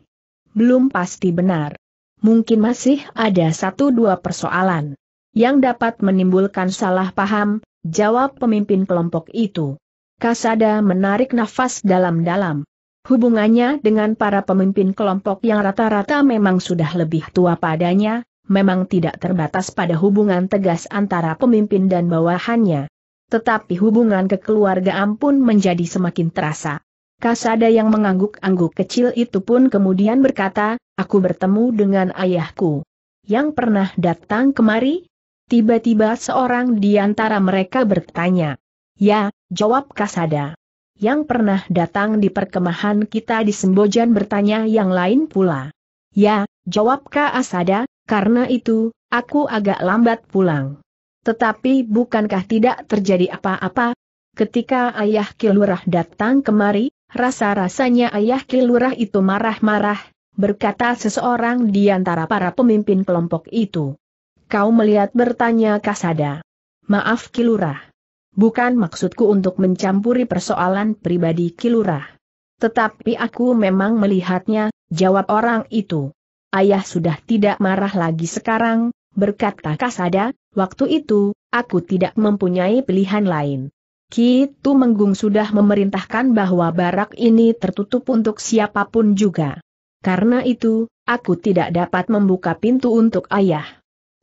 belum pasti benar. Mungkin masih ada satu dua persoalan yang dapat menimbulkan salah paham, jawab pemimpin kelompok itu. Kasada menarik nafas dalam-dalam. Hubungannya dengan para pemimpin kelompok yang rata-rata memang sudah lebih tua padanya, memang tidak terbatas pada hubungan tegas antara pemimpin dan bawahannya. Tetapi hubungan kekeluargaan pun menjadi semakin terasa. Kasada yang mengangguk-angguk kecil itu pun kemudian berkata, aku bertemu dengan ayahku. Yang pernah datang kemari? Tiba-tiba seorang di antara mereka bertanya. Ya, jawab Kasada yang pernah datang di perkemahan kita di Sembojan bertanya yang lain pula. Ya, jawab Kak Asada, karena itu, aku agak lambat pulang. Tetapi bukankah tidak terjadi apa-apa? Ketika ayah Kilurah datang kemari, rasa-rasanya ayah Kilurah itu marah-marah, berkata seseorang di antara para pemimpin kelompok itu. Kau melihat bertanya Kasada. Maaf Kilurah. Bukan maksudku untuk mencampuri persoalan pribadi Kilurah. Tetapi aku memang melihatnya, jawab orang itu. Ayah sudah tidak marah lagi sekarang, berkata Kasada, waktu itu, aku tidak mempunyai pilihan lain. Kitu Menggung sudah memerintahkan bahwa barak ini tertutup untuk siapapun juga. Karena itu, aku tidak dapat membuka pintu untuk ayah.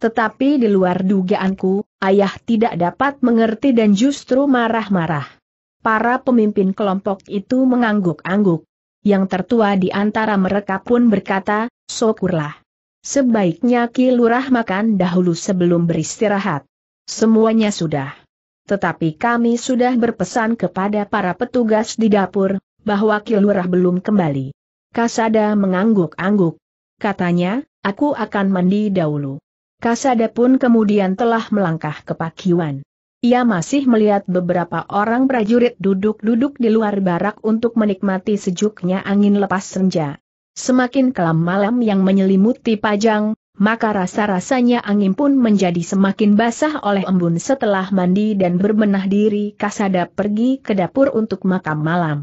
Tetapi di luar dugaanku, ayah tidak dapat mengerti dan justru marah-marah. Para pemimpin kelompok itu mengangguk-angguk. Yang tertua di antara mereka pun berkata, syukurlah. Sebaiknya Kilurah makan dahulu sebelum beristirahat. Semuanya sudah. Tetapi kami sudah berpesan kepada para petugas di dapur, bahwa Kilurah belum kembali. Kasada mengangguk-angguk. Katanya, aku akan mandi dahulu. Kasada pun kemudian telah melangkah ke Pakiwan. Ia masih melihat beberapa orang prajurit duduk-duduk di luar barak untuk menikmati sejuknya angin lepas senja. Semakin kelam malam yang menyelimuti Pajang, maka rasa-rasanya angin pun menjadi semakin basah oleh embun setelah mandi dan berbenah diri Kasada pergi ke dapur untuk makan malam.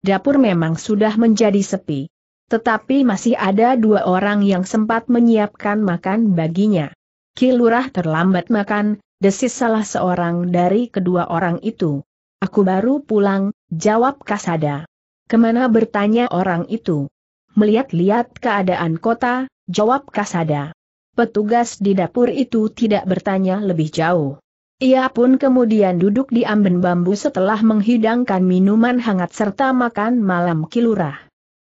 Dapur memang sudah menjadi sepi. Tetapi masih ada dua orang yang sempat menyiapkan makan baginya. Kilurah terlambat makan, desis salah seorang dari kedua orang itu. Aku baru pulang, jawab Kasada. Kemana bertanya orang itu? Melihat-lihat keadaan kota, jawab Kasada. Petugas di dapur itu tidak bertanya lebih jauh. Ia pun kemudian duduk di amben bambu setelah menghidangkan minuman hangat serta makan malam kilurah.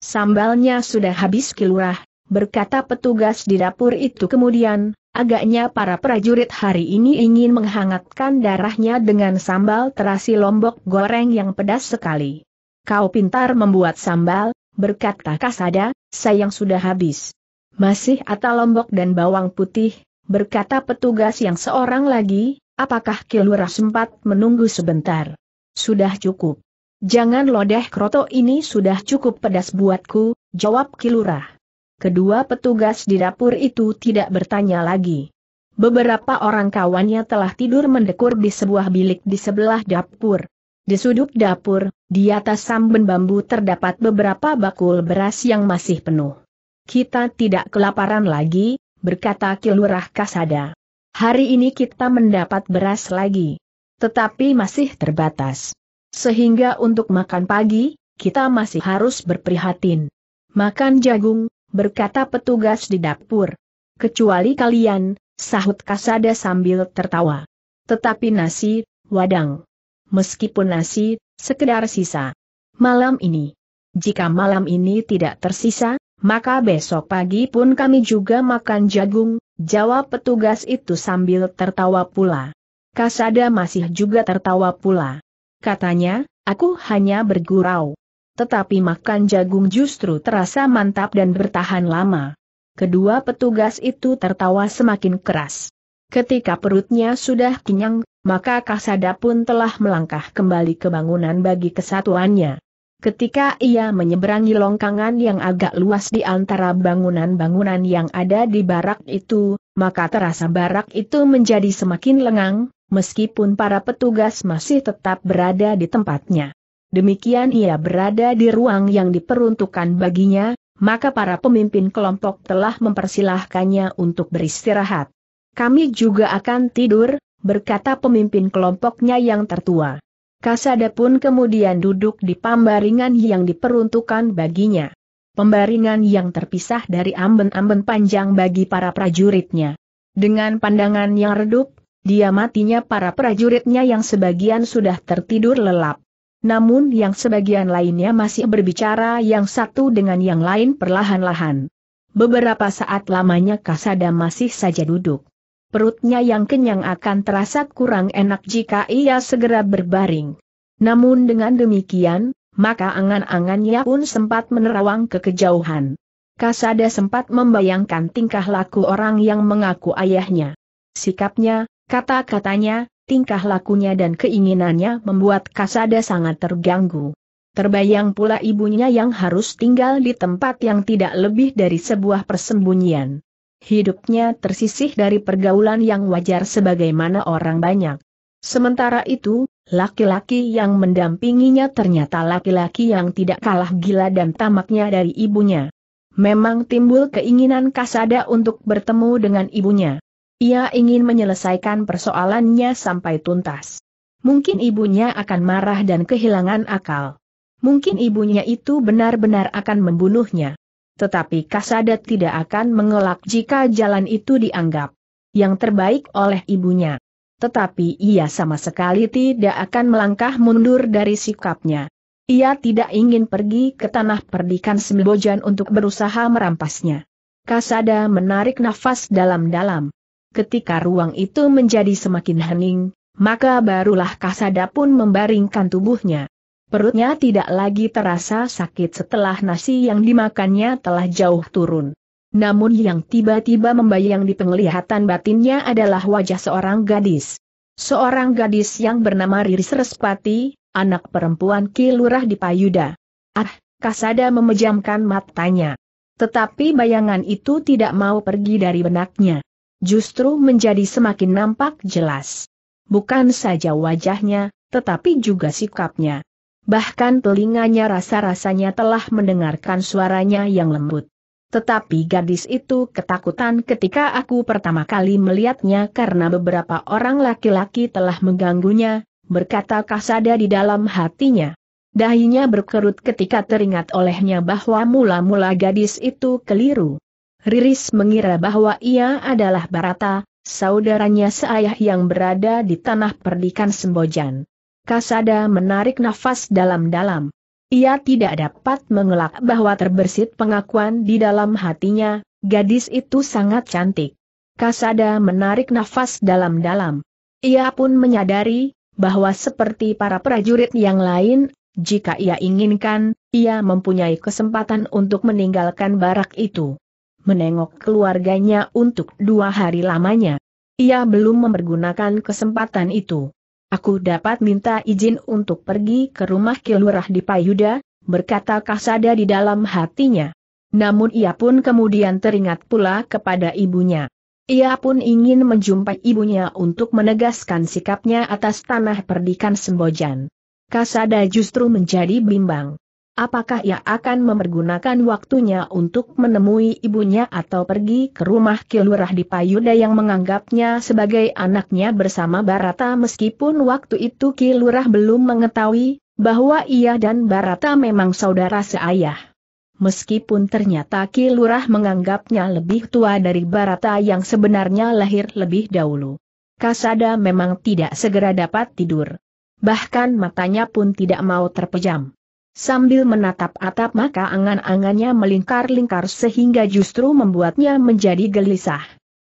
Sambalnya sudah habis kilurah, berkata petugas di dapur itu kemudian, Agaknya para prajurit hari ini ingin menghangatkan darahnya dengan sambal terasi lombok goreng yang pedas sekali. Kau pintar membuat sambal, berkata Kasada, sayang sudah habis. Masih ada lombok dan bawang putih, berkata petugas yang seorang lagi, apakah Kilurah sempat menunggu sebentar? Sudah cukup. Jangan lodeh kroto ini sudah cukup pedas buatku, jawab Kilurah kedua petugas di dapur itu tidak bertanya lagi. Beberapa orang kawannya telah tidur mendekur di sebuah bilik di sebelah dapur. Di sudut dapur, di atas samben bambu terdapat beberapa bakul beras yang masih penuh. Kita tidak kelaparan lagi, berkata Kilurah Kasada. Hari ini kita mendapat beras lagi. Tetapi masih terbatas. Sehingga untuk makan pagi, kita masih harus berprihatin. Makan jagung, berkata petugas di dapur. Kecuali kalian, sahut Kasada sambil tertawa. Tetapi nasi, wadang. Meskipun nasi, sekedar sisa. Malam ini. Jika malam ini tidak tersisa, maka besok pagi pun kami juga makan jagung, jawab petugas itu sambil tertawa pula. Kasada masih juga tertawa pula. Katanya, aku hanya bergurau tetapi makan jagung justru terasa mantap dan bertahan lama. Kedua petugas itu tertawa semakin keras. Ketika perutnya sudah kenyang, maka Kasada pun telah melangkah kembali ke bangunan bagi kesatuannya. Ketika ia menyeberangi longkangan yang agak luas di antara bangunan-bangunan yang ada di barak itu, maka terasa barak itu menjadi semakin lengang, meskipun para petugas masih tetap berada di tempatnya demikian ia berada di ruang yang diperuntukkan baginya, maka para pemimpin kelompok telah mempersilahkannya untuk beristirahat. Kami juga akan tidur, berkata pemimpin kelompoknya yang tertua. Kasada pun kemudian duduk di pambaringan yang diperuntukkan baginya. Pembaringan yang terpisah dari amben-amben panjang bagi para prajuritnya. Dengan pandangan yang redup, dia matinya para prajuritnya yang sebagian sudah tertidur lelap namun yang sebagian lainnya masih berbicara yang satu dengan yang lain perlahan-lahan. Beberapa saat lamanya Kasada masih saja duduk. Perutnya yang kenyang akan terasa kurang enak jika ia segera berbaring. Namun dengan demikian, maka angan-angannya pun sempat menerawang ke kejauhan. Kasada sempat membayangkan tingkah laku orang yang mengaku ayahnya. Sikapnya, kata-katanya, tingkah lakunya dan keinginannya membuat Kasada sangat terganggu. Terbayang pula ibunya yang harus tinggal di tempat yang tidak lebih dari sebuah persembunyian. Hidupnya tersisih dari pergaulan yang wajar sebagaimana orang banyak. Sementara itu, laki-laki yang mendampinginya ternyata laki-laki yang tidak kalah gila dan tamaknya dari ibunya. Memang timbul keinginan Kasada untuk bertemu dengan ibunya. Ia ingin menyelesaikan persoalannya sampai tuntas. Mungkin ibunya akan marah dan kehilangan akal. Mungkin ibunya itu benar-benar akan membunuhnya. Tetapi Kasada tidak akan mengelak jika jalan itu dianggap yang terbaik oleh ibunya. Tetapi ia sama sekali tidak akan melangkah mundur dari sikapnya. Ia tidak ingin pergi ke tanah perdikan Sembojan untuk berusaha merampasnya. Kasada menarik nafas dalam-dalam ketika ruang itu menjadi semakin hening, maka barulah Kasada pun membaringkan tubuhnya. Perutnya tidak lagi terasa sakit setelah nasi yang dimakannya telah jauh turun. Namun yang tiba-tiba membayang di penglihatan batinnya adalah wajah seorang gadis. Seorang gadis yang bernama Riris Respati, anak perempuan Kilurah di Payuda. Ah, Kasada memejamkan matanya. Tetapi bayangan itu tidak mau pergi dari benaknya justru menjadi semakin nampak jelas. Bukan saja wajahnya, tetapi juga sikapnya. Bahkan telinganya rasa-rasanya telah mendengarkan suaranya yang lembut. Tetapi gadis itu ketakutan ketika aku pertama kali melihatnya karena beberapa orang laki-laki telah mengganggunya, berkata kasada di dalam hatinya. Dahinya berkerut ketika teringat olehnya bahwa mula-mula gadis itu keliru. Riris mengira bahwa ia adalah Barata, saudaranya seayah yang berada di tanah perdikan Sembojan. Kasada menarik nafas dalam-dalam. Ia tidak dapat mengelak bahwa terbersit pengakuan di dalam hatinya, gadis itu sangat cantik. Kasada menarik nafas dalam-dalam. Ia pun menyadari, bahwa seperti para prajurit yang lain, jika ia inginkan, ia mempunyai kesempatan untuk meninggalkan barak itu menengok keluarganya untuk dua hari lamanya. Ia belum mempergunakan kesempatan itu. Aku dapat minta izin untuk pergi ke rumah Kilurah di Payuda, berkata Kasada di dalam hatinya. Namun ia pun kemudian teringat pula kepada ibunya. Ia pun ingin menjumpai ibunya untuk menegaskan sikapnya atas tanah perdikan Sembojan. Kasada justru menjadi bimbang. Apakah ia akan memergunakan waktunya untuk menemui ibunya atau pergi ke rumah Kilurah di Payuda yang menganggapnya sebagai anaknya bersama Barata meskipun waktu itu Kilurah belum mengetahui bahwa ia dan Barata memang saudara seayah. Meskipun ternyata Kilurah menganggapnya lebih tua dari Barata yang sebenarnya lahir lebih dahulu. Kasada memang tidak segera dapat tidur. Bahkan matanya pun tidak mau terpejam. Sambil menatap atap maka angan-angannya melingkar-lingkar sehingga justru membuatnya menjadi gelisah.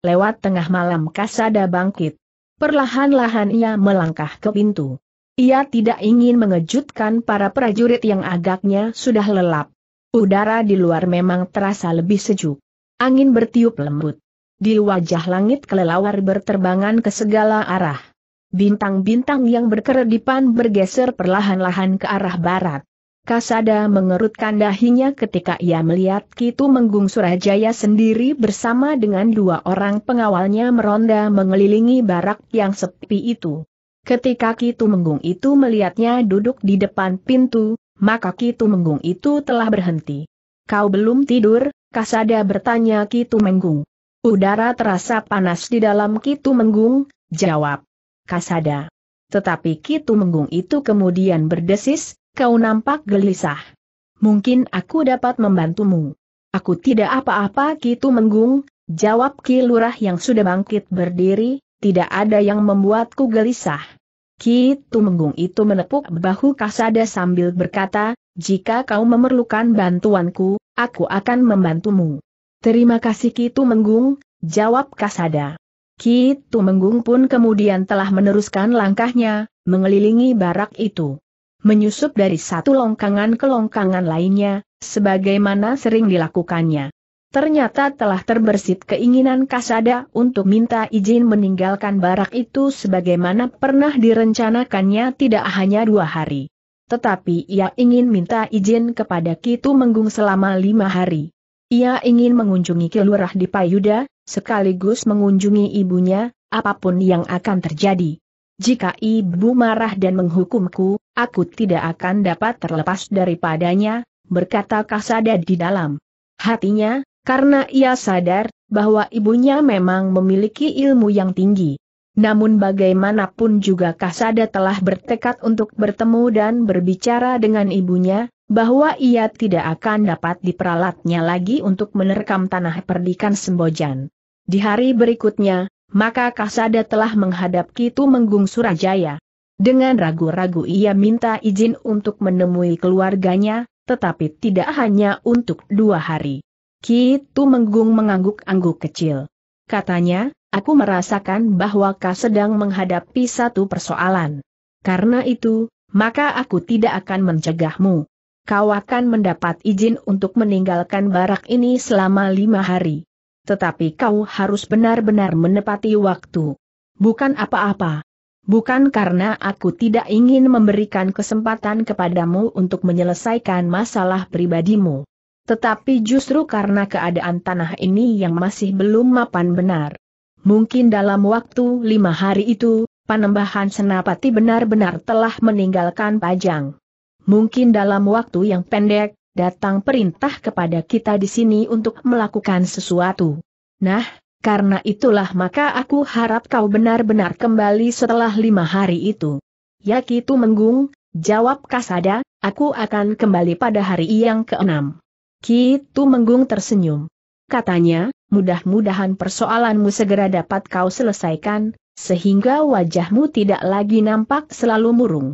Lewat tengah malam Kasada bangkit. Perlahan-lahan ia melangkah ke pintu. Ia tidak ingin mengejutkan para prajurit yang agaknya sudah lelap. Udara di luar memang terasa lebih sejuk. Angin bertiup lembut. Di wajah langit kelelawar berterbangan ke segala arah. Bintang-bintang yang berkeredipan bergeser perlahan-lahan ke arah barat. Kasada mengerutkan dahinya ketika ia melihat Kitu Menggung Surajaya sendiri bersama dengan dua orang pengawalnya meronda mengelilingi barak yang sepi itu. Ketika Kitu Menggung itu melihatnya duduk di depan pintu, maka Kitu Menggung itu telah berhenti. Kau belum tidur? Kasada bertanya Kitu Menggung. Udara terasa panas di dalam Kitu Menggung, jawab Kasada. Tetapi Kitu Menggung itu kemudian berdesis, Kau nampak gelisah. Mungkin aku dapat membantumu. Aku tidak apa-apa Kitu Menggung, jawab Ki Lurah yang sudah bangkit berdiri, tidak ada yang membuatku gelisah. Ki Tumenggung itu menepuk bahu Kasada sambil berkata, jika kau memerlukan bantuanku, aku akan membantumu. Terima kasih Ki Tumenggung, jawab Kasada. Ki Tumenggung pun kemudian telah meneruskan langkahnya, mengelilingi barak itu menyusup dari satu longkangan ke longkangan lainnya, sebagaimana sering dilakukannya. Ternyata telah terbersit keinginan Kasada untuk minta izin meninggalkan barak itu sebagaimana pernah direncanakannya tidak hanya dua hari. Tetapi ia ingin minta izin kepada Kitu Menggung selama lima hari. Ia ingin mengunjungi Kilurah di Payuda, sekaligus mengunjungi ibunya, apapun yang akan terjadi. Jika ibu marah dan menghukumku, aku tidak akan dapat terlepas daripadanya, berkata Kasada di dalam hatinya, karena ia sadar bahwa ibunya memang memiliki ilmu yang tinggi. Namun bagaimanapun juga Kasada telah bertekad untuk bertemu dan berbicara dengan ibunya, bahwa ia tidak akan dapat diperalatnya lagi untuk menerkam tanah perdikan Sembojan. Di hari berikutnya, maka Kasada telah menghadap Kitu Menggung Surajaya. Dengan ragu-ragu ia minta izin untuk menemui keluarganya, tetapi tidak hanya untuk dua hari. Kitu Menggung mengangguk-angguk kecil. Katanya, aku merasakan bahwa Ka sedang menghadapi satu persoalan. Karena itu, maka aku tidak akan mencegahmu. Kau akan mendapat izin untuk meninggalkan barak ini selama lima hari tetapi kau harus benar-benar menepati waktu. Bukan apa-apa. Bukan karena aku tidak ingin memberikan kesempatan kepadamu untuk menyelesaikan masalah pribadimu. Tetapi justru karena keadaan tanah ini yang masih belum mapan benar. Mungkin dalam waktu lima hari itu, Panembahan Senapati benar-benar telah meninggalkan Pajang. Mungkin dalam waktu yang pendek, datang perintah kepada kita di sini untuk melakukan sesuatu. Nah, karena itulah maka aku harap kau benar-benar kembali setelah lima hari itu. Yakitu menggung, jawab Kasada, aku akan kembali pada hari yang keenam. Kitu menggung tersenyum. Katanya, mudah-mudahan persoalanmu segera dapat kau selesaikan, sehingga wajahmu tidak lagi nampak selalu murung.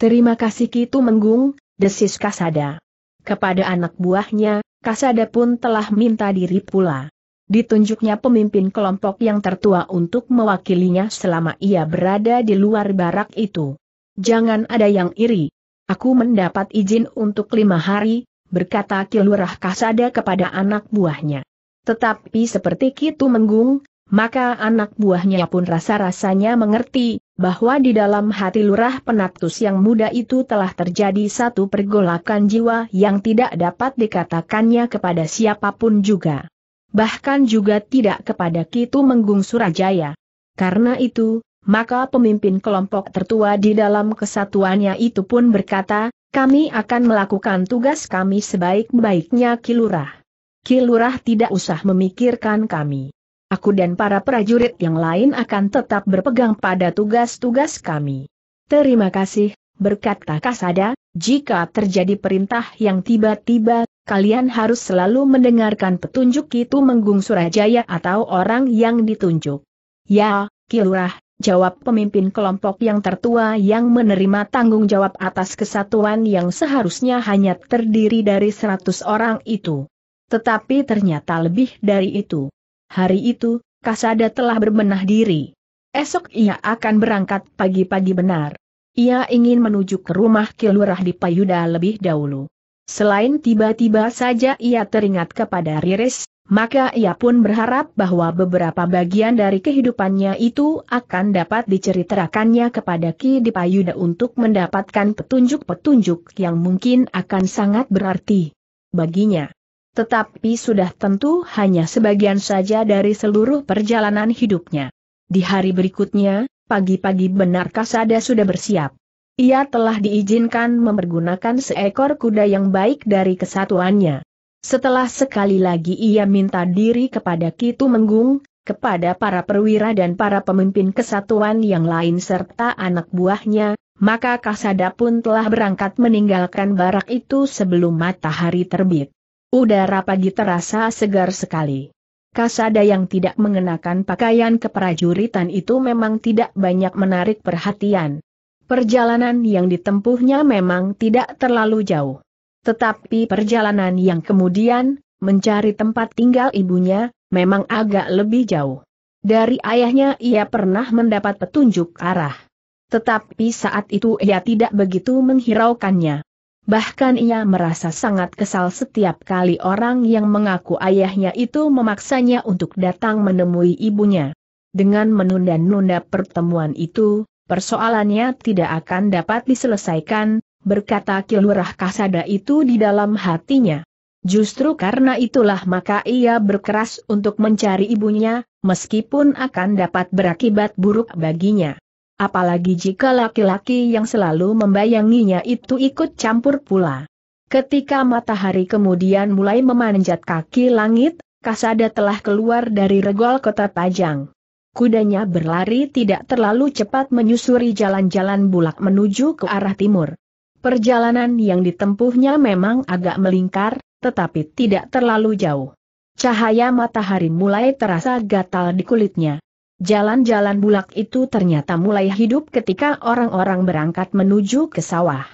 Terima kasih Kitu Menggung, desis Kasada. Kepada anak buahnya, Kasada pun telah minta diri pula. Ditunjuknya pemimpin kelompok yang tertua untuk mewakilinya selama ia berada di luar barak itu. Jangan ada yang iri. Aku mendapat izin untuk lima hari, berkata Kilurah Kasada kepada anak buahnya. Tetapi seperti Kitu Menggung, maka anak buahnya pun rasa-rasanya mengerti, bahwa di dalam hati lurah penatus yang muda itu telah terjadi satu pergolakan jiwa yang tidak dapat dikatakannya kepada siapapun juga. Bahkan juga tidak kepada Kitu Menggung Surajaya. Karena itu, maka pemimpin kelompok tertua di dalam kesatuannya itu pun berkata, kami akan melakukan tugas kami sebaik-baiknya Kilurah. Kilurah tidak usah memikirkan kami aku dan para prajurit yang lain akan tetap berpegang pada tugas-tugas kami. Terima kasih, berkata Kasada, jika terjadi perintah yang tiba-tiba, kalian harus selalu mendengarkan petunjuk itu menggung Surajaya atau orang yang ditunjuk. Ya, Kilurah, jawab pemimpin kelompok yang tertua yang menerima tanggung jawab atas kesatuan yang seharusnya hanya terdiri dari 100 orang itu. Tetapi ternyata lebih dari itu. Hari itu, Kasada telah berbenah diri. Esok ia akan berangkat pagi-pagi benar. Ia ingin menuju ke rumah Kilurah di Payuda lebih dahulu. Selain tiba-tiba saja ia teringat kepada Riris, maka ia pun berharap bahwa beberapa bagian dari kehidupannya itu akan dapat diceritakannya kepada Ki di Dipayuda untuk mendapatkan petunjuk-petunjuk yang mungkin akan sangat berarti baginya. Tetapi sudah tentu hanya sebagian saja dari seluruh perjalanan hidupnya. Di hari berikutnya, pagi-pagi benar Kasada sudah bersiap. Ia telah diizinkan mempergunakan seekor kuda yang baik dari kesatuannya. Setelah sekali lagi ia minta diri kepada Kitu Menggung, kepada para perwira dan para pemimpin kesatuan yang lain serta anak buahnya, maka Kasada pun telah berangkat meninggalkan barak itu sebelum matahari terbit. Udara pagi terasa segar sekali. Kasada yang tidak mengenakan pakaian keprajuritan itu memang tidak banyak menarik perhatian. Perjalanan yang ditempuhnya memang tidak terlalu jauh. Tetapi perjalanan yang kemudian, mencari tempat tinggal ibunya, memang agak lebih jauh. Dari ayahnya ia pernah mendapat petunjuk arah. Tetapi saat itu ia tidak begitu menghiraukannya. Bahkan ia merasa sangat kesal setiap kali orang yang mengaku ayahnya itu memaksanya untuk datang menemui ibunya. Dengan menunda-nunda pertemuan itu, persoalannya tidak akan dapat diselesaikan, berkata Kilurah Kasada itu di dalam hatinya. Justru karena itulah maka ia berkeras untuk mencari ibunya, meskipun akan dapat berakibat buruk baginya. Apalagi jika laki-laki yang selalu membayanginya itu ikut campur pula. Ketika matahari kemudian mulai memanjat kaki langit, Kasada telah keluar dari regol kota Pajang. Kudanya berlari tidak terlalu cepat menyusuri jalan-jalan bulak menuju ke arah timur. Perjalanan yang ditempuhnya memang agak melingkar, tetapi tidak terlalu jauh. Cahaya matahari mulai terasa gatal di kulitnya. Jalan-jalan bulak itu ternyata mulai hidup ketika orang-orang berangkat menuju ke sawah.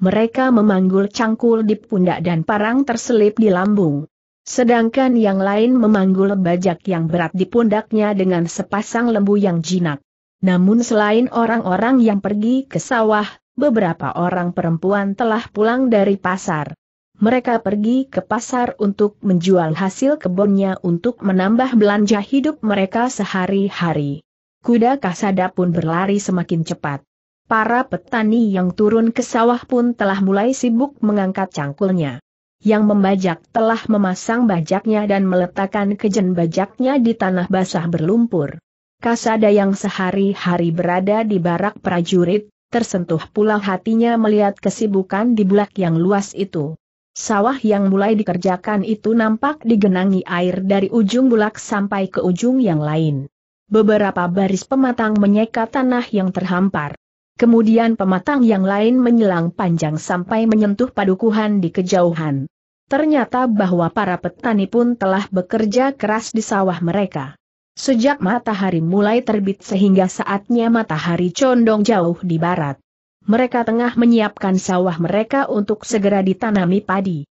Mereka memanggul cangkul di pundak dan parang terselip di lambung. Sedangkan yang lain memanggul bajak yang berat di pundaknya dengan sepasang lembu yang jinak. Namun selain orang-orang yang pergi ke sawah, beberapa orang perempuan telah pulang dari pasar mereka pergi ke pasar untuk menjual hasil kebunnya untuk menambah belanja hidup mereka sehari-hari. Kuda kasada pun berlari semakin cepat. Para petani yang turun ke sawah pun telah mulai sibuk mengangkat cangkulnya. Yang membajak telah memasang bajaknya dan meletakkan kejen bajaknya di tanah basah berlumpur. Kasada yang sehari-hari berada di barak prajurit, tersentuh pula hatinya melihat kesibukan di bulak yang luas itu. Sawah yang mulai dikerjakan itu nampak digenangi air dari ujung bulak sampai ke ujung yang lain. Beberapa baris pematang menyeka tanah yang terhampar. Kemudian pematang yang lain menyelang panjang sampai menyentuh padukuhan di kejauhan. Ternyata bahwa para petani pun telah bekerja keras di sawah mereka. Sejak matahari mulai terbit sehingga saatnya matahari condong jauh di barat mereka tengah menyiapkan sawah mereka untuk segera ditanami padi.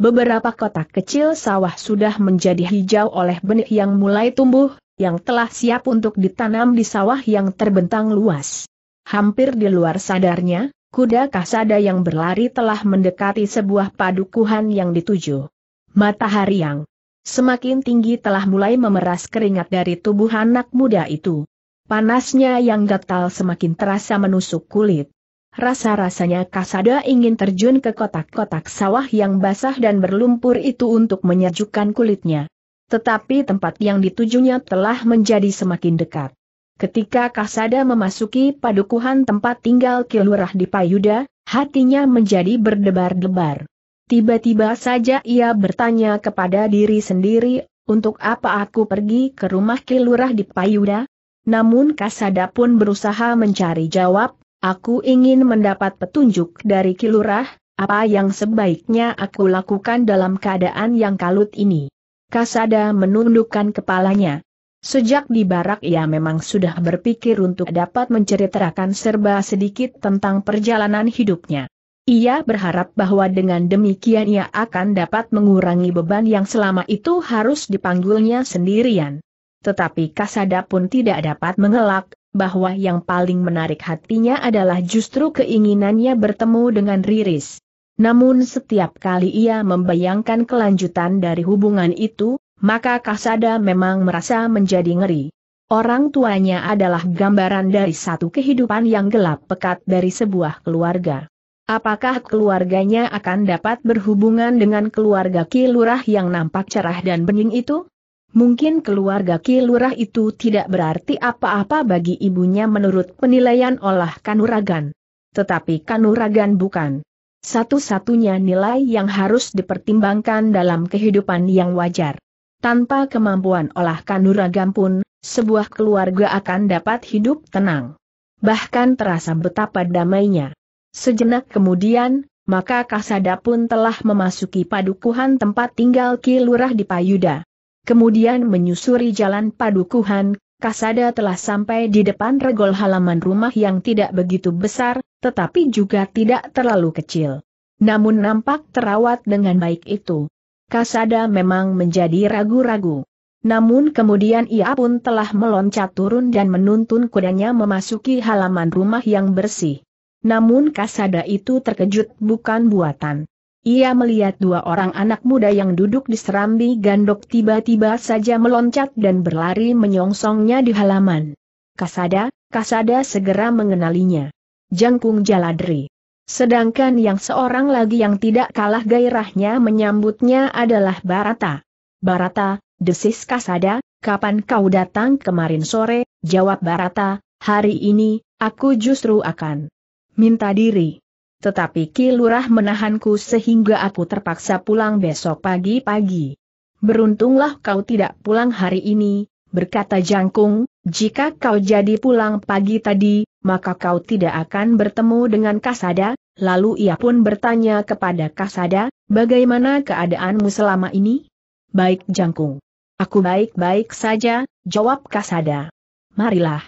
Beberapa kotak kecil sawah sudah menjadi hijau oleh benih yang mulai tumbuh, yang telah siap untuk ditanam di sawah yang terbentang luas. Hampir di luar sadarnya, kuda kasada yang berlari telah mendekati sebuah padukuhan yang dituju. Matahari yang semakin tinggi telah mulai memeras keringat dari tubuh anak muda itu. Panasnya yang gatal semakin terasa menusuk kulit. Rasa-rasanya Kasada ingin terjun ke kotak-kotak sawah yang basah dan berlumpur itu untuk menyejukkan kulitnya. Tetapi tempat yang ditujunya telah menjadi semakin dekat. Ketika Kasada memasuki padukuhan tempat tinggal Kilurah di Payuda, hatinya menjadi berdebar-debar. Tiba-tiba saja ia bertanya kepada diri sendiri, untuk apa aku pergi ke rumah Kilurah di Payuda? Namun Kasada pun berusaha mencari jawab, Aku ingin mendapat petunjuk dari Kilurah, apa yang sebaiknya aku lakukan dalam keadaan yang kalut ini. Kasada menundukkan kepalanya. Sejak di barak ia memang sudah berpikir untuk dapat menceritakan serba sedikit tentang perjalanan hidupnya. Ia berharap bahwa dengan demikian ia akan dapat mengurangi beban yang selama itu harus dipanggulnya sendirian. Tetapi Kasada pun tidak dapat mengelak, bahwa yang paling menarik hatinya adalah justru keinginannya bertemu dengan Riris. Namun setiap kali ia membayangkan kelanjutan dari hubungan itu, maka Kasada memang merasa menjadi ngeri. Orang tuanya adalah gambaran dari satu kehidupan yang gelap pekat dari sebuah keluarga. Apakah keluarganya akan dapat berhubungan dengan keluarga Kilurah yang nampak cerah dan bening itu? Mungkin keluarga Kilurah itu tidak berarti apa-apa bagi ibunya menurut penilaian olah kanuragan. Tetapi kanuragan bukan. Satu-satunya nilai yang harus dipertimbangkan dalam kehidupan yang wajar. Tanpa kemampuan olah kanuragan pun, sebuah keluarga akan dapat hidup tenang. Bahkan terasa betapa damainya. Sejenak kemudian, maka Kasada pun telah memasuki padukuhan tempat tinggal Kilurah di Payuda kemudian menyusuri jalan padukuhan, Kasada telah sampai di depan regol halaman rumah yang tidak begitu besar, tetapi juga tidak terlalu kecil. Namun nampak terawat dengan baik itu. Kasada memang menjadi ragu-ragu. Namun kemudian ia pun telah meloncat turun dan menuntun kudanya memasuki halaman rumah yang bersih. Namun Kasada itu terkejut bukan buatan. Ia melihat dua orang anak muda yang duduk di serambi gandok tiba-tiba saja meloncat dan berlari menyongsongnya di halaman. Kasada, Kasada segera mengenalinya. Jangkung Jaladri. Sedangkan yang seorang lagi yang tidak kalah gairahnya menyambutnya adalah Barata. Barata, desis Kasada, kapan kau datang kemarin sore, jawab Barata, hari ini, aku justru akan minta diri tetapi Ki Lurah menahanku sehingga aku terpaksa pulang besok pagi-pagi. Beruntunglah kau tidak pulang hari ini, berkata Jangkung, jika kau jadi pulang pagi tadi, maka kau tidak akan bertemu dengan Kasada, lalu ia pun bertanya kepada Kasada, bagaimana keadaanmu selama ini? Baik Jangkung. Aku baik-baik saja, jawab Kasada. Marilah.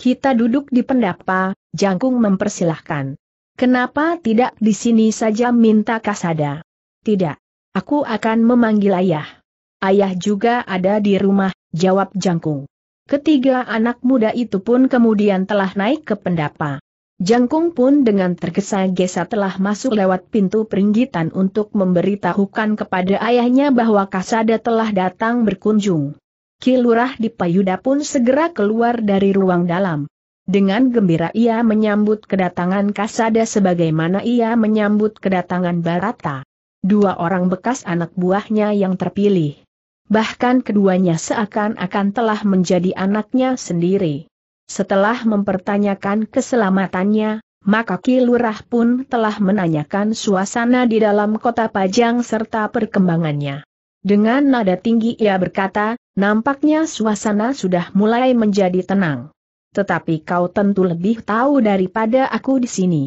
Kita duduk di pendapa, Jangkung mempersilahkan. Kenapa tidak di sini saja minta kasada? Tidak. Aku akan memanggil ayah. Ayah juga ada di rumah, jawab Jangkung. Ketiga anak muda itu pun kemudian telah naik ke pendapa. Jangkung pun dengan tergesa-gesa telah masuk lewat pintu peringgitan untuk memberitahukan kepada ayahnya bahwa Kasada telah datang berkunjung. Kilurah di Payuda pun segera keluar dari ruang dalam. Dengan gembira ia menyambut kedatangan Kasada sebagaimana ia menyambut kedatangan Barata. Dua orang bekas anak buahnya yang terpilih. Bahkan keduanya seakan-akan telah menjadi anaknya sendiri. Setelah mempertanyakan keselamatannya, maka Kilurah pun telah menanyakan suasana di dalam kota Pajang serta perkembangannya. Dengan nada tinggi ia berkata, nampaknya suasana sudah mulai menjadi tenang tetapi kau tentu lebih tahu daripada aku di sini.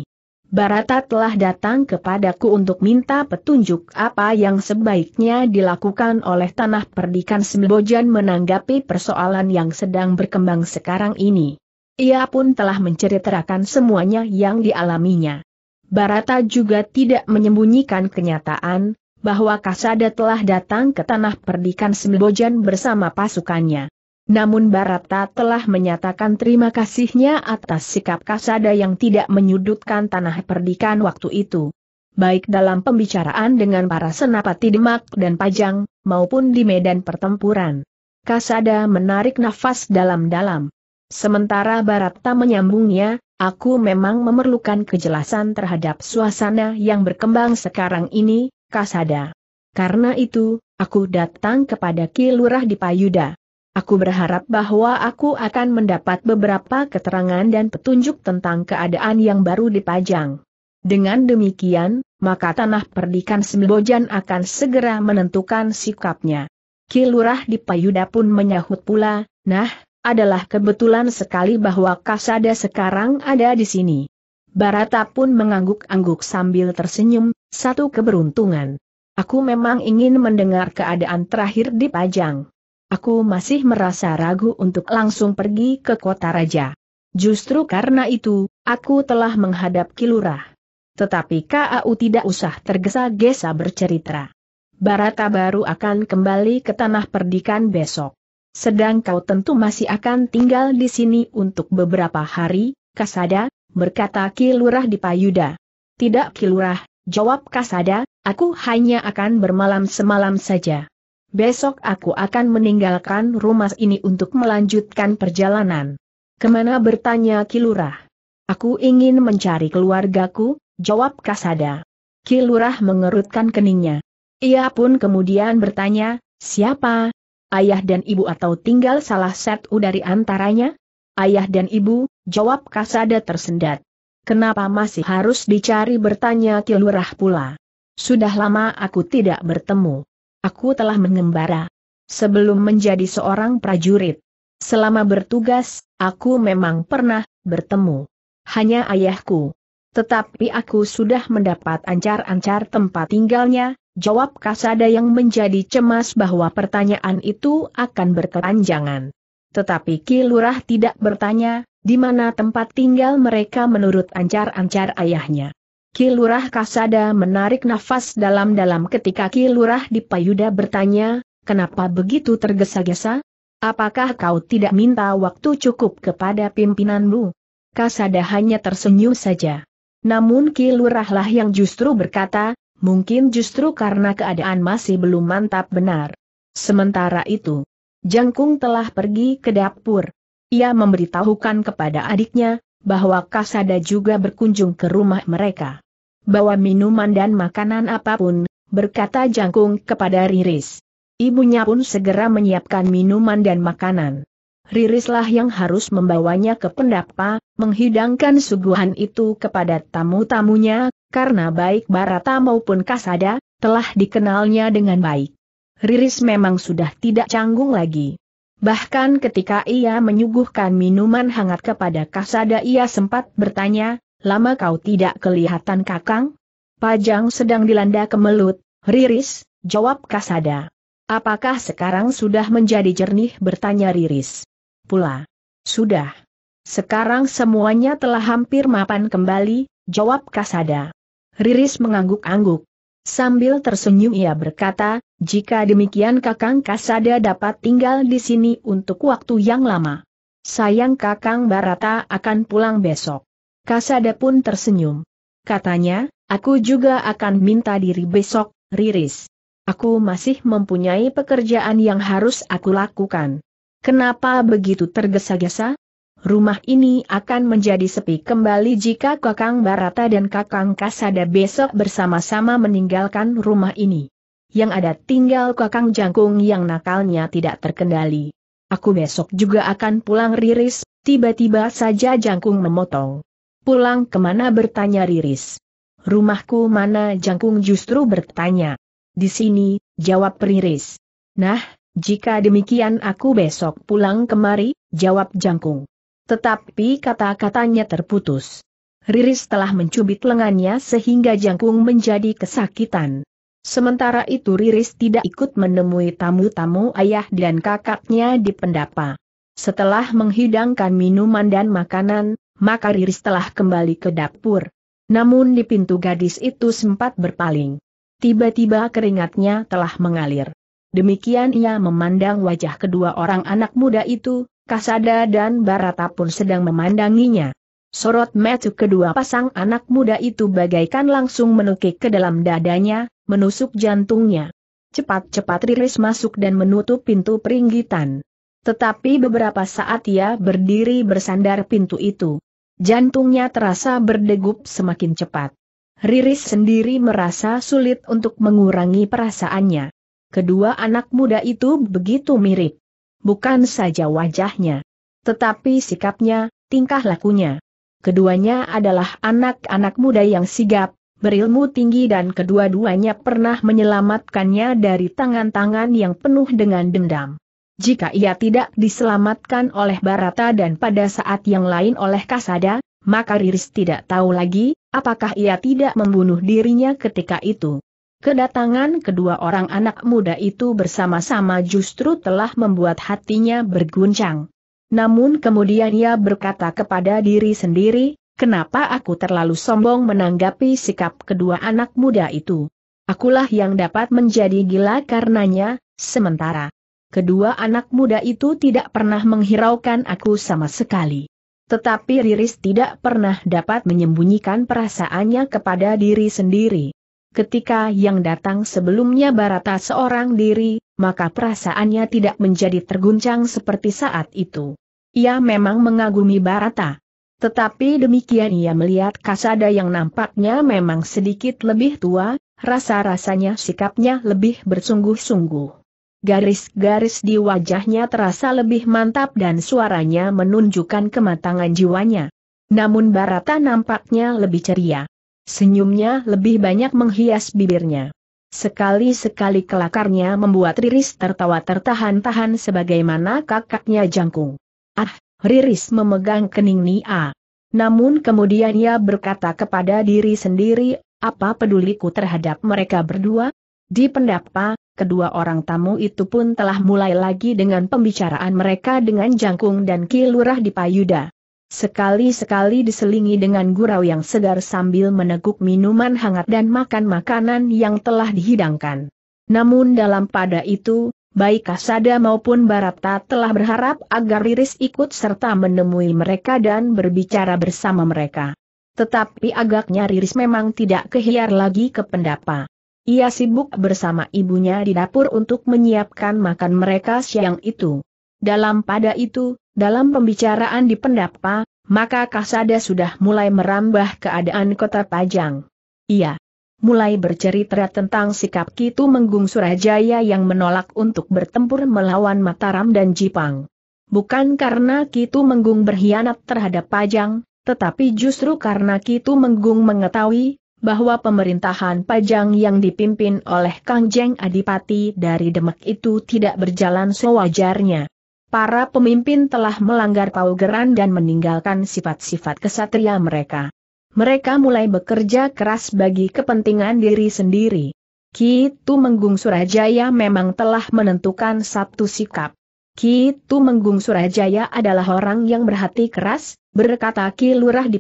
Barata telah datang kepadaku untuk minta petunjuk apa yang sebaiknya dilakukan oleh Tanah Perdikan Sembojan menanggapi persoalan yang sedang berkembang sekarang ini. Ia pun telah menceritakan semuanya yang dialaminya. Barata juga tidak menyembunyikan kenyataan, bahwa Kasada telah datang ke Tanah Perdikan Sembojan bersama pasukannya. Namun Barata telah menyatakan terima kasihnya atas sikap Kasada yang tidak menyudutkan tanah perdikan waktu itu. Baik dalam pembicaraan dengan para senapati Demak dan Pajang, maupun di medan pertempuran. Kasada menarik nafas dalam-dalam. Sementara Barata menyambungnya, aku memang memerlukan kejelasan terhadap suasana yang berkembang sekarang ini, Kasada. Karena itu, aku datang kepada Ki Lurah di Payuda. Aku berharap bahwa aku akan mendapat beberapa keterangan dan petunjuk tentang keadaan yang baru dipajang. Dengan demikian, maka tanah perdikan Sembojan akan segera menentukan sikapnya. Kilurah di Payuda pun menyahut pula, nah, adalah kebetulan sekali bahwa Kasada sekarang ada di sini. Barata pun mengangguk-angguk sambil tersenyum, satu keberuntungan. Aku memang ingin mendengar keadaan terakhir di Pajang. Aku masih merasa ragu untuk langsung pergi ke kota raja. Justru karena itu, aku telah menghadap Kilurah. Tetapi KAU tidak usah tergesa-gesa bercerita. Barata baru akan kembali ke tanah perdikan besok. Sedang kau tentu masih akan tinggal di sini untuk beberapa hari, Kasada, berkata Kilurah di Payuda. Tidak Kilurah, jawab Kasada, aku hanya akan bermalam semalam saja besok aku akan meninggalkan rumah ini untuk melanjutkan perjalanan. Kemana bertanya Kilurah? Aku ingin mencari keluargaku, jawab Kasada. Kilurah mengerutkan keningnya. Ia pun kemudian bertanya, siapa? Ayah dan ibu atau tinggal salah satu dari antaranya? Ayah dan ibu, jawab Kasada tersendat. Kenapa masih harus dicari bertanya Kilurah pula? Sudah lama aku tidak bertemu. Aku telah mengembara. Sebelum menjadi seorang prajurit. Selama bertugas, aku memang pernah bertemu. Hanya ayahku. Tetapi aku sudah mendapat ancar-ancar tempat tinggalnya, jawab Kasada yang menjadi cemas bahwa pertanyaan itu akan berkepanjangan. Tetapi Ki tidak bertanya, di mana tempat tinggal mereka menurut ancar-ancar ayahnya. Kilurah Kasada menarik nafas dalam-dalam ketika Kilurah Dipayuda bertanya, kenapa begitu tergesa-gesa? Apakah kau tidak minta waktu cukup kepada pimpinanmu? Kasada hanya tersenyum saja. Namun Kilurahlah yang justru berkata, mungkin justru karena keadaan masih belum mantap benar. Sementara itu, Jangkung telah pergi ke dapur. Ia memberitahukan kepada adiknya, bahwa Kasada juga berkunjung ke rumah mereka. Bawa minuman dan makanan apapun, berkata Jangkung kepada Riris. Ibunya pun segera menyiapkan minuman dan makanan. Ririslah yang harus membawanya ke pendapa, menghidangkan suguhan itu kepada tamu-tamunya, karena baik Barata maupun Kasada, telah dikenalnya dengan baik. Riris memang sudah tidak canggung lagi. Bahkan ketika ia menyuguhkan minuman hangat kepada Kasada ia sempat bertanya, lama kau tidak kelihatan kakang? Pajang sedang dilanda kemelut, Riris, jawab Kasada. Apakah sekarang sudah menjadi jernih bertanya Riris? Pula. Sudah. Sekarang semuanya telah hampir mapan kembali, jawab Kasada. Riris mengangguk-angguk. Sambil tersenyum ia berkata, jika demikian Kakang Kasada dapat tinggal di sini untuk waktu yang lama. Sayang Kakang Barata akan pulang besok. Kasada pun tersenyum. Katanya, aku juga akan minta diri besok, Riris. Aku masih mempunyai pekerjaan yang harus aku lakukan. Kenapa begitu tergesa-gesa? rumah ini akan menjadi sepi kembali jika Kakang Barata dan Kakang Kasada besok bersama-sama meninggalkan rumah ini. Yang ada tinggal Kakang Jangkung yang nakalnya tidak terkendali. Aku besok juga akan pulang Riris, tiba-tiba saja Jangkung memotong. Pulang kemana bertanya Riris. Rumahku mana Jangkung justru bertanya. Di sini, jawab Riris. Nah, jika demikian aku besok pulang kemari, jawab Jangkung. Tetapi kata-katanya terputus. Riris telah mencubit lengannya sehingga jangkung menjadi kesakitan. Sementara itu Riris tidak ikut menemui tamu-tamu ayah dan kakaknya di pendapa. Setelah menghidangkan minuman dan makanan, maka Riris telah kembali ke dapur. Namun di pintu gadis itu sempat berpaling. Tiba-tiba keringatnya telah mengalir. Demikian ia memandang wajah kedua orang anak muda itu, Kasada dan Barata pun sedang memandanginya. Sorot metu kedua pasang anak muda itu bagaikan langsung menukik ke dalam dadanya, menusuk jantungnya. Cepat-cepat Riris masuk dan menutup pintu peringgitan. Tetapi beberapa saat ia berdiri bersandar pintu itu. Jantungnya terasa berdegup semakin cepat. Riris sendiri merasa sulit untuk mengurangi perasaannya. Kedua anak muda itu begitu mirip bukan saja wajahnya, tetapi sikapnya, tingkah lakunya. Keduanya adalah anak-anak muda yang sigap, berilmu tinggi dan kedua-duanya pernah menyelamatkannya dari tangan-tangan yang penuh dengan dendam. Jika ia tidak diselamatkan oleh Barata dan pada saat yang lain oleh Kasada, maka Riris tidak tahu lagi, apakah ia tidak membunuh dirinya ketika itu. Kedatangan kedua orang anak muda itu bersama-sama justru telah membuat hatinya berguncang. Namun kemudian ia berkata kepada diri sendiri, kenapa aku terlalu sombong menanggapi sikap kedua anak muda itu. Akulah yang dapat menjadi gila karenanya, sementara kedua anak muda itu tidak pernah menghiraukan aku sama sekali. Tetapi Riris tidak pernah dapat menyembunyikan perasaannya kepada diri sendiri ketika yang datang sebelumnya Barata seorang diri, maka perasaannya tidak menjadi terguncang seperti saat itu. Ia memang mengagumi Barata. Tetapi demikian ia melihat Kasada yang nampaknya memang sedikit lebih tua, rasa-rasanya sikapnya lebih bersungguh-sungguh. Garis-garis di wajahnya terasa lebih mantap dan suaranya menunjukkan kematangan jiwanya. Namun Barata nampaknya lebih ceria. Senyumnya lebih banyak menghias bibirnya. Sekali-sekali kelakarnya membuat Riris tertawa tertahan-tahan sebagaimana kakaknya jangkung. Ah, Riris memegang kening Nia. Namun kemudian ia berkata kepada diri sendiri, apa peduliku terhadap mereka berdua? Di pendapa, kedua orang tamu itu pun telah mulai lagi dengan pembicaraan mereka dengan jangkung dan kilurah di payuda. Sekali-sekali diselingi dengan gurau yang segar sambil meneguk minuman hangat dan makan makanan yang telah dihidangkan. Namun dalam pada itu, baik Kasada maupun Barata telah berharap agar Riris ikut serta menemui mereka dan berbicara bersama mereka. Tetapi agaknya Riris memang tidak kehiar lagi ke pendapa. Ia sibuk bersama ibunya di dapur untuk menyiapkan makan mereka siang itu. Dalam pada itu, dalam pembicaraan di pendapa, maka Kasada sudah mulai merambah keadaan kota Pajang. Ia Mulai bercerita tentang sikap Kitu Menggung Surajaya yang menolak untuk bertempur melawan Mataram dan Jipang. Bukan karena Kitu Menggung berkhianat terhadap Pajang, tetapi justru karena Kitu Menggung mengetahui bahwa pemerintahan Pajang yang dipimpin oleh Kangjeng Adipati dari Demak itu tidak berjalan sewajarnya para pemimpin telah melanggar paugeran dan meninggalkan sifat-sifat kesatria mereka. Mereka mulai bekerja keras bagi kepentingan diri sendiri. Kitu Menggung Surajaya memang telah menentukan satu sikap. Kitu Menggung Surajaya adalah orang yang berhati keras, berkata Ki Lurah di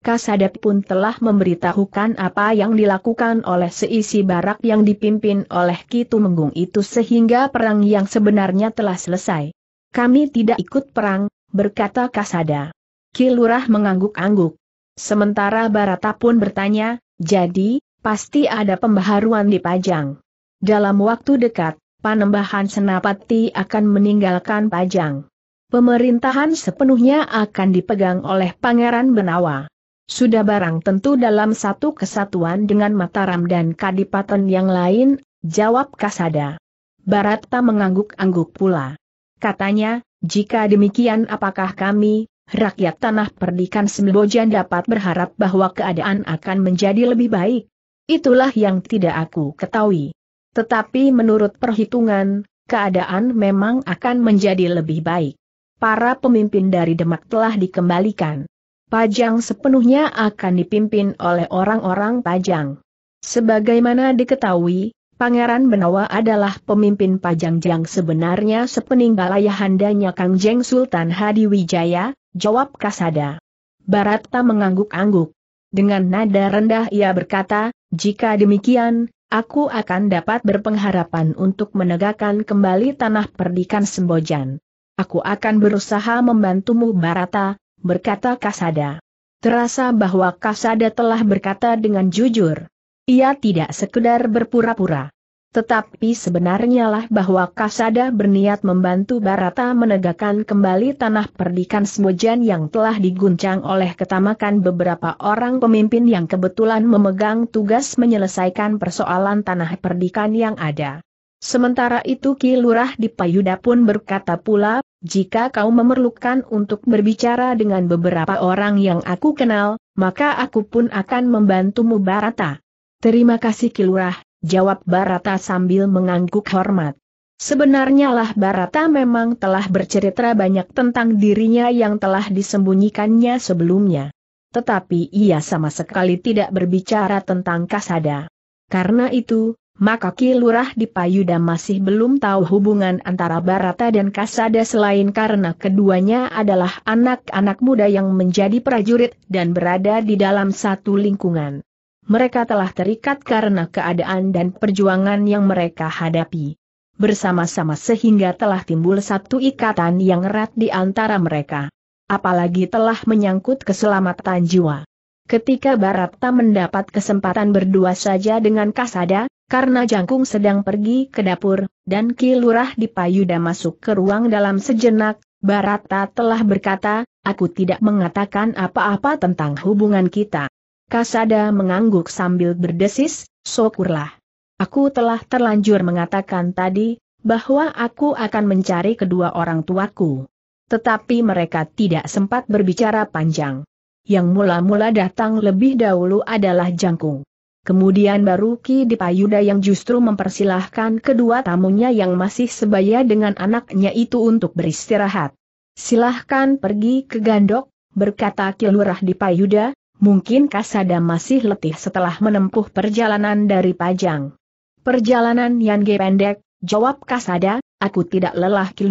Kasadep pun telah memberitahukan apa yang dilakukan oleh seisi barak yang dipimpin oleh Kitu Menggung itu sehingga perang yang sebenarnya telah selesai. Kami tidak ikut perang, berkata Kasada. Kilurah mengangguk-angguk. Sementara Barata pun bertanya, jadi, pasti ada pembaharuan di Pajang. Dalam waktu dekat, Panembahan Senapati akan meninggalkan Pajang. Pemerintahan sepenuhnya akan dipegang oleh Pangeran Benawa. Sudah barang tentu dalam satu kesatuan dengan Mataram dan Kadipaten yang lain, jawab Kasada. Barata mengangguk-angguk pula. Katanya, jika demikian apakah kami, rakyat tanah perdikan Sembojan dapat berharap bahwa keadaan akan menjadi lebih baik? Itulah yang tidak aku ketahui. Tetapi menurut perhitungan, keadaan memang akan menjadi lebih baik. Para pemimpin dari Demak telah dikembalikan. Pajang sepenuhnya akan dipimpin oleh orang-orang Pajang. Sebagaimana diketahui, Pangeran Benawa adalah pemimpin Pajang yang sebenarnya sepeninggal ayahandanya Kang Jeng Sultan Hadi Wijaya, jawab Kasada. Barata mengangguk-angguk. Dengan nada rendah ia berkata, jika demikian, aku akan dapat berpengharapan untuk menegakkan kembali tanah perdikan Sembojan. Aku akan berusaha membantumu Barata, berkata Kasada. Terasa bahwa Kasada telah berkata dengan jujur. Ia tidak sekedar berpura-pura. Tetapi sebenarnya lah bahwa Kasada berniat membantu Barata menegakkan kembali tanah perdikan Smojan yang telah diguncang oleh ketamakan beberapa orang pemimpin yang kebetulan memegang tugas menyelesaikan persoalan tanah perdikan yang ada. Sementara itu Ki Lurah di Payuda pun berkata pula, jika kau memerlukan untuk berbicara dengan beberapa orang yang aku kenal, maka aku pun akan membantumu Barata. Terima kasih Ki Lurah, jawab Barata sambil mengangguk hormat. Sebenarnya lah Barata memang telah bercerita banyak tentang dirinya yang telah disembunyikannya sebelumnya. Tetapi ia sama sekali tidak berbicara tentang Kasada. Karena itu, maka Ki Lurah di Payuda masih belum tahu hubungan antara Barata dan Kasada selain karena keduanya adalah anak-anak muda yang menjadi prajurit dan berada di dalam satu lingkungan. Mereka telah terikat karena keadaan dan perjuangan yang mereka hadapi. Bersama-sama sehingga telah timbul satu ikatan yang erat di antara mereka. Apalagi telah menyangkut keselamatan jiwa. Ketika Barata mendapat kesempatan berdua saja dengan Kasada, karena Jangkung sedang pergi ke dapur, dan Ki Lurah di Payuda masuk ke ruang dalam sejenak, Barata telah berkata, aku tidak mengatakan apa-apa tentang hubungan kita. Kasada mengangguk sambil berdesis, syukurlah. Aku telah terlanjur mengatakan tadi, bahwa aku akan mencari kedua orang tuaku. Tetapi mereka tidak sempat berbicara panjang. Yang mula-mula datang lebih dahulu adalah Jangkung. Kemudian baru Ki Dipayuda yang justru mempersilahkan kedua tamunya yang masih sebaya dengan anaknya itu untuk beristirahat. Silahkan pergi ke Gandok, berkata Ki Lurah Dipayuda, mungkin Kasada masih letih setelah menempuh perjalanan dari Pajang. Perjalanan yang pendek, jawab Kasada, aku tidak lelah Ki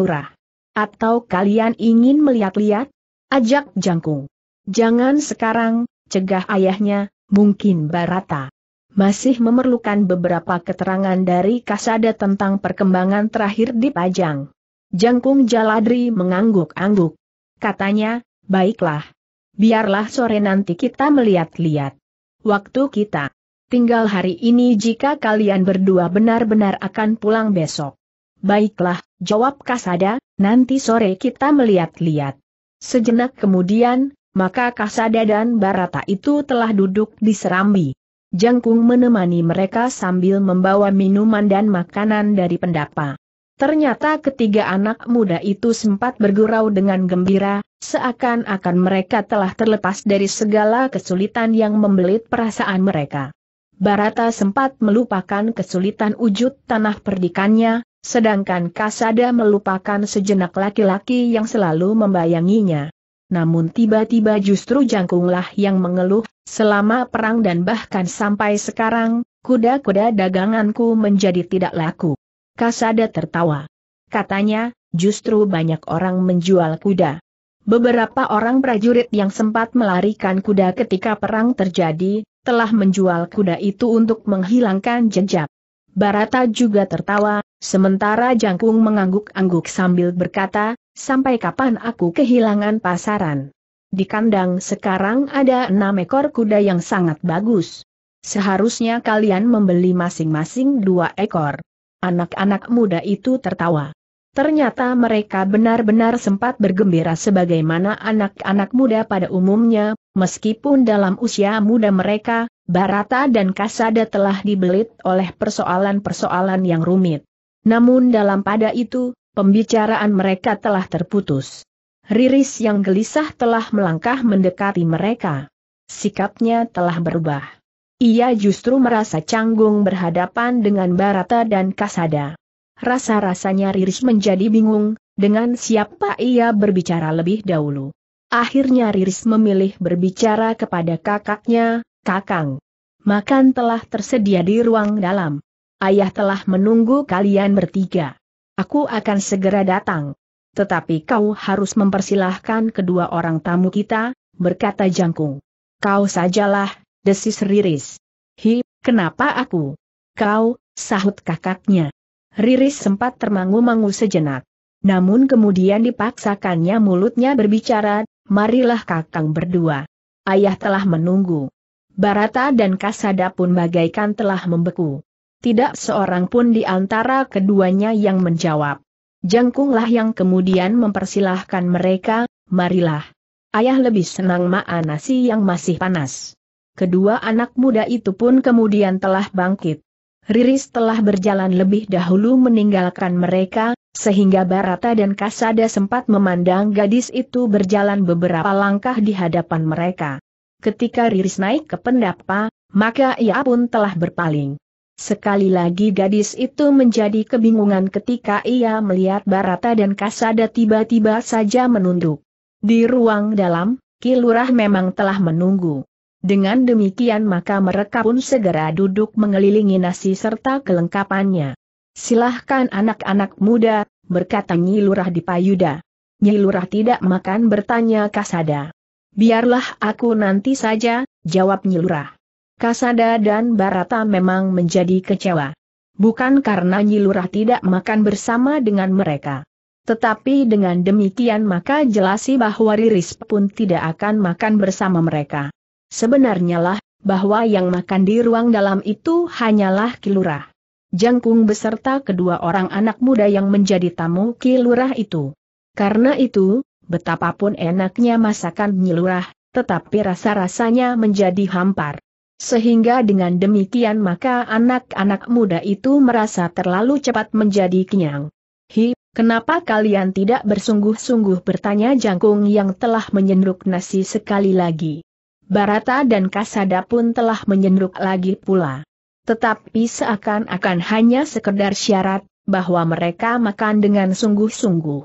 Atau kalian ingin melihat-lihat? Ajak Jangkung. Jangan sekarang, cegah ayahnya, mungkin Barata masih memerlukan beberapa keterangan dari Kasada tentang perkembangan terakhir di Pajang. Jangkung Jaladri mengangguk-angguk. Katanya, baiklah. Biarlah sore nanti kita melihat-lihat. Waktu kita. Tinggal hari ini jika kalian berdua benar-benar akan pulang besok. Baiklah, jawab Kasada, nanti sore kita melihat-lihat. Sejenak kemudian, maka Kasada dan Barata itu telah duduk di Serambi. Jangkung menemani mereka sambil membawa minuman dan makanan dari pendapa. Ternyata ketiga anak muda itu sempat bergurau dengan gembira, seakan-akan mereka telah terlepas dari segala kesulitan yang membelit perasaan mereka. Barata sempat melupakan kesulitan wujud tanah perdikannya, sedangkan Kasada melupakan sejenak laki-laki yang selalu membayanginya. Namun tiba-tiba justru jangkunglah yang mengeluh, Selama perang dan bahkan sampai sekarang, kuda-kuda daganganku menjadi tidak laku. Kasada tertawa. Katanya, justru banyak orang menjual kuda. Beberapa orang prajurit yang sempat melarikan kuda ketika perang terjadi, telah menjual kuda itu untuk menghilangkan jejak. Barata juga tertawa, sementara Jangkung mengangguk-angguk sambil berkata, sampai kapan aku kehilangan pasaran. Di kandang sekarang ada enam ekor kuda yang sangat bagus. Seharusnya kalian membeli masing-masing dua ekor. Anak-anak muda itu tertawa. Ternyata mereka benar-benar sempat bergembira sebagaimana anak-anak muda pada umumnya, meskipun dalam usia muda mereka, Barata dan Kasada telah dibelit oleh persoalan-persoalan yang rumit. Namun dalam pada itu, pembicaraan mereka telah terputus. Riris yang gelisah telah melangkah mendekati mereka. Sikapnya telah berubah. Ia justru merasa canggung berhadapan dengan Barata dan Kasada. Rasa-rasanya Riris menjadi bingung, dengan siapa ia berbicara lebih dahulu. Akhirnya Riris memilih berbicara kepada kakaknya, Kakang. Makan telah tersedia di ruang dalam. Ayah telah menunggu kalian bertiga. Aku akan segera datang tetapi kau harus mempersilahkan kedua orang tamu kita, berkata Jangkung. Kau sajalah, desis Riris. Hi, kenapa aku? Kau, sahut kakaknya. Riris sempat termangu-mangu sejenak. Namun kemudian dipaksakannya mulutnya berbicara, marilah kakang berdua. Ayah telah menunggu. Barata dan Kasada pun bagaikan telah membeku. Tidak seorang pun di antara keduanya yang menjawab. Jangkunglah yang kemudian mempersilahkan mereka, marilah. Ayah lebih senang makan nasi yang masih panas. Kedua anak muda itu pun kemudian telah bangkit. Riris telah berjalan lebih dahulu meninggalkan mereka, sehingga Barata dan Kasada sempat memandang gadis itu berjalan beberapa langkah di hadapan mereka. Ketika Riris naik ke pendapa, maka ia pun telah berpaling. Sekali lagi gadis itu menjadi kebingungan ketika ia melihat Barata dan Kasada tiba-tiba saja menunduk. Di ruang dalam, Kilurah memang telah menunggu. Dengan demikian maka mereka pun segera duduk mengelilingi nasi serta kelengkapannya. Silahkan anak-anak muda, berkata Nyilurah di payuda. Nyilurah tidak makan bertanya Kasada. Biarlah aku nanti saja, jawab Nyilurah. Kasada dan Barata memang menjadi kecewa. Bukan karena Nyilurah tidak makan bersama dengan mereka. Tetapi dengan demikian maka jelasi bahwa Riris pun tidak akan makan bersama mereka. Sebenarnya lah, bahwa yang makan di ruang dalam itu hanyalah Kilurah. Jangkung beserta kedua orang anak muda yang menjadi tamu Kilurah itu. Karena itu, betapapun enaknya masakan Nyilurah, tetapi rasa-rasanya menjadi hampar. Sehingga dengan demikian maka anak-anak muda itu merasa terlalu cepat menjadi kenyang. Hi, kenapa kalian tidak bersungguh-sungguh bertanya jangkung yang telah menyenruk nasi sekali lagi? Barata dan Kasada pun telah menyenruk lagi pula. Tetapi seakan-akan hanya sekedar syarat, bahwa mereka makan dengan sungguh-sungguh.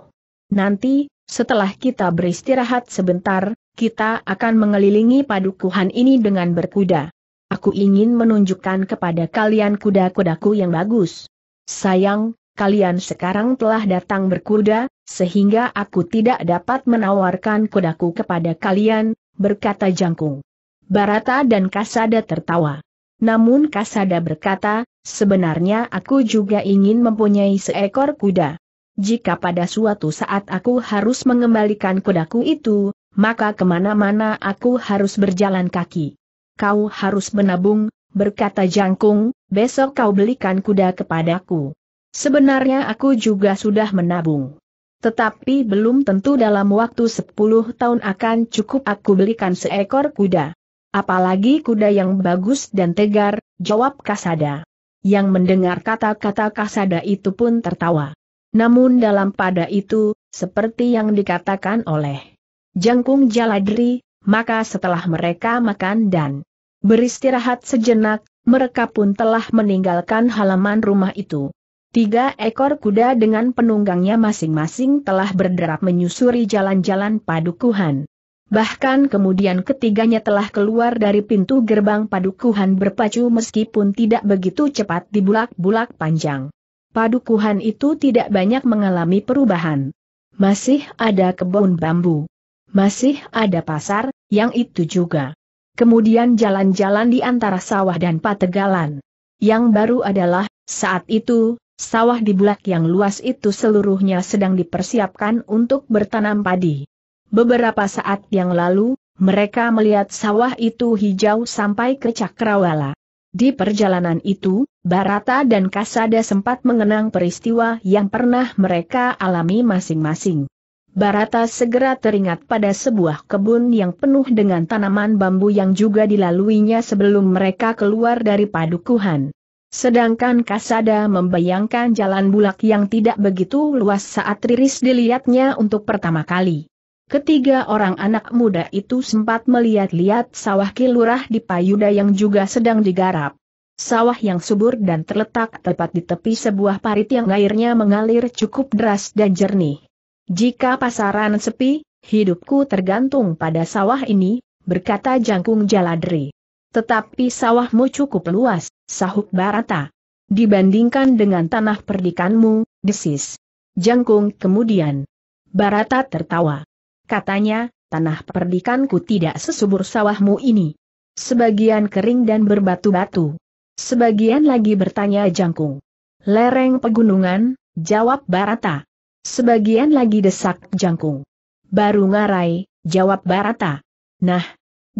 Nanti, setelah kita beristirahat sebentar, kita akan mengelilingi padukuhan ini dengan berkuda. Aku ingin menunjukkan kepada kalian kuda-kudaku yang bagus. Sayang, kalian sekarang telah datang berkuda, sehingga aku tidak dapat menawarkan kudaku kepada kalian, berkata Jangkung. Barata dan Kasada tertawa. Namun Kasada berkata, sebenarnya aku juga ingin mempunyai seekor kuda. Jika pada suatu saat aku harus mengembalikan kudaku itu, maka kemana-mana aku harus berjalan kaki kau harus menabung, berkata Jangkung, besok kau belikan kuda kepadaku. Sebenarnya aku juga sudah menabung. Tetapi belum tentu dalam waktu 10 tahun akan cukup aku belikan seekor kuda. Apalagi kuda yang bagus dan tegar, jawab Kasada. Yang mendengar kata-kata Kasada itu pun tertawa. Namun dalam pada itu, seperti yang dikatakan oleh Jangkung Jaladri, maka setelah mereka makan dan beristirahat sejenak, mereka pun telah meninggalkan halaman rumah itu. Tiga ekor kuda dengan penunggangnya masing-masing telah berderap menyusuri jalan-jalan padukuhan. Bahkan kemudian ketiganya telah keluar dari pintu gerbang padukuhan berpacu meskipun tidak begitu cepat di bulak-bulak panjang. Padukuhan itu tidak banyak mengalami perubahan. Masih ada kebun bambu. Masih ada pasar, yang itu juga. Kemudian jalan-jalan di antara sawah dan pategalan. Yang baru adalah, saat itu, sawah di bulak yang luas itu seluruhnya sedang dipersiapkan untuk bertanam padi. Beberapa saat yang lalu, mereka melihat sawah itu hijau sampai ke Cakrawala. Di perjalanan itu, Barata dan Kasada sempat mengenang peristiwa yang pernah mereka alami masing-masing. Barata segera teringat pada sebuah kebun yang penuh dengan tanaman bambu yang juga dilaluinya sebelum mereka keluar dari padukuhan. Sedangkan Kasada membayangkan jalan bulak yang tidak begitu luas saat Riris dilihatnya untuk pertama kali. Ketiga orang anak muda itu sempat melihat-lihat sawah kilurah di Payuda yang juga sedang digarap. Sawah yang subur dan terletak tepat di tepi sebuah parit yang airnya mengalir cukup deras dan jernih. Jika pasaran sepi, hidupku tergantung pada sawah ini, berkata Jangkung Jaladri. Tetapi sawahmu cukup luas, sahut Barata. Dibandingkan dengan tanah perdikanmu, desis. Jangkung kemudian. Barata tertawa. Katanya, tanah perdikanku tidak sesubur sawahmu ini. Sebagian kering dan berbatu-batu. Sebagian lagi bertanya Jangkung. Lereng pegunungan, jawab Barata. Sebagian lagi desak jangkung. Baru ngarai, jawab Barata. Nah,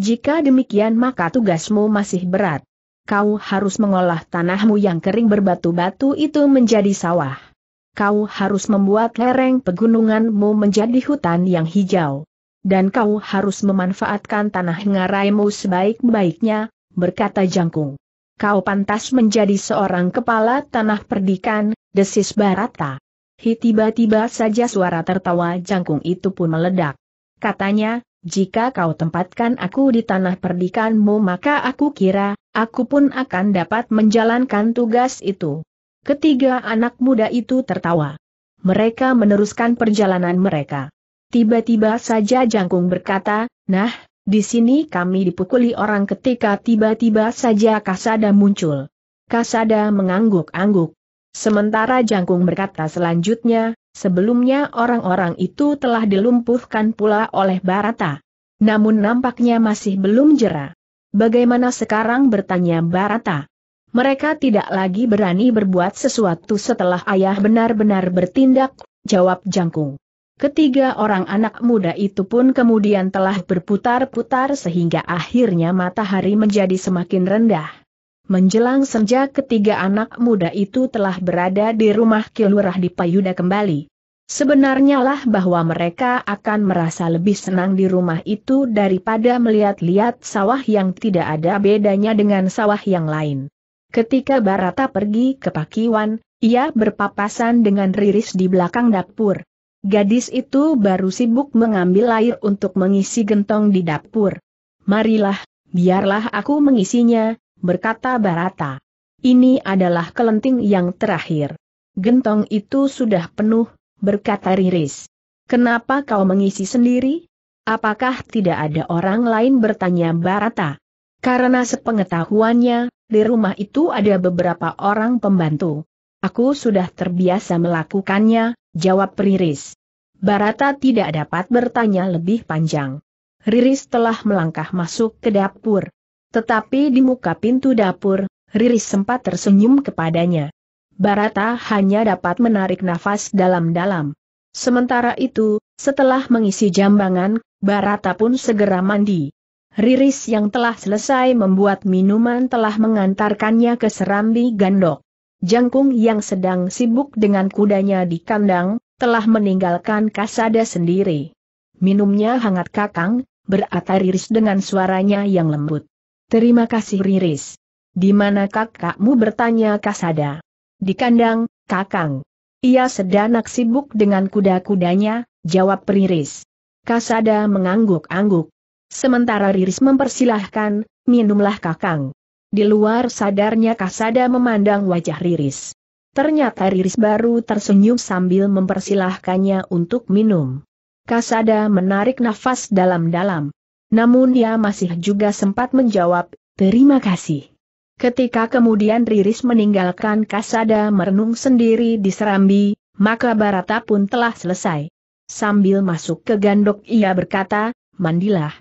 jika demikian maka tugasmu masih berat. Kau harus mengolah tanahmu yang kering berbatu-batu itu menjadi sawah. Kau harus membuat lereng pegununganmu menjadi hutan yang hijau. Dan kau harus memanfaatkan tanah ngaraimu sebaik-baiknya, berkata Jangkung. Kau pantas menjadi seorang kepala tanah perdikan, desis Barata. Hi tiba-tiba saja suara tertawa jangkung itu pun meledak. Katanya, jika kau tempatkan aku di tanah perdikanmu maka aku kira, aku pun akan dapat menjalankan tugas itu. Ketiga anak muda itu tertawa. Mereka meneruskan perjalanan mereka. Tiba-tiba saja Jangkung berkata, nah, di sini kami dipukuli orang ketika tiba-tiba saja Kasada muncul. Kasada mengangguk-angguk. Sementara Jangkung berkata selanjutnya, sebelumnya orang-orang itu telah dilumpuhkan pula oleh Barata. Namun nampaknya masih belum jera. Bagaimana sekarang bertanya Barata? Mereka tidak lagi berani berbuat sesuatu setelah ayah benar-benar bertindak, jawab Jangkung. Ketiga orang anak muda itu pun kemudian telah berputar-putar sehingga akhirnya matahari menjadi semakin rendah. Menjelang senja ketiga anak muda itu telah berada di rumah Kilurah di Payuda kembali. Sebenarnya lah bahwa mereka akan merasa lebih senang di rumah itu daripada melihat-lihat sawah yang tidak ada bedanya dengan sawah yang lain. Ketika Barata pergi ke Pakiwan, ia berpapasan dengan Riris di belakang dapur. Gadis itu baru sibuk mengambil air untuk mengisi gentong di dapur. Marilah, biarlah aku mengisinya, berkata Barata. Ini adalah kelenting yang terakhir. Gentong itu sudah penuh, berkata Riris. Kenapa kau mengisi sendiri? Apakah tidak ada orang lain bertanya Barata? Karena sepengetahuannya, di rumah itu ada beberapa orang pembantu. Aku sudah terbiasa melakukannya, jawab Riris. Barata tidak dapat bertanya lebih panjang. Riris telah melangkah masuk ke dapur. Tetapi di muka pintu dapur, Riris sempat tersenyum kepadanya. Barata hanya dapat menarik nafas dalam-dalam. Sementara itu, setelah mengisi jambangan, Barata pun segera mandi. Riris yang telah selesai membuat minuman telah mengantarkannya ke serambi gandok. Jangkung yang sedang sibuk dengan kudanya di kandang, telah meninggalkan kasada sendiri. Minumnya hangat kakang, berata Riris dengan suaranya yang lembut. Terima kasih Riris. Di mana kakakmu bertanya Kasada? Di kandang, kakang. Ia sedang sibuk dengan kuda-kudanya, jawab Riris. Kasada mengangguk-angguk. Sementara Riris mempersilahkan, minumlah kakang. Di luar sadarnya Kasada memandang wajah Riris. Ternyata Riris baru tersenyum sambil mempersilahkannya untuk minum. Kasada menarik nafas dalam-dalam. Namun ia masih juga sempat menjawab, terima kasih. Ketika kemudian Riris meninggalkan Kasada merenung sendiri di Serambi, maka Barata pun telah selesai. Sambil masuk ke gandok ia berkata, mandilah.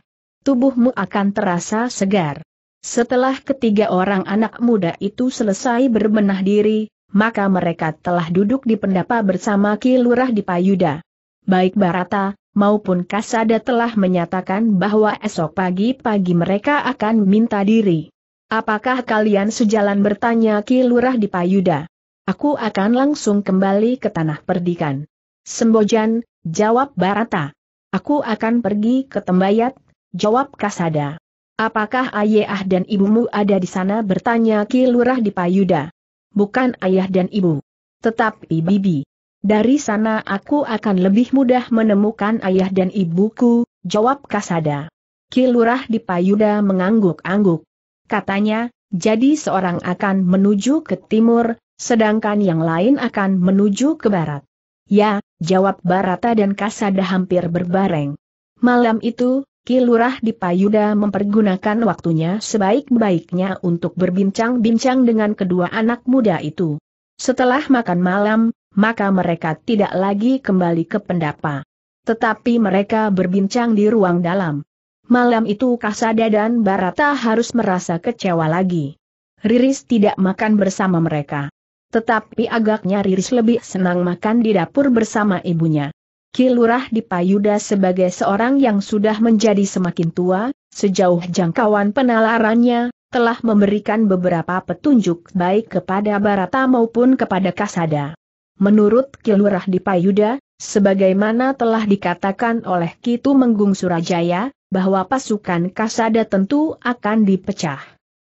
Tubuhmu akan terasa segar. Setelah ketiga orang anak muda itu selesai berbenah diri, maka mereka telah duduk di pendapa bersama Ki di Payuda. Baik Barata, maupun Kasada telah menyatakan bahwa esok pagi-pagi mereka akan minta diri. Apakah kalian sejalan bertanya Ki Lurah di Payuda? Aku akan langsung kembali ke tanah perdikan. Sembojan, jawab Barata. Aku akan pergi ke Tembayat, jawab Kasada. Apakah ayah dan ibumu ada di sana bertanya Ki Lurah di Payuda? Bukan ayah dan ibu. Tetapi bibi. Dari sana aku akan lebih mudah menemukan ayah dan ibuku, jawab Kasada. Kilurah di Payuda mengangguk-angguk. Katanya, jadi seorang akan menuju ke timur, sedangkan yang lain akan menuju ke barat. Ya, jawab Barata dan Kasada hampir berbareng. Malam itu, Kilurah di Payuda mempergunakan waktunya sebaik-baiknya untuk berbincang-bincang dengan kedua anak muda itu. Setelah makan malam, maka mereka tidak lagi kembali ke pendapa. Tetapi mereka berbincang di ruang dalam. Malam itu Kasada dan Barata harus merasa kecewa lagi. Riris tidak makan bersama mereka. Tetapi agaknya Riris lebih senang makan di dapur bersama ibunya. Kilurah di Payuda sebagai seorang yang sudah menjadi semakin tua, sejauh jangkauan penalarannya, telah memberikan beberapa petunjuk baik kepada Barata maupun kepada Kasada. Menurut Kilurah Dipayuda, sebagaimana telah dikatakan oleh Kitu Menggung Surajaya, bahwa pasukan Kasada tentu akan dipecah.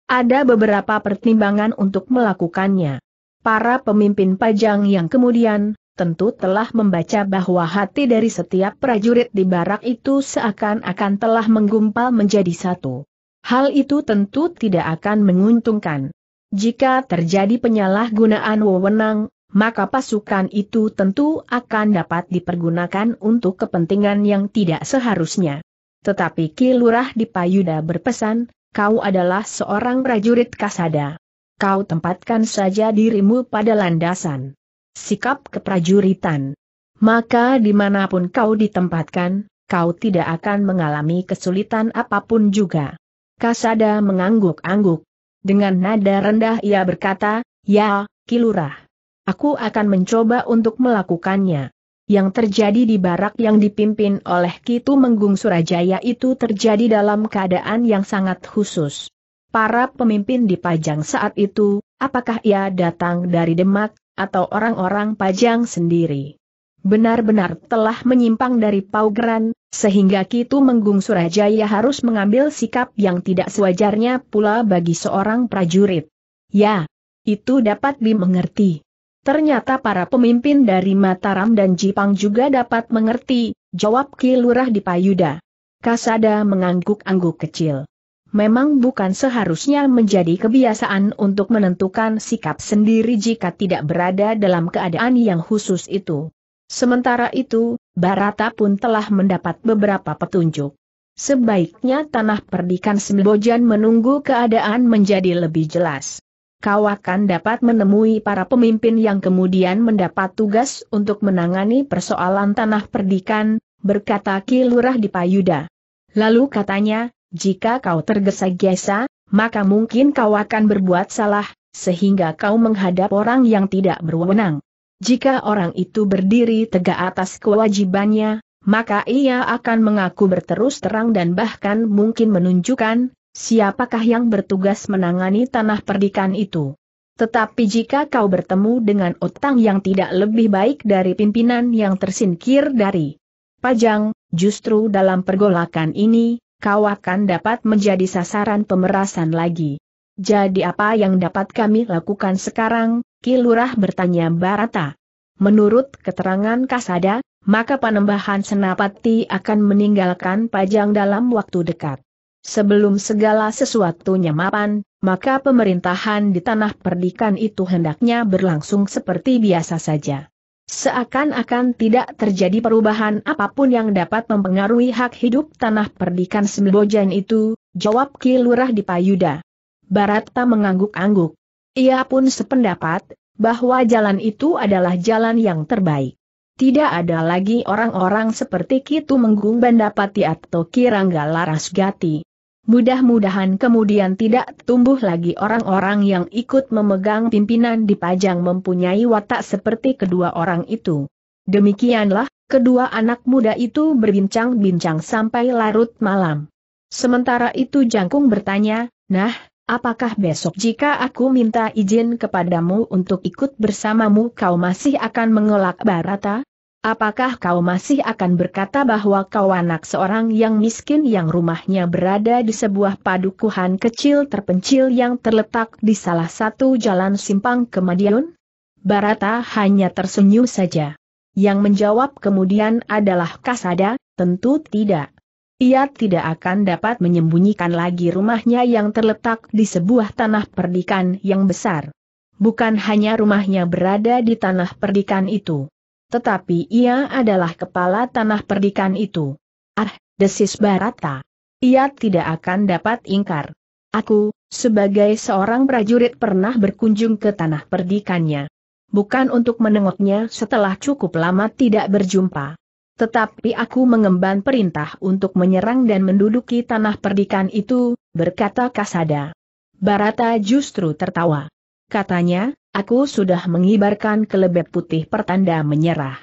Ada beberapa pertimbangan untuk melakukannya. Para pemimpin pajang yang kemudian, tentu telah membaca bahwa hati dari setiap prajurit di barak itu seakan-akan telah menggumpal menjadi satu. Hal itu tentu tidak akan menguntungkan. Jika terjadi penyalahgunaan wewenang, maka pasukan itu tentu akan dapat dipergunakan untuk kepentingan yang tidak seharusnya. Tetapi Ki Lurah di Payuda berpesan, kau adalah seorang prajurit kasada. Kau tempatkan saja dirimu pada landasan. Sikap keprajuritan. Maka dimanapun kau ditempatkan, kau tidak akan mengalami kesulitan apapun juga. Kasada mengangguk-angguk. Dengan nada rendah ia berkata, Ya, Kilurah. Aku akan mencoba untuk melakukannya. Yang terjadi di barak yang dipimpin oleh Kitu Menggung Surajaya itu terjadi dalam keadaan yang sangat khusus. Para pemimpin di dipajang saat itu, apakah ia datang dari Demak, atau orang-orang pajang sendiri? benar-benar telah menyimpang dari paugeran, sehingga Kitu Menggung Surajaya harus mengambil sikap yang tidak sewajarnya pula bagi seorang prajurit. Ya, itu dapat dimengerti. Ternyata para pemimpin dari Mataram dan Jipang juga dapat mengerti, jawab Ki Lurah di Payuda. Kasada mengangguk-angguk kecil. Memang bukan seharusnya menjadi kebiasaan untuk menentukan sikap sendiri jika tidak berada dalam keadaan yang khusus itu. Sementara itu, Barata pun telah mendapat beberapa petunjuk. Sebaiknya tanah perdikan Sembojan menunggu keadaan menjadi lebih jelas kau akan dapat menemui para pemimpin yang kemudian mendapat tugas untuk menangani persoalan tanah perdikan, berkata Kilurah di Payuda. Lalu katanya, jika kau tergesa-gesa, maka mungkin kau akan berbuat salah, sehingga kau menghadap orang yang tidak berwenang. Jika orang itu berdiri tegak atas kewajibannya, maka ia akan mengaku berterus terang dan bahkan mungkin menunjukkan siapakah yang bertugas menangani tanah perdikan itu. Tetapi jika kau bertemu dengan utang yang tidak lebih baik dari pimpinan yang tersingkir dari Pajang, justru dalam pergolakan ini, kau akan dapat menjadi sasaran pemerasan lagi. Jadi apa yang dapat kami lakukan sekarang? Kilurah bertanya Barata. Menurut keterangan Kasada, maka panembahan Senapati akan meninggalkan Pajang dalam waktu dekat. Sebelum segala sesuatunya mapan, maka pemerintahan di tanah perdikan itu hendaknya berlangsung seperti biasa saja. Seakan-akan tidak terjadi perubahan apapun yang dapat mempengaruhi hak hidup tanah perdikan Sembojan itu, jawab Ki Lurah di Payuda. Barata mengangguk-angguk. Ia pun sependapat, bahwa jalan itu adalah jalan yang terbaik. Tidak ada lagi orang-orang seperti Kitu Menggung Bandapati atau Kirangga Larasgati. Mudah-mudahan kemudian tidak tumbuh lagi orang-orang yang ikut memegang pimpinan di pajang mempunyai watak seperti kedua orang itu. Demikianlah, kedua anak muda itu berbincang-bincang sampai larut malam. Sementara itu Jangkung bertanya, Nah, apakah besok jika aku minta izin kepadamu untuk ikut bersamamu kau masih akan mengelak Barata? Apakah kau masih akan berkata bahwa kau anak seorang yang miskin yang rumahnya berada di sebuah padukuhan kecil terpencil yang terletak di salah satu jalan simpang ke Madiun? Barata hanya tersenyum saja. Yang menjawab kemudian adalah Kasada, tentu tidak. Ia tidak akan dapat menyembunyikan lagi rumahnya yang terletak di sebuah tanah perdikan yang besar. Bukan hanya rumahnya berada di tanah perdikan itu tetapi ia adalah kepala tanah perdikan itu. Ah, desis Barata. Ia tidak akan dapat ingkar. Aku, sebagai seorang prajurit pernah berkunjung ke tanah perdikannya. Bukan untuk menengoknya setelah cukup lama tidak berjumpa. Tetapi aku mengemban perintah untuk menyerang dan menduduki tanah perdikan itu, berkata Kasada. Barata justru tertawa. Katanya, Aku sudah mengibarkan kelebek putih pertanda menyerah.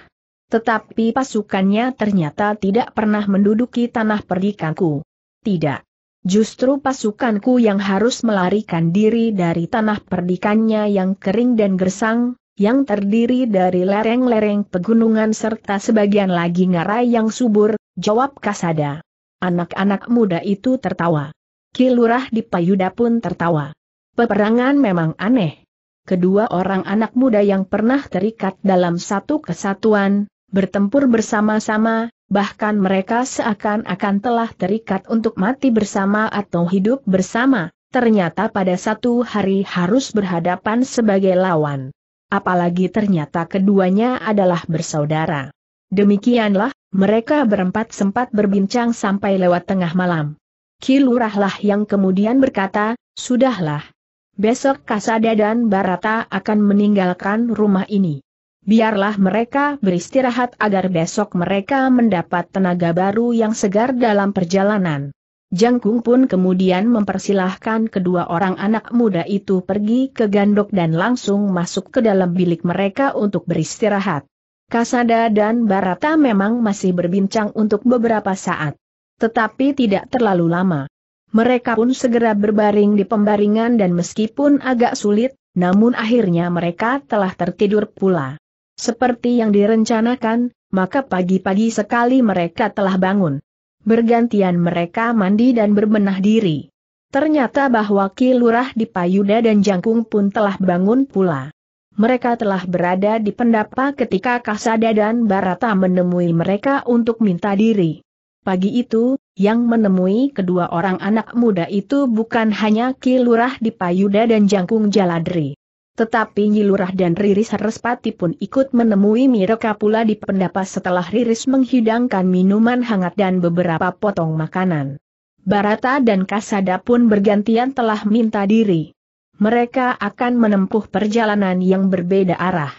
Tetapi pasukannya ternyata tidak pernah menduduki tanah perdikanku. Tidak. Justru pasukanku yang harus melarikan diri dari tanah perdikannya yang kering dan gersang, yang terdiri dari lereng-lereng pegunungan serta sebagian lagi ngarai yang subur, jawab Kasada. Anak-anak muda itu tertawa. Kilurah di Payuda pun tertawa. Peperangan memang aneh kedua orang anak muda yang pernah terikat dalam satu kesatuan, bertempur bersama-sama, bahkan mereka seakan-akan telah terikat untuk mati bersama atau hidup bersama, ternyata pada satu hari harus berhadapan sebagai lawan. Apalagi ternyata keduanya adalah bersaudara. Demikianlah, mereka berempat sempat berbincang sampai lewat tengah malam. Kilurahlah yang kemudian berkata, Sudahlah, Besok Kasada dan Barata akan meninggalkan rumah ini. Biarlah mereka beristirahat agar besok mereka mendapat tenaga baru yang segar dalam perjalanan. Jangkung pun kemudian mempersilahkan kedua orang anak muda itu pergi ke gandok dan langsung masuk ke dalam bilik mereka untuk beristirahat. Kasada dan Barata memang masih berbincang untuk beberapa saat. Tetapi tidak terlalu lama. Mereka pun segera berbaring di pembaringan dan meskipun agak sulit, namun akhirnya mereka telah tertidur pula. Seperti yang direncanakan, maka pagi-pagi sekali mereka telah bangun. Bergantian mereka mandi dan berbenah diri. Ternyata bahwa Ki Lurah di Payuda dan Jangkung pun telah bangun pula. Mereka telah berada di pendapa ketika Kasada dan Barata menemui mereka untuk minta diri. Pagi itu, yang menemui kedua orang anak muda itu bukan hanya Ki di Payuda dan Jangkung Jaladri. Tetapi Nyi dan Riris Respati pun ikut menemui mereka pula di pendapa setelah Riris menghidangkan minuman hangat dan beberapa potong makanan. Barata dan Kasada pun bergantian telah minta diri. Mereka akan menempuh perjalanan yang berbeda arah.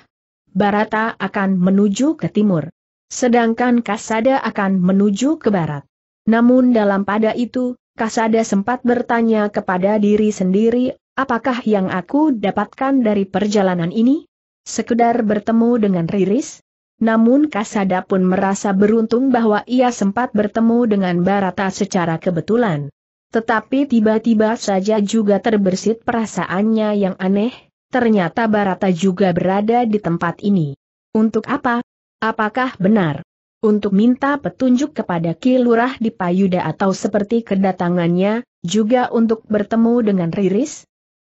Barata akan menuju ke timur. Sedangkan Kasada akan menuju ke barat. Namun dalam pada itu, Kasada sempat bertanya kepada diri sendiri, apakah yang aku dapatkan dari perjalanan ini? Sekedar bertemu dengan Riris? Namun Kasada pun merasa beruntung bahwa ia sempat bertemu dengan Barata secara kebetulan. Tetapi tiba-tiba saja juga terbersit perasaannya yang aneh, ternyata Barata juga berada di tempat ini. Untuk apa, Apakah benar? Untuk minta petunjuk kepada Kilurah di Payuda atau seperti kedatangannya, juga untuk bertemu dengan Riris?